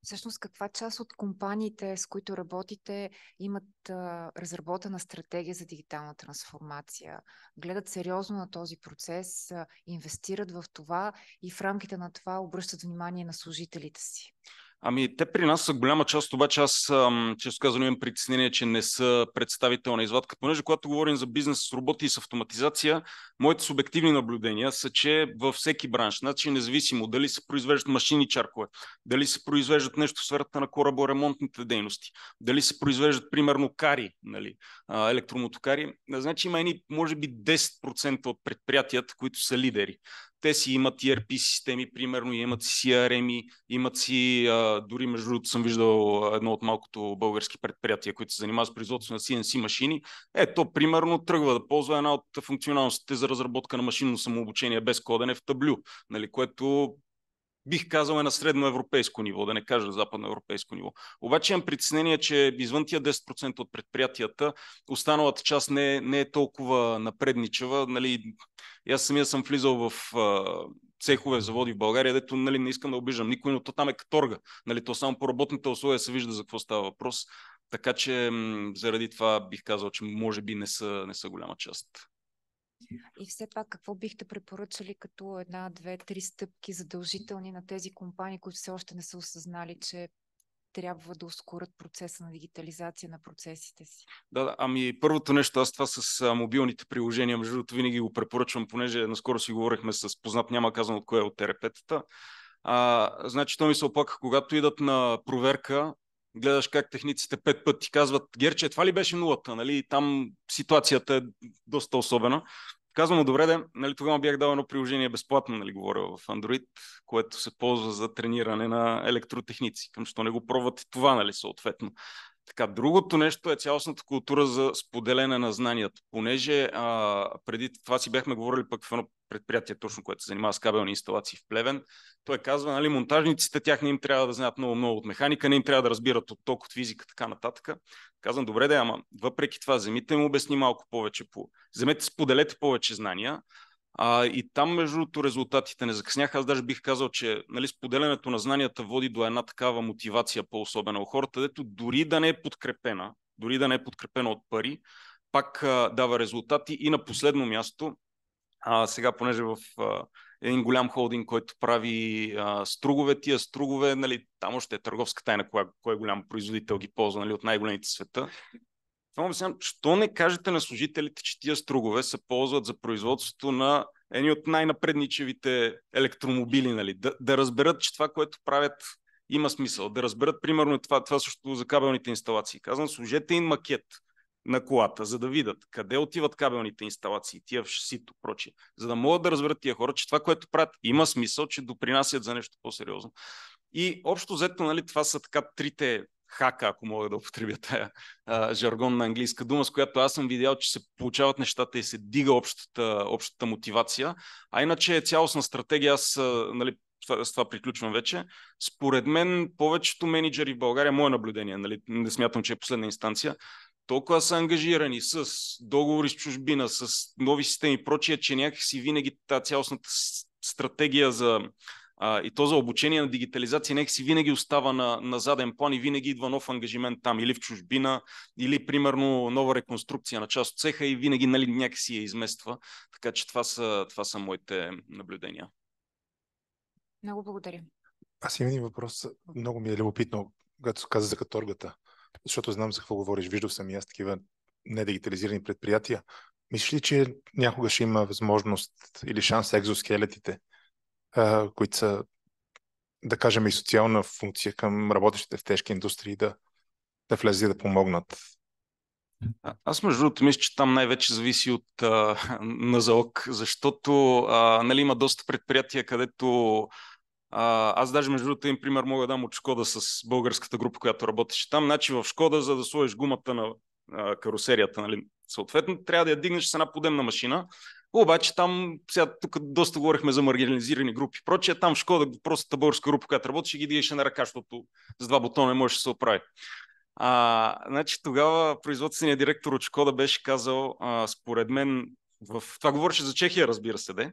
Speaker 3: Всъщност, каква част от компаниите, с които работите, имат а, разработена стратегия за дигитална трансформация? Гледат сериозно на този процес, а, инвестират в това и в рамките на това обръщат внимание на служителите си?
Speaker 13: Ами, те при нас са голяма част, обаче аз, често казано, имам притеснение, че не са представителна извадка, понеже когато говорим за бизнес с роботи и с автоматизация, моите субективни наблюдения са, че във всеки бранш, значи независимо дали се произвеждат машини чаркове, дали се произвеждат нещо в сферата на кораборемонтните дейности, дали се произвеждат, примерно, кари, нали, електромотокари, значи има едни, може би, 10% от предприятията, които са лидери. Те си имат ERP системи, примерно, имат си CRM, имат си, а, дори между другото съм виждал едно от малкото български предприятия, които се занимават с производство на CNC машини. Ето, примерно тръгва да ползва една от функционалностите за разработка на машинно самообучение без кодене в таблю, нали, което бих казал, е на средноевропейско ниво, да не кажа западноевропейско ниво. Обаче имам притеснение, че извън тия 10% от предприятията, останалата част не, е, не е толкова напредничава. Нали, аз самия съм влизал в цехове, заводи в България, дето нали, не искам да обиждам никой, но то там е каторга. Нали, то само по работните условия се вижда за какво става въпрос. Така че заради това бих казал, че може би не са, не са голяма част.
Speaker 3: И все пак, какво бихте препоръчали като една, две, три стъпки задължителни на тези компании, които все още не са осъзнали, че трябва да ускорят процеса на дигитализация на процесите си?
Speaker 13: Да, да, ами първото нещо, аз това с мобилните приложения, между другото винаги го препоръчвам, понеже наскоро си говорихме с познат, няма казано от кое е от терапетата. А, значи, то ми се оплака, когато идат на проверка, гледаш как техниците пет пъти казват, Герче, това ли беше нулата? Нали? Там ситуацията е доста особена. Казвам, добре, де, нали, тогава бях дал едно приложение безплатно, нали, говоря в Android, което се ползва за трениране на електротехници. Към що не го пробвате това, нали, съответно. Така, другото нещо е цялостната култура за споделяне на знанията. Понеже а, преди това си бяхме говорили пък в едно предприятие, точно което се занимава с кабелни инсталации в Плевен, той казва, нали, монтажниците, тях не им трябва да знаят много-много от механика, не им трябва да разбират от ток, от физика, така нататък. Казвам, добре да, ама въпреки това, вземите му обясни малко повече по... Вземете, споделете повече знания, а, и там, между другото, резултатите не закъсняха. Аз даже бих казал, че нали, споделянето на знанията води до една такава мотивация по-особена у хората, дето дори да не е подкрепена, дори да не е подкрепена от пари, пак а, дава резултати. И на последно място, а, сега, понеже в а, един голям холдинг, който прави а, стругове, тия стругове, нали, там още е търговска тайна, кой, кой е голям производител ги ползва нали, от най-големите света. Само мислям, що не кажете на служителите, че тия стругове се ползват за производството на едни от най-напредничевите електромобили, нали? Да, да разберат, че това, което правят, има смисъл. Да разберат, примерно, това, това също за кабелните инсталации. Казвам, служете им макет на колата, за да видят къде отиват кабелните инсталации, тия в шасито, прочие, за да могат да разберат тия хора, че това, което правят, има смисъл, че допринасят за нещо по-сериозно. И общо взето, нали, това са така трите хака, ако мога да употребя тая а, жаргонна английска дума, с която аз съм видял, че се получават нещата и се дига общата, общата мотивация. А иначе е цялостна стратегия, аз нали, с това приключвам вече. Според мен повечето менеджери в България, мое наблюдение, нали, не смятам, че е последна инстанция, толкова са ангажирани с договори с чужбина, с нови системи и прочие, че някакси винаги тази цялостната стратегия за а, и то за обучение на дигитализация нека си винаги остава на, на заден план и винаги идва нов ангажимент там или в чужбина, или примерно нова реконструкция на част от цеха и винаги нали, някакси я измества. Така че това са, това са моите наблюдения.
Speaker 3: Много благодаря.
Speaker 11: Аз имам един въпрос. Много ми е любопитно, когато каза за каторгата, защото знам за какво говориш. Виждал съм и аз такива недигитализирани предприятия. Мислиш ли, че някога ще има възможност или шанс екзоскелетите а, които са, да кажем, и социална функция към работещите в тежки индустрии да, да влезе и да помогнат.
Speaker 13: Аз между другото мисля, че там най-вече зависи от а, защото а, нали, има доста предприятия, където а, аз даже между другото им пример мога да дам от Шкода с българската група, която работеше там. Значи в Шкода, за да сложиш гумата на а, карусерията, нали, съответно, трябва да я дигнеш с една подемна машина, обаче там, сега тук доста говорихме за маргинализирани групи. Проче, там в Шкода, просто таборска група, която работи, ще ги дигаше на ръка, защото с два бутона не можеше да се оправи. А, значи тогава производственият директор от Шкода беше казал, а, според мен, в... това говореше за Чехия, разбира се, де,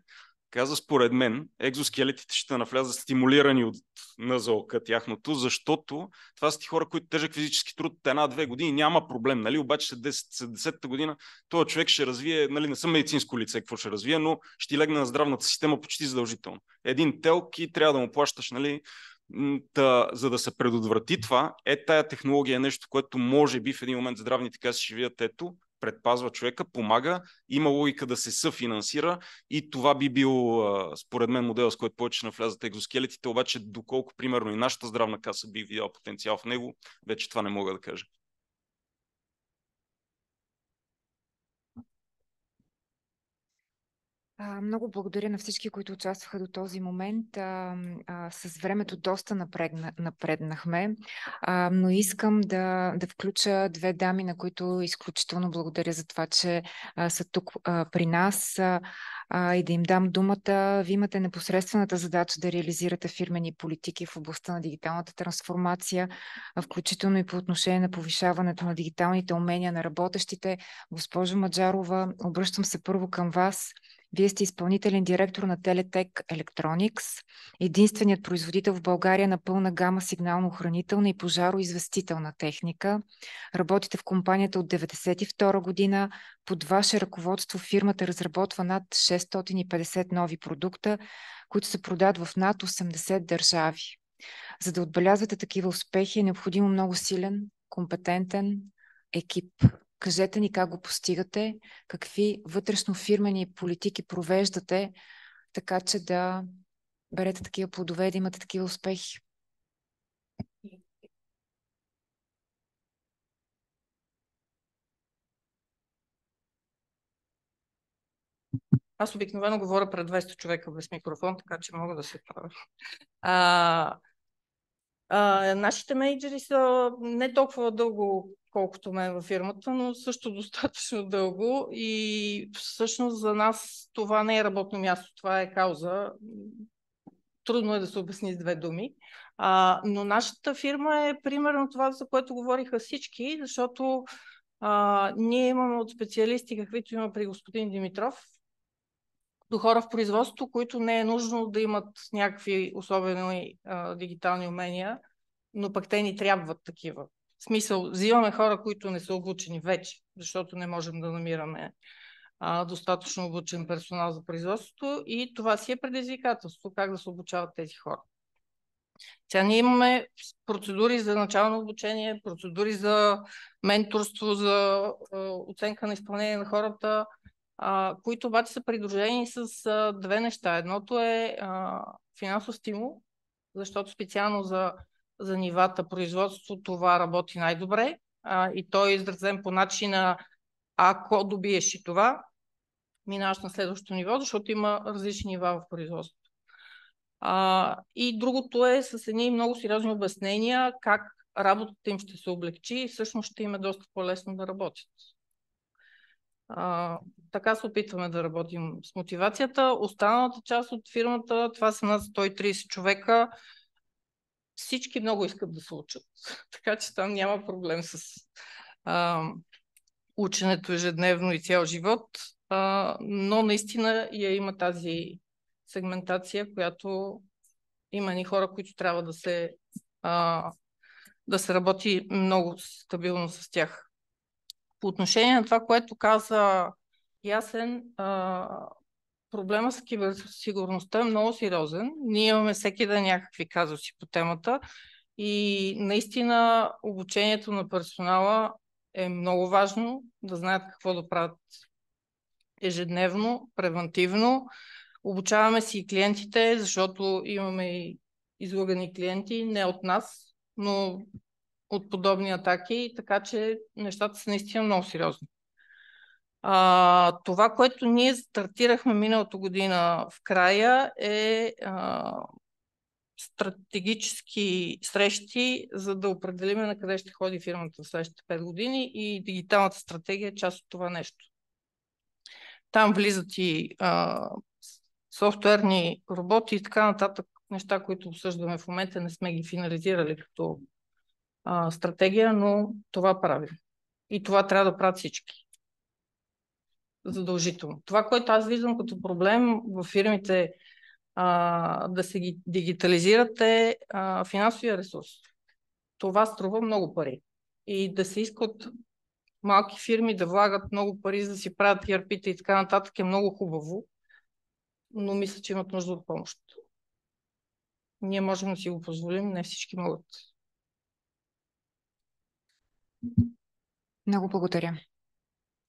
Speaker 13: каза, според мен, екзоскелетите ще навлязат стимулирани от назолка тяхното, защото това са ти хора, които тежък физически труд една-две години няма проблем, нали? Обаче след 10-та година този човек ще развие, нали, не съм медицинско лице, какво ще развие, но ще легне на здравната система почти задължително. Един телк и трябва да му плащаш, нали, Та, за да се предотврати това, е тая технология е нещо, което може би в един момент здравните каси ще видят, ето, предпазва човека, помага, има логика да се съфинансира и това би бил, според мен, модел, с който повече навлязат екзоскелетите, обаче доколко, примерно, и нашата здравна каса би видяла потенциал в него, вече това не мога да кажа.
Speaker 3: много благодаря на всички, които участваха до този момент. с времето доста напреднахме, но искам да, да включа две дами, на които изключително благодаря за това, че са тук при нас и да им дам думата. Вие имате непосредствената задача да реализирате фирмени политики в областта на дигиталната трансформация, включително и по отношение на повишаването на дигиталните умения на работещите. Госпожо Маджарова, обръщам се първо към вас. Вие сте изпълнителен директор на Teletech Electronics, единственият производител в България на пълна гама сигнално охранителна и пожароизвестителна техника. Работите в компанията от 1992 година. Под ваше ръководство фирмата разработва над 650 нови продукта, които се продават в над 80 държави. За да отбелязвате такива успехи е необходимо много силен, компетентен екип. Кажете ни как го постигате, какви вътрешно фирмени политики провеждате, така че да берете такива плодове, да имате такива успехи.
Speaker 9: Аз обикновено говоря пред 200 човека без микрофон, така че мога да се правя. А, а, нашите менеджери са не толкова дълго колкото мен е във фирмата, но също достатъчно дълго и всъщност за нас това не е работно място, това е кауза. Трудно е да се обясни с две думи. А, но нашата фирма е примерно това, за което говориха всички, защото а, ние имаме от специалисти, каквито има при господин Димитров, до хора в производство, които не е нужно да имат някакви особени а, дигитални умения, но пък те ни трябват такива. В смисъл, взимаме хора, които не са обучени вече, защото не можем да намираме а, достатъчно обучен персонал за производството и това си е предизвикателство, как да се обучават тези хора. Тя ние имаме процедури за начално обучение, процедури за менторство, за а, оценка на изпълнение на хората, а, които обаче са придружени с а, две неща. Едното е а, финансов стимул, защото специално за за нивата производство, това работи най-добре а, и той е изразен по начина ако добиеш и това, минаваш на следващото ниво, защото има различни нива в производството. А, и другото е с едни много сериозни обяснения как работата им ще се облегчи и всъщност ще им е доста по-лесно да работят. А, така се опитваме да работим с мотивацията. Останалата част от фирмата, това са над 130 човека, всички много искат да се учат. Така че там няма проблем с а, ученето ежедневно и цял живот. А, но наистина я има тази сегментация, която има ни хора, които трябва да се, а, да се работи много стабилно с тях. По отношение на това, което каза Ясен, а, проблема с киберсигурността е много сериозен. Ние имаме всеки ден някакви казуси по темата и наистина обучението на персонала е много важно да знаят какво да правят ежедневно, превентивно. Обучаваме си и клиентите, защото имаме и излъгани клиенти, не от нас, но от подобни атаки, така че нещата са наистина много сериозни. А, това, което ние стартирахме миналото година в края е а, стратегически срещи, за да определим на къде ще ходи фирмата в следващите 5 години и дигиталната стратегия е част от това нещо. Там влизат и а, софтуерни роботи и така нататък, неща, които обсъждаме в момента, не сме ги финализирали като а, стратегия, но това правим. И това трябва да правят всички задължително. Това, което аз виждам като проблем в фирмите а, да се ги дигитализират е а, финансовия ресурс. Това струва много пари. И да се искат малки фирми да влагат много пари, за да си правят erp и така нататък е много хубаво, но мисля, че имат нужда от помощ. Ние можем да си го позволим, не всички могат.
Speaker 3: Много благодаря.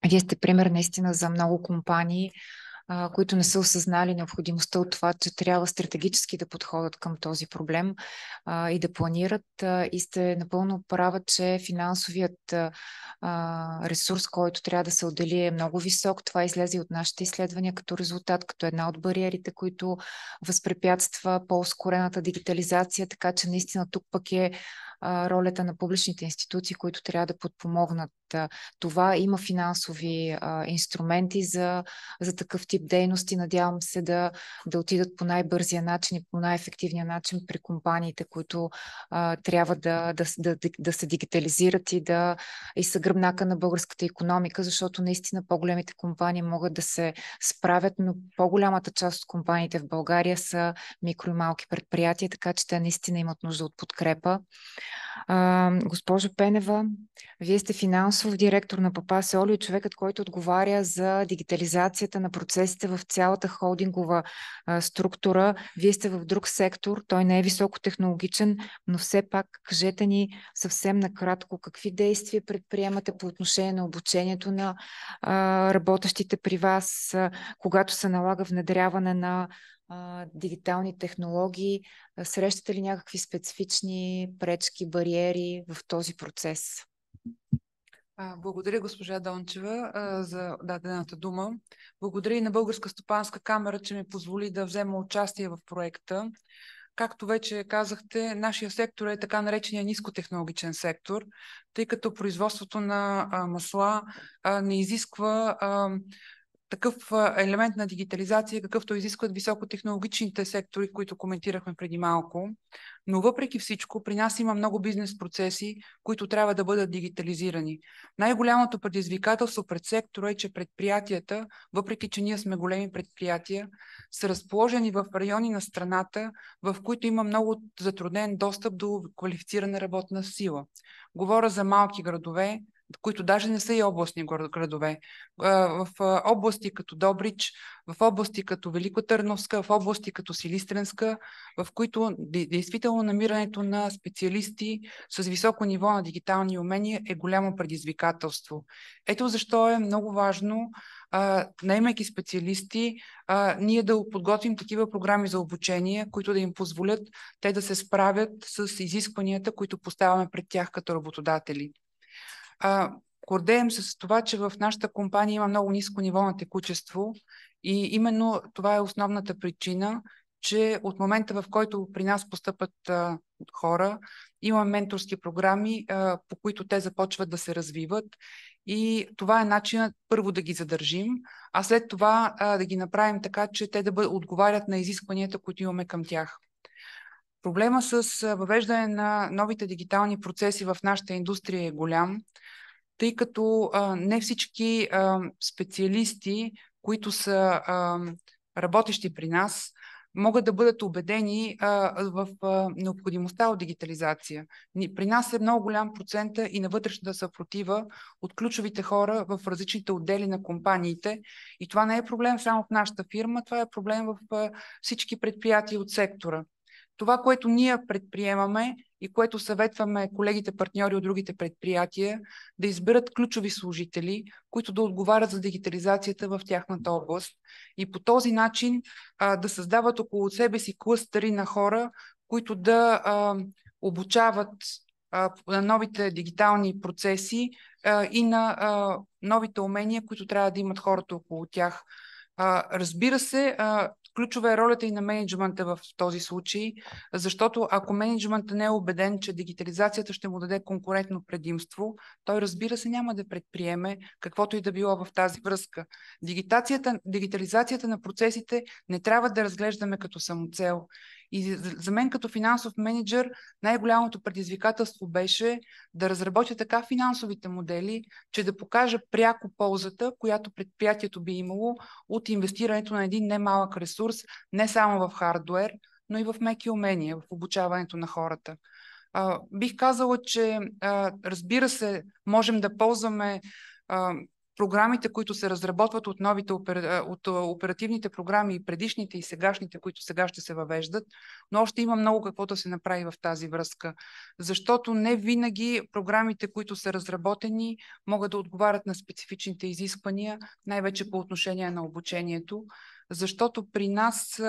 Speaker 3: Вие сте пример наистина за много компании, а, които не са осъзнали необходимостта от това, че трябва стратегически да подходят към този проблем а, и да планират. А, и сте напълно права, че финансовият а, ресурс, който трябва да се отдели е много висок. Това излезе и от нашите изследвания като резултат, като една от бариерите, които възпрепятства по-ускорената дигитализация, така че наистина тук пък е ролята на публичните институции, които трябва да подпомогнат това. Има финансови инструменти за, за такъв тип дейности. Надявам се да, да отидат по най-бързия начин и по най-ефективния начин при компаниите, които а, трябва да, да, да, да се дигитализират и да и са гръбнака на българската економика, защото наистина по-големите компании могат да се справят, но по-голямата част от компаниите в България са микро и малки предприятия, така че те наистина имат нужда от подкрепа. А, госпожо Пенева, вие сте финансов директор на Папа Сеолио, човекът, който отговаря за дигитализацията на процесите в цялата холдингова а, структура. Вие сте в друг сектор, той не е високотехнологичен, но все пак кажете ни съвсем накратко какви действия предприемате по отношение на обучението на а, работещите при вас, а, когато се налага внедряване на а, дигитални технологии. Срещате ли някакви специфични пречки, бариери в този процес?
Speaker 12: Благодаря, госпожа Дончева, за дадената дума. Благодаря и на Българска стопанска камера, че ми позволи да взема участие в проекта. Както вече казахте, нашия сектор е така наречения нискотехнологичен сектор, тъй като производството на масла не изисква такъв елемент на дигитализация, какъвто изискват високотехнологичните сектори, които коментирахме преди малко. Но въпреки всичко, при нас има много бизнес процеси, които трябва да бъдат дигитализирани. Най-голямото предизвикателство пред сектора е, че предприятията, въпреки че ние сме големи предприятия, са разположени в райони на страната, в които има много затруднен достъп до квалифицирана работна сила. Говоря за малки градове, които даже не са и областни градове. В области като Добрич, в области като Великотърновска, в области като Силистренска, в които действително намирането на специалисти с високо ниво на дигитални умения е голямо предизвикателство. Ето защо е много важно, наемайки специалисти, ние да подготвим такива програми за обучение, които да им позволят те да се справят с изискванията, които поставяме пред тях като работодатели а, гордеем се с това, че в нашата компания има много ниско ниво на текучество и именно това е основната причина, че от момента в който при нас постъпат а, хора, има менторски програми, а, по които те започват да се развиват и това е начинът първо да ги задържим, а след това а, да ги направим така, че те да бъд, отговарят на изискванията, които имаме към тях. Проблема с въвеждане на новите дигитални процеси в нашата индустрия е голям тъй като а, не всички а, специалисти, които са а, работещи при нас, могат да бъдат убедени а, в а, необходимостта от дигитализация. При нас е много голям процент и на вътрешната съпротива от ключовите хора в различните отдели на компаниите. И това не е проблем само в нашата фирма, това е проблем в а, всички предприятия от сектора. Това, което ние предприемаме, и което съветваме колегите партньори от другите предприятия да изберат ключови служители, които да отговарят за дигитализацията в тяхната област и по този начин а, да създават около себе си клъстъри на хора, които да а, обучават на новите дигитални процеси а, и на а, новите умения, които трябва да имат хората около тях. А, разбира се, Ключова е ролята и на менеджмента в този случай, защото ако менеджментът не е убеден, че дигитализацията ще му даде конкурентно предимство, той разбира се няма да предприеме каквото и да било в тази връзка. Дигитацията, дигитализацията на процесите не трябва да разглеждаме като самоцел. И за мен като финансов менеджер най-голямото предизвикателство беше да разработя така финансовите модели, че да покажа пряко ползата, която предприятието би имало от инвестирането на един немалък ресурс, не само в хардуер, но и в меки умения, в обучаването на хората. А, бих казала, че а, разбира се, можем да ползваме а, програмите, които се разработват от, новите, от оперативните програми и предишните и сегашните, които сега ще се въвеждат, но още има много какво да се направи в тази връзка. Защото не винаги програмите, които са разработени, могат да отговарят на специфичните изисквания, най-вече по отношение на обучението защото при нас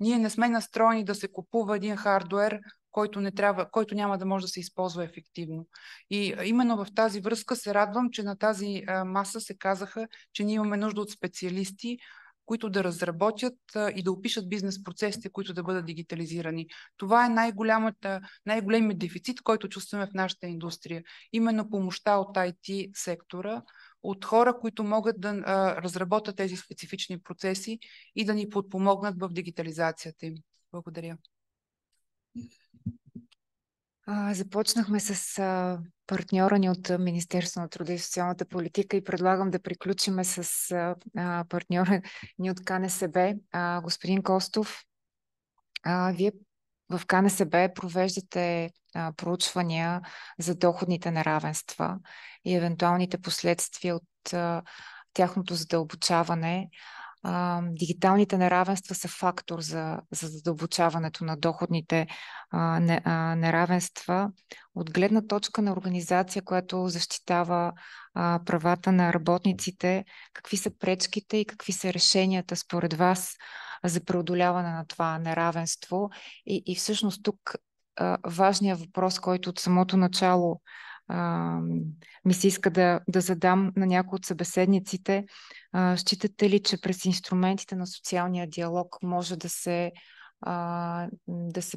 Speaker 12: ние не сме настроени да се купува един хардуер, който, не трябва, който няма да може да се използва ефективно. И именно в тази връзка се радвам, че на тази маса се казаха, че ние имаме нужда от специалисти, които да разработят и да опишат бизнес процесите, които да бъдат дигитализирани. Това е най най-големият дефицит, който чувстваме в нашата индустрия. Именно помощта от IT сектора, от хора, които могат да а, разработят тези специфични процеси и да ни подпомогнат в дигитализацията им. Благодаря.
Speaker 3: А, започнахме с а, партньора ни от Министерство на труда и социалната политика и предлагам да приключиме с а, партньора ни от КНСБ, а, господин Костов. А, вие в КНСБ провеждате а, проучвания за доходните неравенства и евентуалните последствия от а, тяхното задълбочаване а, дигиталните неравенства са фактор за, за задълбочаването на доходните а, не, а, неравенства от гледна точка на организация, която защитава а, правата на работниците. Какви са пречките и какви са решенията според вас за преодоляване на това неравенство? И, и всъщност тук а, важният въпрос, който от самото начало а, ми се иска да, да задам на някои от събеседниците. А, считате ли, че през инструментите на социалния диалог може да се, а, да се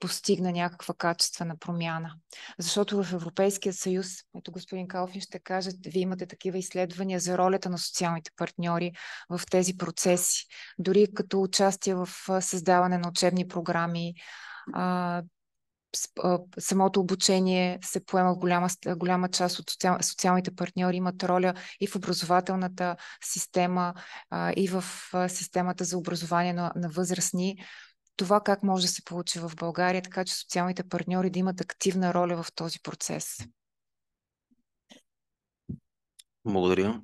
Speaker 3: постигна някаква качествена промяна. Защото в Европейския съюз, ето господин Калфин ще каже, вие имате такива изследвания за ролята на социалните партньори в тези процеси, дори като участие в създаване на учебни програми, самото обучение се поема в голяма, голяма част от социал, социалните партньори, имат роля и в образователната система, а, и в системата за образование на, на възрастни. Това как може да се получи в България, така че социалните партньори да имат активна роля в този процес.
Speaker 14: Благодаря.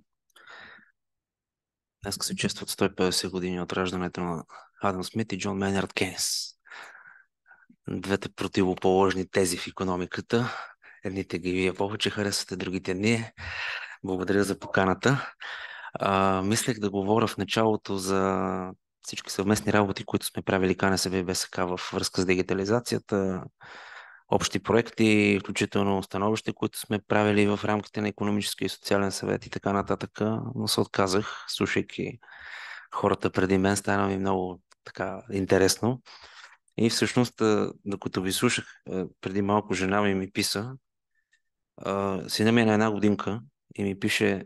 Speaker 14: Днес се честват 150 години от раждането на Адам Смит и Джон Менард Кенс двете противоположни тези в економиката. Едните ги вие повече харесвате, другите не. Благодаря за поканата. А, мислех да говоря в началото за всички съвместни работи, които сме правили КНСБ и БСК в връзка с дигитализацията, общи проекти, включително становище, които сме правили в рамките на економически и социален съвет и така нататък, но се отказах, слушайки хората преди мен, стана ми много така интересно. И всъщност, докато ви слушах преди малко, жена ми ми писа, сина ми е на една годинка и ми пише,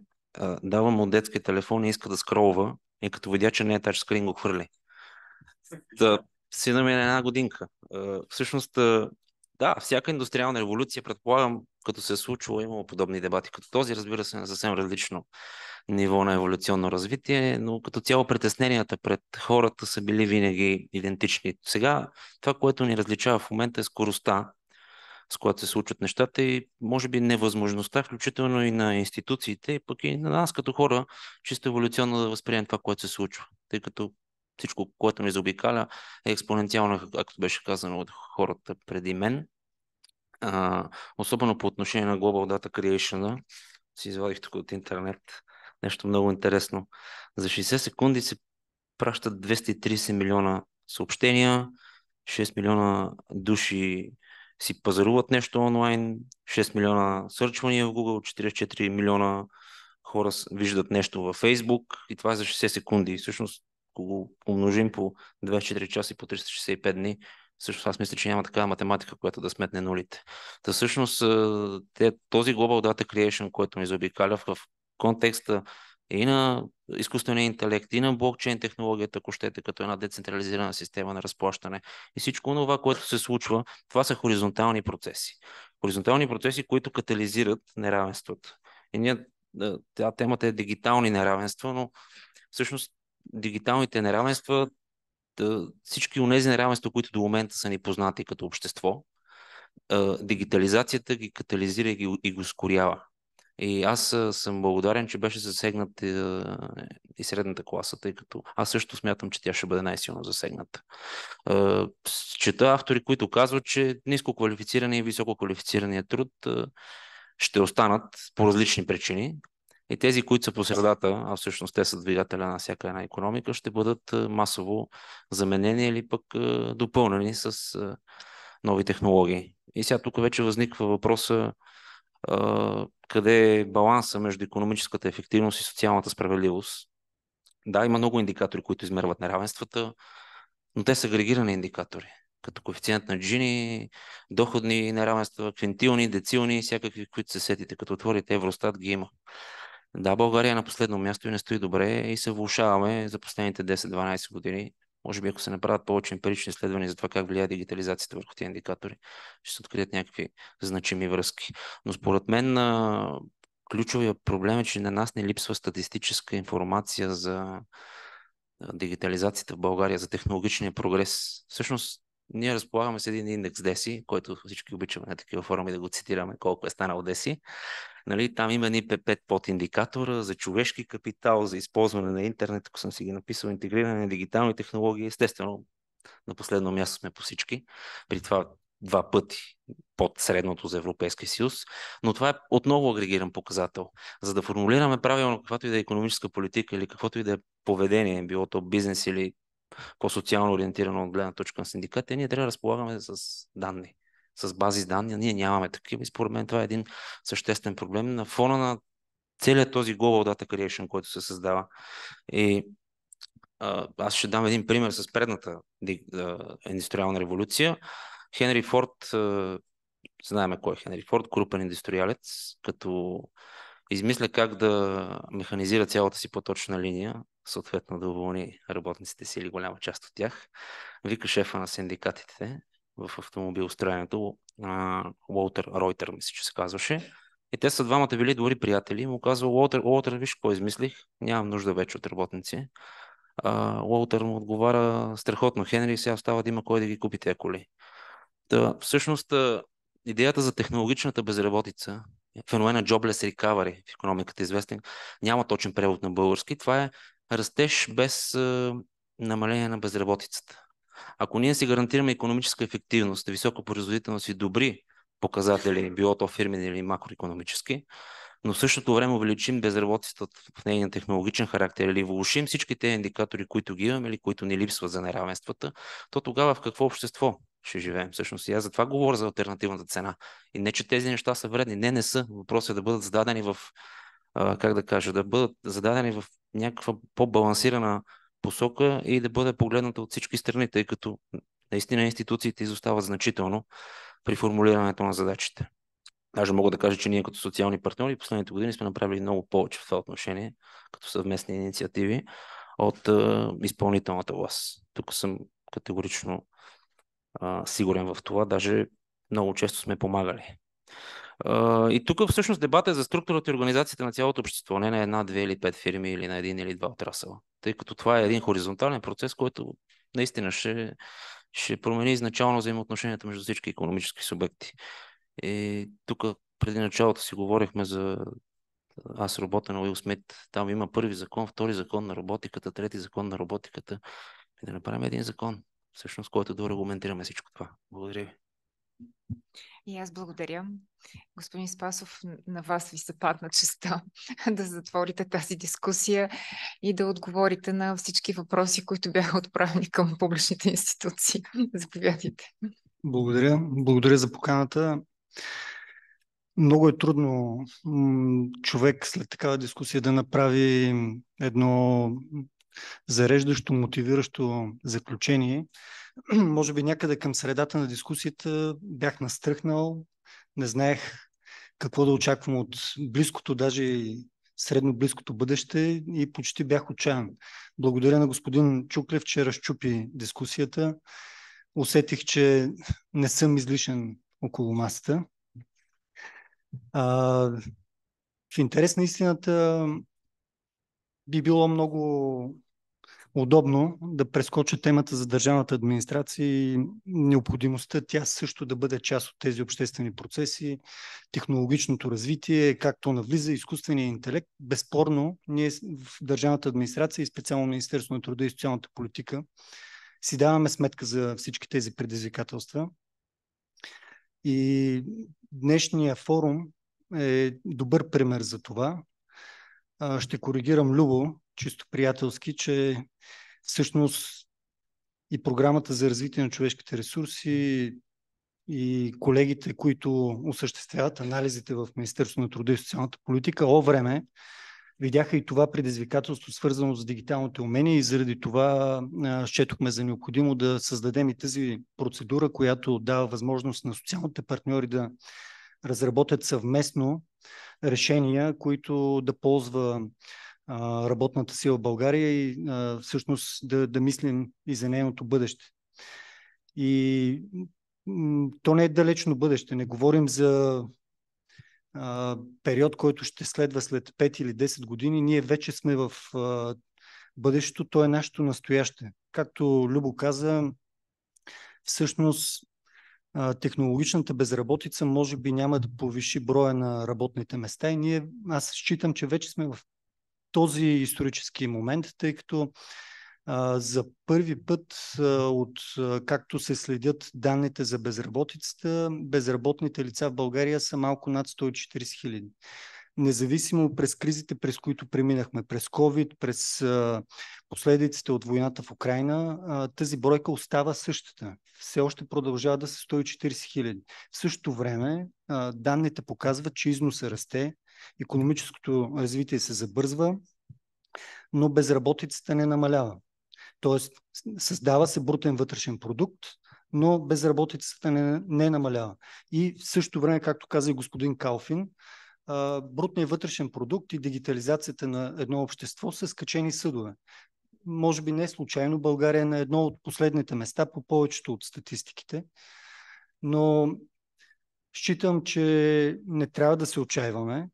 Speaker 14: давам му детски телефон и иска да скролва и като видя, че не е тачскрин, го хвърли. Та, сина ми е на една годинка. Всъщност, да, всяка индустриална революция, предполагам, като се е случило, имало подобни дебати като този, разбира се, е съвсем различно ниво на еволюционно развитие, но като цяло притесненията пред хората са били винаги идентични. Сега това, което ни различава в момента е скоростта, с която се случват нещата и може би невъзможността, включително и на институциите, и пък и на нас като хора, чисто еволюционно да възприемем това, което се случва. Тъй като всичко, което ни заобикаля, е експоненциално, както беше казано от хората преди мен. А, особено по отношение на Global Data Creation, си извадих тук от интернет Нещо много интересно. За 60 секунди се пращат 230 милиона съобщения, 6 милиона души си пазаруват нещо онлайн, 6 милиона сърчвания в Google, 44 милиона хора виждат нещо във Facebook и това е за 60 секунди. Всъщност, ако го умножим по 24 часа и по 365 дни, всъщност аз мисля, че няма такава математика, която да сметне нулите. Та всъщност е, този Global Data Creation, който ни заобикаля в контекста и на изкуствения интелект, и на блокчейн технологията, ако щете, като една децентрализирана система на разплащане. И всичко това, което се случва, това са хоризонтални процеси. Хоризонтални процеси, които катализират неравенството. И ние, тя темата е дигитални неравенства, но всъщност дигиталните неравенства, всички от тези неравенства, които до момента са ни познати като общество, дигитализацията ги катализира и, ги, и го ускорява. И аз съм благодарен, че беше засегнат и, и средната класа, тъй като аз също смятам, че тя ще бъде най-силно засегната. Чета автори, които казват, че ниско квалифициране и високо квалифицирания труд ще останат по различни причини. И тези, които са по средата, а всъщност те са двигателя на всяка една економика, ще бъдат масово заменени или пък допълнени с нови технологии. И сега тук вече възниква въпроса къде е баланса между економическата ефективност и социалната справедливост. Да, има много индикатори, които измерват неравенствата, но те са агрегирани индикатори, като коефициент на джини, доходни неравенства, квинтилни, децилни, всякакви, които се сетите. Като отворите Евростат, ги има. Да, България е на последно място и не стои добре и се влушаваме за последните 10-12 години. Може би ако се направят повече емпирични изследвания за това как влияе дигитализацията върху тези индикатори, ще се открият някакви значими връзки. Но според мен ключовия проблем е, че на нас не липсва статистическа информация за дигитализацията в България, за технологичния прогрес. Всъщност, ние разполагаме с един индекс DESI, който всички обичаме на такива форми да го цитираме, колко е станал DESI. Нали, там има едни 5 индикатора за човешки капитал, за използване на интернет, ако съм си ги написал, интегриране на дигитални технологии. Естествено, на последно място сме по всички. При това два пъти под средното за Европейския съюз, но това е отново агрегиран показател. За да формулираме правилно каквато и да е економическа политика или каквото и да е поведение, било то бизнес или по-социално ориентирано от гледна точка на синдиката, ние трябва да разполагаме с данни с бази данни, ние нямаме такива и според мен това е един съществен проблем на фона на целият този Global Data Creation, който се създава. И а, аз ще дам един пример с предната индустриална революция. Хенри Форд, а, знаеме кой е Хенри Форд, крупен индустриалец, като измисля как да механизира цялата си поточна линия, съответно да уволни работниците си или голяма част от тях. Вика шефа на синдикатите в автомобилостроенето, Уолтер Ройтер, мисля, че се казваше. И те са двамата били добри приятели. Му казва, Уолтер, Уолтер, виж какво измислих, нямам нужда вече от работници. А, Уолтер му отговаря, страхотно, Хенри, сега става да има кой да ги купи тези коли. Та, всъщност, идеята за технологичната безработица, феномена jobless recovery в економиката известен, няма точен превод на български. Това е растеж без намаление на безработицата. Ако ние си гарантираме економическа ефективност, висока производителност и добри показатели, било то фирмени или макроекономически, но в същото време увеличим безработицата в нейния технологичен характер или влушим всички тези индикатори, които ги имаме или които ни липсват за неравенствата, то тогава в какво общество ще живеем? Всъщност и аз затова говоря за альтернативната цена. И не, че тези неща са вредни. Не, не са. Въпросът е да бъдат зададени в, как да кажа, да бъдат зададени в някаква по-балансирана посока и да бъде погледната от всички страни, тъй като наистина институциите изостават значително при формулирането на задачите. Даже мога да кажа, че ние като социални партньори последните години сме направили много повече в това отношение, като съвместни инициативи от а, изпълнителната власт. Тук съм категорично а, сигурен в това, даже много често сме помагали. И тук всъщност дебата е за структурата и организацията на цялото общество, не на една, две или пет фирми или на един или два отрасъла. Тъй като това е един хоризонтален процес, който наистина ще, ще промени изначално взаимоотношенията между всички економически субекти. И тук преди началото си говорихме за аз работя на Уил Смит, там има първи закон, втори закон на роботиката, трети закон на роботиката. И да направим един закон, всъщност, който да регламентираме всичко това. Благодаря ви.
Speaker 3: И аз благодаря. Господин Спасов, на вас ви се падна честа да затворите тази дискусия и да отговорите на всички въпроси, които бяха отправени към публичните институции. Заповядайте.
Speaker 2: Благодаря. Благодаря за поканата. Много е трудно човек след такава дискусия да направи едно зареждащо, мотивиращо заключение. може би някъде към средата на дискусията бях настръхнал, не знаех какво да очаквам от близкото, даже средно близкото бъдеще и почти бях отчаян. Благодаря на господин Чуклев, че разчупи дискусията. Усетих, че не съм излишен около масата. А, в интерес на истината би било много удобно да прескоча темата за държавната администрация и необходимостта тя също да бъде част от тези обществени процеси, технологичното развитие, както навлиза изкуствения интелект. Безспорно, ние в държавната администрация и специално Министерство на труда и социалната политика си даваме сметка за всички тези предизвикателства. И днешния форум е добър пример за това ще коригирам Любо, чисто приятелски, че всъщност и програмата за развитие на човешките ресурси и колегите, които осъществяват анализите в Министерство на труда и социалната политика, о време видяха и това предизвикателство, свързано с дигиталните умения и заради това щетохме счетохме за необходимо да създадем и тази процедура, която дава възможност на социалните партньори да разработят съвместно решения, които да ползва работната сила в България и всъщност да, да мислим и за нейното бъдеще. И то не е далечно бъдеще. Не говорим за а, период, който ще следва след 5 или 10 години. Ние вече сме в а, бъдещето. То е нашето настояще. Както Любо каза, всъщност технологичната безработица може би няма да повиши броя на работните места и ние, аз считам, че вече сме в този исторически момент, тъй като а, за първи път а, от а, както се следят данните за безработицата, безработните лица в България са малко над 140 хиляди независимо през кризите, през които преминахме, през COVID, през последиците от войната в Украина, тази бройка остава същата. Все още продължава да са 140 хиляди. В същото време данните показват, че износа расте, економическото развитие се забързва, но безработицата не намалява. Тоест, създава се брутен вътрешен продукт, но безработицата не, не намалява. И в същото време, както каза и господин Калфин, брутния вътрешен продукт и дигитализацията на едно общество са скачени съдове. Може би не случайно България е на едно от последните места по повечето от статистиките, но считам, че не трябва да се отчаиваме.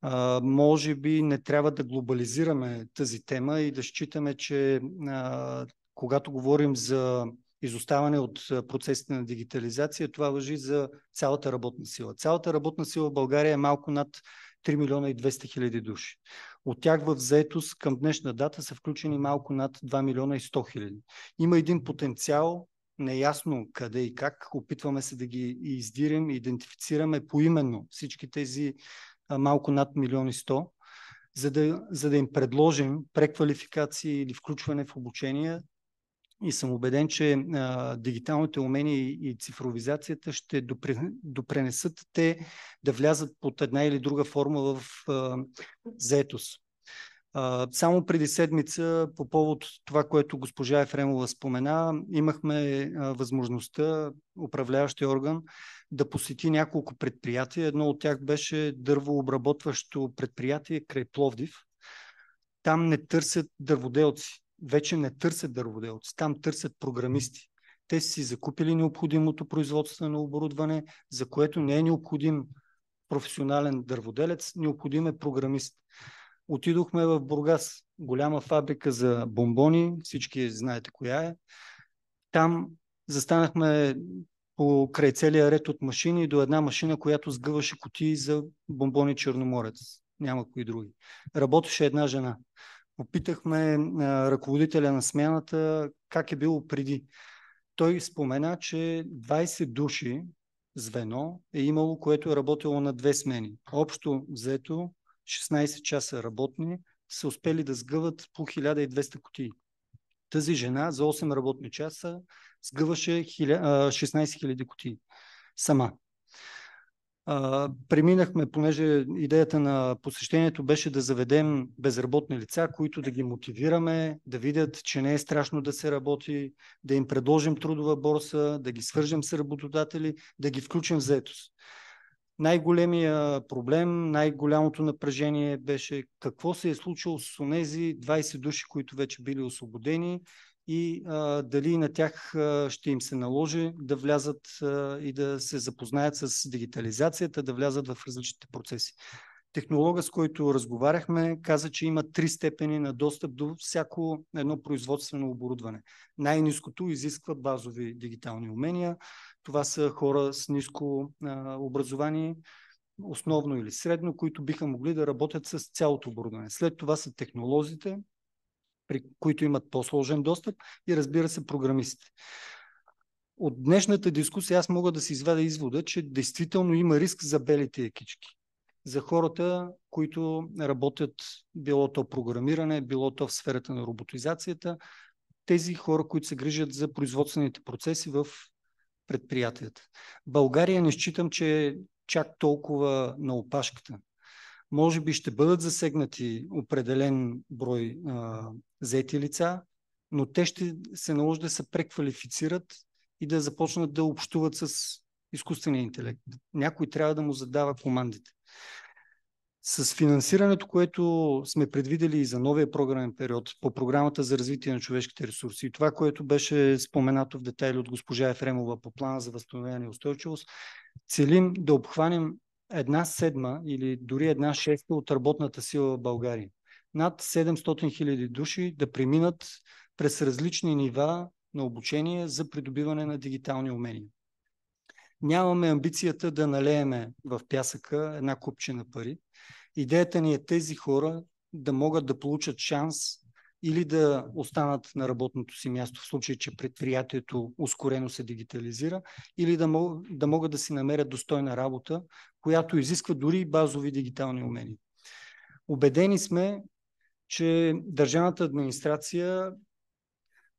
Speaker 2: А, може би не трябва да глобализираме тази тема и да считаме, че а, когато говорим за изоставане от процесите на дигитализация. Това въжи за цялата работна сила. Цялата работна сила в България е малко над 3 милиона и 200 хиляди души. От тях в заетост към днешна дата са включени малко над 2 милиона и 100 хиляди. Има един потенциал, неясно къде и как. Опитваме се да ги издирим, идентифицираме поименно всички тези малко над милиони и 100, за да, за да им предложим преквалификации или включване в обучение, и съм убеден, че а, дигиталните умения и цифровизацията ще допренесат те да влязат под една или друга форма в а, заетост. А, само преди седмица, по повод това, което госпожа Ефремова спомена, имахме а, възможността управляващия орган да посети няколко предприятия. Едно от тях беше дървообработващо предприятие край Пловдив. Там не търсят дърводелци вече не търсят дърводелци, там търсят програмисти. Те са си закупили необходимото производствено оборудване, за което не е необходим професионален дърводелец, необходим е програмист. Отидохме в Бургас, голяма фабрика за бомбони, всички знаете коя е. Там застанахме по край целия ред от машини до една машина, която сгъваше кутии за бомбони Черноморец. Няма кои други. Работеше една жена. Попитахме а, ръководителя на смяната как е било преди. Той спомена, че 20 души звено е имало, което е работило на две смени. Общо взето 16 часа работни са успели да сгъват по 1200 кутии. Тази жена за 8 работни часа сгъваше 16 000 кутии сама преминахме, понеже идеята на посещението беше да заведем безработни лица, които да ги мотивираме, да видят, че не е страшно да се работи, да им предложим трудова борса, да ги свържем с работодатели, да ги включим в заетост. Най-големия проблем, най-голямото напрежение беше какво се е случило с тези 20 души, които вече били освободени и а, дали на тях а, ще им се наложи да влязат а, и да се запознаят с дигитализацията, да влязат в различните процеси. Технолога, с който разговаряхме, каза, че има три степени на достъп до всяко едно производствено оборудване. Най-низкото изисква базови дигитални умения. Това са хора с ниско а, образование, основно или средно, които биха могли да работят с цялото оборудване. След това са технолозите, при които имат по-сложен достъп и разбира се програмистите. От днешната дискусия аз мога да се извада извода, че действително има риск за белите екички. За хората, които работят било то програмиране, било то в сферата на роботизацията, тези хора, които се грижат за производствените процеси в предприятията. България не считам, че е чак толкова на опашката. Може би ще бъдат засегнати определен брой а, заети лица, но те ще се наложи да се преквалифицират и да започнат да общуват с изкуствения интелект. Някой трябва да му задава командите. С финансирането, което сме предвидели и за новия програмен период по програмата за развитие на човешките ресурси и това, което беше споменато в детайли от госпожа Ефремова по плана за възстановяване и устойчивост, целим да обхванем една седма или дори една шеста от работната сила в България. Над 700 хиляди души да преминат през различни нива на обучение за придобиване на дигитални умения. Нямаме амбицията да налееме в пясъка една купчина пари. Идеята ни е тези хора да могат да получат шанс или да останат на работното си място в случай, че предприятието ускорено се дигитализира, или да, мог, да могат да си намерят достойна работа, която изисква дори базови дигитални умения. Обедени сме, че държавната администрация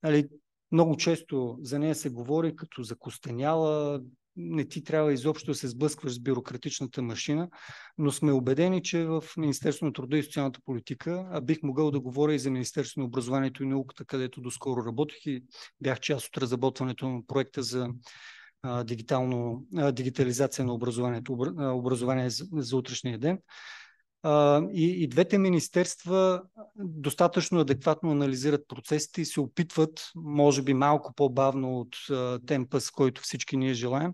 Speaker 2: нали, много често за нея се говори като закостеняла, не ти трябва изобщо да се сблъскваш с бюрократичната машина, но сме убедени, че в Министерството на труда и социалната политика, а бих могъл да говоря и за Министерството на образованието и науката, където доскоро работих и бях част от разработването на проекта за дигитално, дигитализация на образованието, образование за, за утрешния ден а, и, и двете министерства достатъчно адекватно анализират процесите и се опитват, може би малко по-бавно от а, темпа, с който всички ние желаем,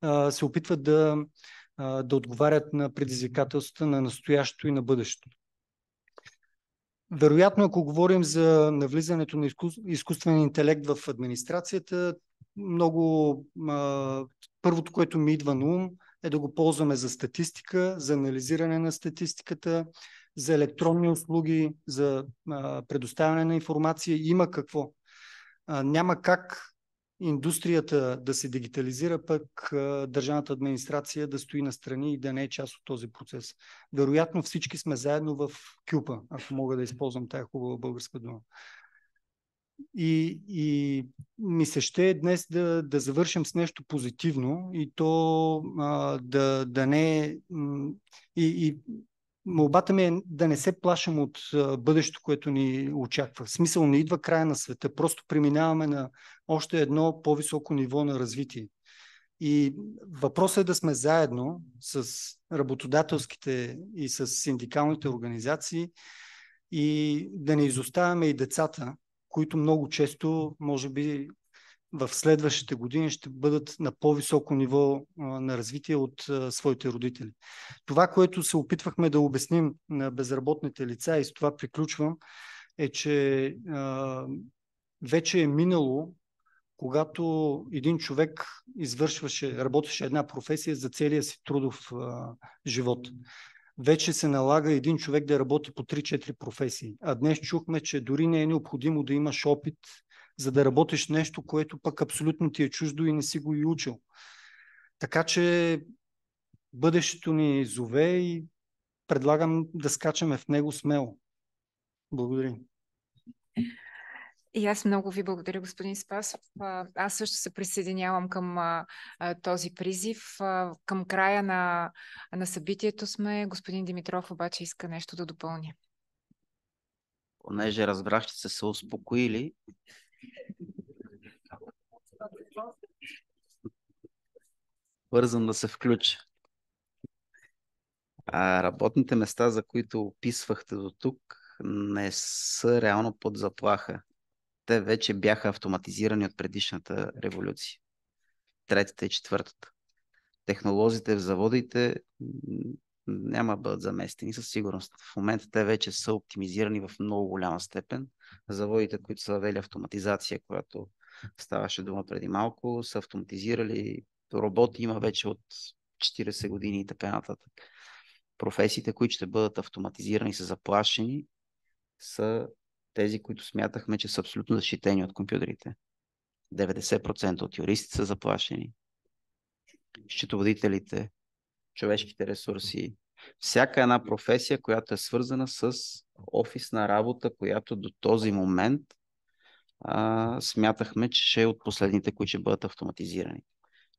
Speaker 2: а, се опитват да, а, да отговарят на предизвикателствата на настоящето и на бъдещето. Вероятно, ако говорим за навлизането на изку... изкуствен интелект в администрацията, много а, първото, което ми идва на ум, е да го ползваме за статистика, за анализиране на статистиката, за електронни услуги, за предоставяне на информация. Има какво. няма как индустрията да се дигитализира, пък държавната администрация да стои на страни и да не е част от този процес. Вероятно всички сме заедно в кюпа, ако мога да използвам тая хубава българска дума. И, и ми се ще днес да, да завършим с нещо позитивно и то а, да, да не. И, и молбата ми е да не се плашим от бъдещето, което ни очаква. В смисъл не идва края на света, просто преминаваме на още едно по-високо ниво на развитие. И въпросът е да сме заедно с работодателските и с синдикалните организации и да не изоставяме и децата, които много често, може би, в следващите години ще бъдат на по-високо ниво на развитие от своите родители. Това, което се опитвахме да обясним на безработните лица и с това приключвам, е, че вече е минало, когато един човек извършваше, работеше една професия за целия си трудов живот вече се налага един човек да работи по 3-4 професии. А днес чухме, че дори не е необходимо да имаш опит, за да работиш нещо, което пък абсолютно ти е чуждо и не си го и учил. Така че бъдещето ни зове и предлагам да скачаме в него смело. Благодаря.
Speaker 3: И аз много ви благодаря, господин Спасов. Аз също се присъединявам към този призив. към края на, на събитието сме. Господин Димитров обаче иска нещо да допълни.
Speaker 8: Понеже разбрах, че са се успокоили. Бързам да се включа. А работните места, за които описвахте до тук, не са реално под заплаха те вече бяха автоматизирани от предишната революция. Третата и четвъртата. Технолозите в заводите няма да бъдат заместени със сигурност. В момента те вече са оптимизирани в много голяма степен. Заводите, които са въвели автоматизация, която ставаше дума преди малко, са автоматизирали роботи има вече от 40 години и така нататък. Професиите, които ще бъдат автоматизирани, са заплашени, са тези, които смятахме, че са абсолютно защитени от компютрите. 90% от юристите са заплашени. Счетоводителите, човешките ресурси, всяка една професия, която е свързана с офисна работа, която до този момент а, смятахме, че ще е от последните, които ще бъдат автоматизирани.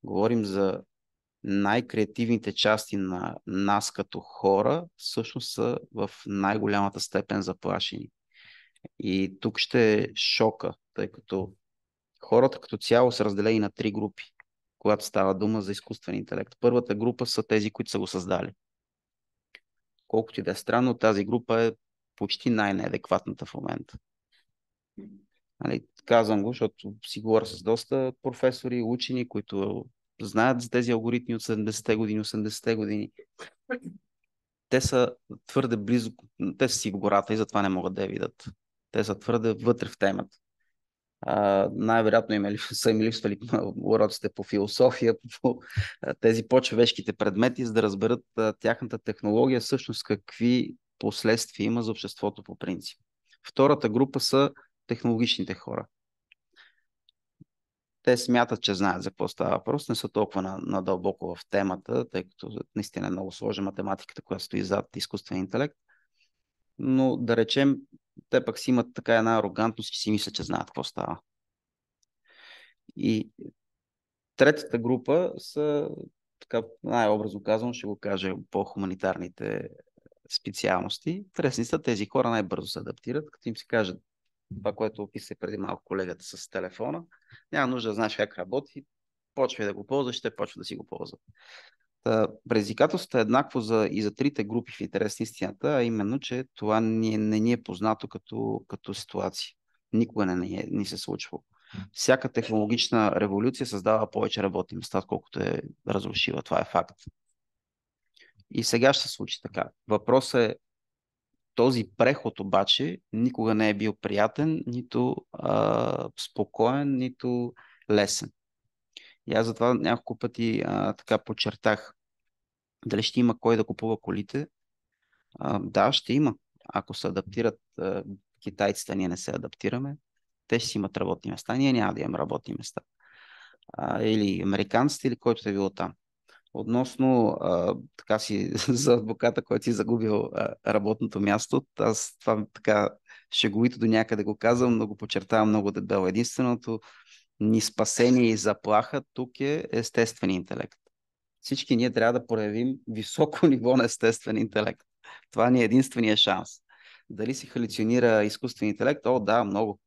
Speaker 8: Говорим за най-креативните части на нас като хора, всъщност са в най-голямата степен заплашени. И тук ще е шока, тъй като хората като цяло са разделени на три групи, когато става дума за изкуствен интелект. Първата група са тези, които са го създали. Колкото и да е странно, тази група е почти най-неадекватната в момента. Нали, казвам го, защото си говоря с доста професори, учени, които знаят за тези алгоритми от 70-те години, 80-те години. Те са твърде близо, те са си в гората и затова не могат да я видят. Те са твърде вътре в темата. най-вероятно им е, са им липсвали уроците по философия, по тези по-човешките предмети, за да разберат а, тяхната технология, всъщност какви последствия има за обществото по принцип. Втората група са технологичните хора. Те смятат, че знаят за какво става въпрос, не са толкова надълбоко на в темата, тъй като наистина е много сложна математиката, която стои зад изкуствен интелект. Но да речем, те пък си имат така една арогантност и си мислят, че знаят какво става. И третата група са, така най-образно казвам, ще го кажа по хуманитарните специалности. Тресни са тези хора най-бързо се адаптират, като им се каже това, което описа преди малко колегата с телефона. Няма нужда да знаеш как работи, почвай да го ползваш, ще почва да си го ползват. Предизвикателството е еднакво за, и за трите групи в интерес на истината, а именно, че това не, не ни е познато като, като ситуация. Никога не ни, е, ни се случва. Всяка технологична революция създава повече работни места, отколкото е разрушила. Това е факт. И сега ще се случи така. Въпросът е този преход обаче никога не е бил приятен, нито а, спокоен, нито лесен. И аз затова няколко пъти а, така подчертах дали ще има кой да купува колите? А, да, ще има. Ако се адаптират а, китайците, ние не се адаптираме, те ще си имат работни места, ние няма да имаме работни места. А, или американците, или който е било там. Относно а, така си за адвоката, който си загубил а, работното място, аз това така шеговито до някъде го казвам, но го подчертавам много дебело. Единственото ни спасение и заплаха тук е естествен интелект всички ние трябва да проявим високо ниво на естествен интелект. Това ни е единствения шанс. Дали си халюционира изкуствен интелект? О, да, много.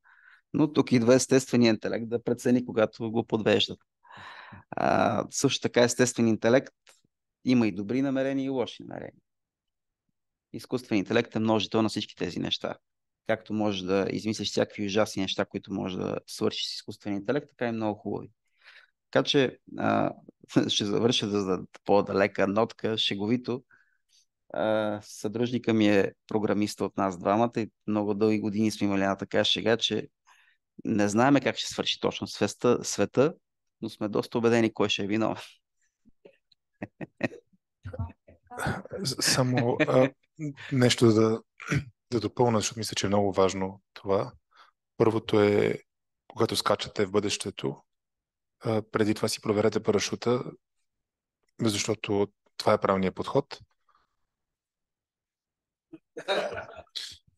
Speaker 8: Но тук идва естествения интелект да прецени, когато го подвеждат. А, също така естествен интелект има и добри намерения и лоши намерения. Изкуствен интелект е множител на всички тези неща. Както можеш да измислиш всякакви ужасни неща, които можеш да свършиш с изкуствен интелект, така и много хубави. Така че а, ще завърша за, да, по-далека нотка, шеговито. А, съдружника ми е програмист от нас двамата и много дълги години сме имали една така шега, че не знаеме как ще свърши точно света, света но сме доста убедени кой ще е винов.
Speaker 11: Само а, нещо да, да допълна, защото мисля, че е много важно това. Първото е, когато скачате в бъдещето, преди това си проверете парашута, защото това е правилният подход.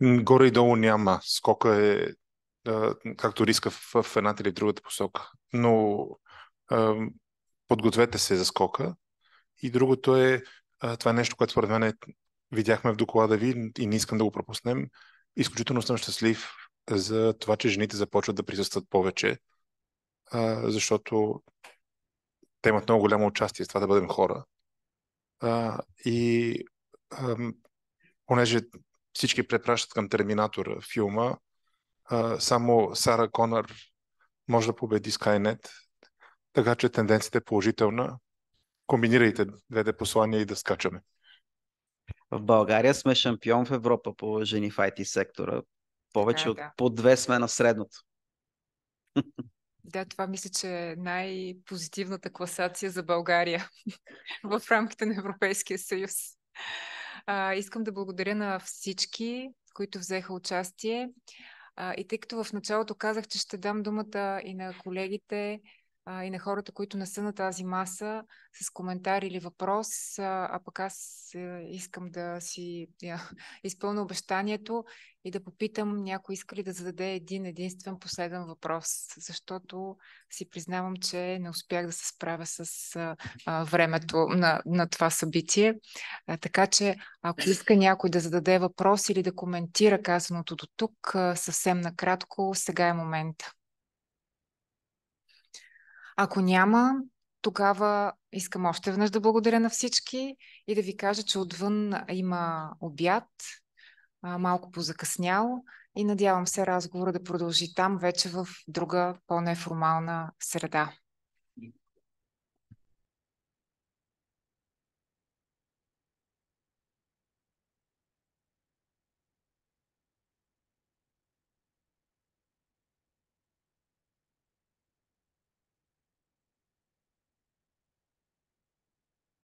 Speaker 11: Горе и долу няма. Скока е както риска в, едната или в другата посока. Но подгответе се за скока. И другото е, това е нещо, което според мен е, видяхме в доклада ви и не искам да го пропуснем. Изключително съм щастлив за това, че жените започват да присъстват повече а, защото те имат много голямо участие с това да бъдем хора. А, и а, понеже всички препращат към Терминатора филма, а, само Сара Конър може да победи Skynet, така че тенденцията е положителна. Комбинирайте
Speaker 8: двете послания и да скачаме. В България сме шампион в Европа по жени в IT сектора. Повече а, да. от по две сме на средното.
Speaker 3: Да, това мисля, че е най-позитивната класация за България в рамките на Европейския съюз. А, искам да благодаря на всички, които взеха участие. А, и тъй като в началото казах, че ще дам думата и на колегите, а, и на хората, които не са на тази маса, с коментар или въпрос, а, а пък аз е, искам да си я, изпълня обещанието и да попитам някой иска ли да зададе един единствен последен въпрос, защото си признавам, че не успях да се справя с а, времето на, на това събитие. А, така че, ако иска някой да зададе въпрос или да коментира казаното до тук, съвсем накратко, сега е момента. Ако няма, тогава искам още веднъж да благодаря на всички и да ви кажа, че отвън има обяд, малко позакъснял и надявам се разговора да продължи там вече в друга по-неформална среда.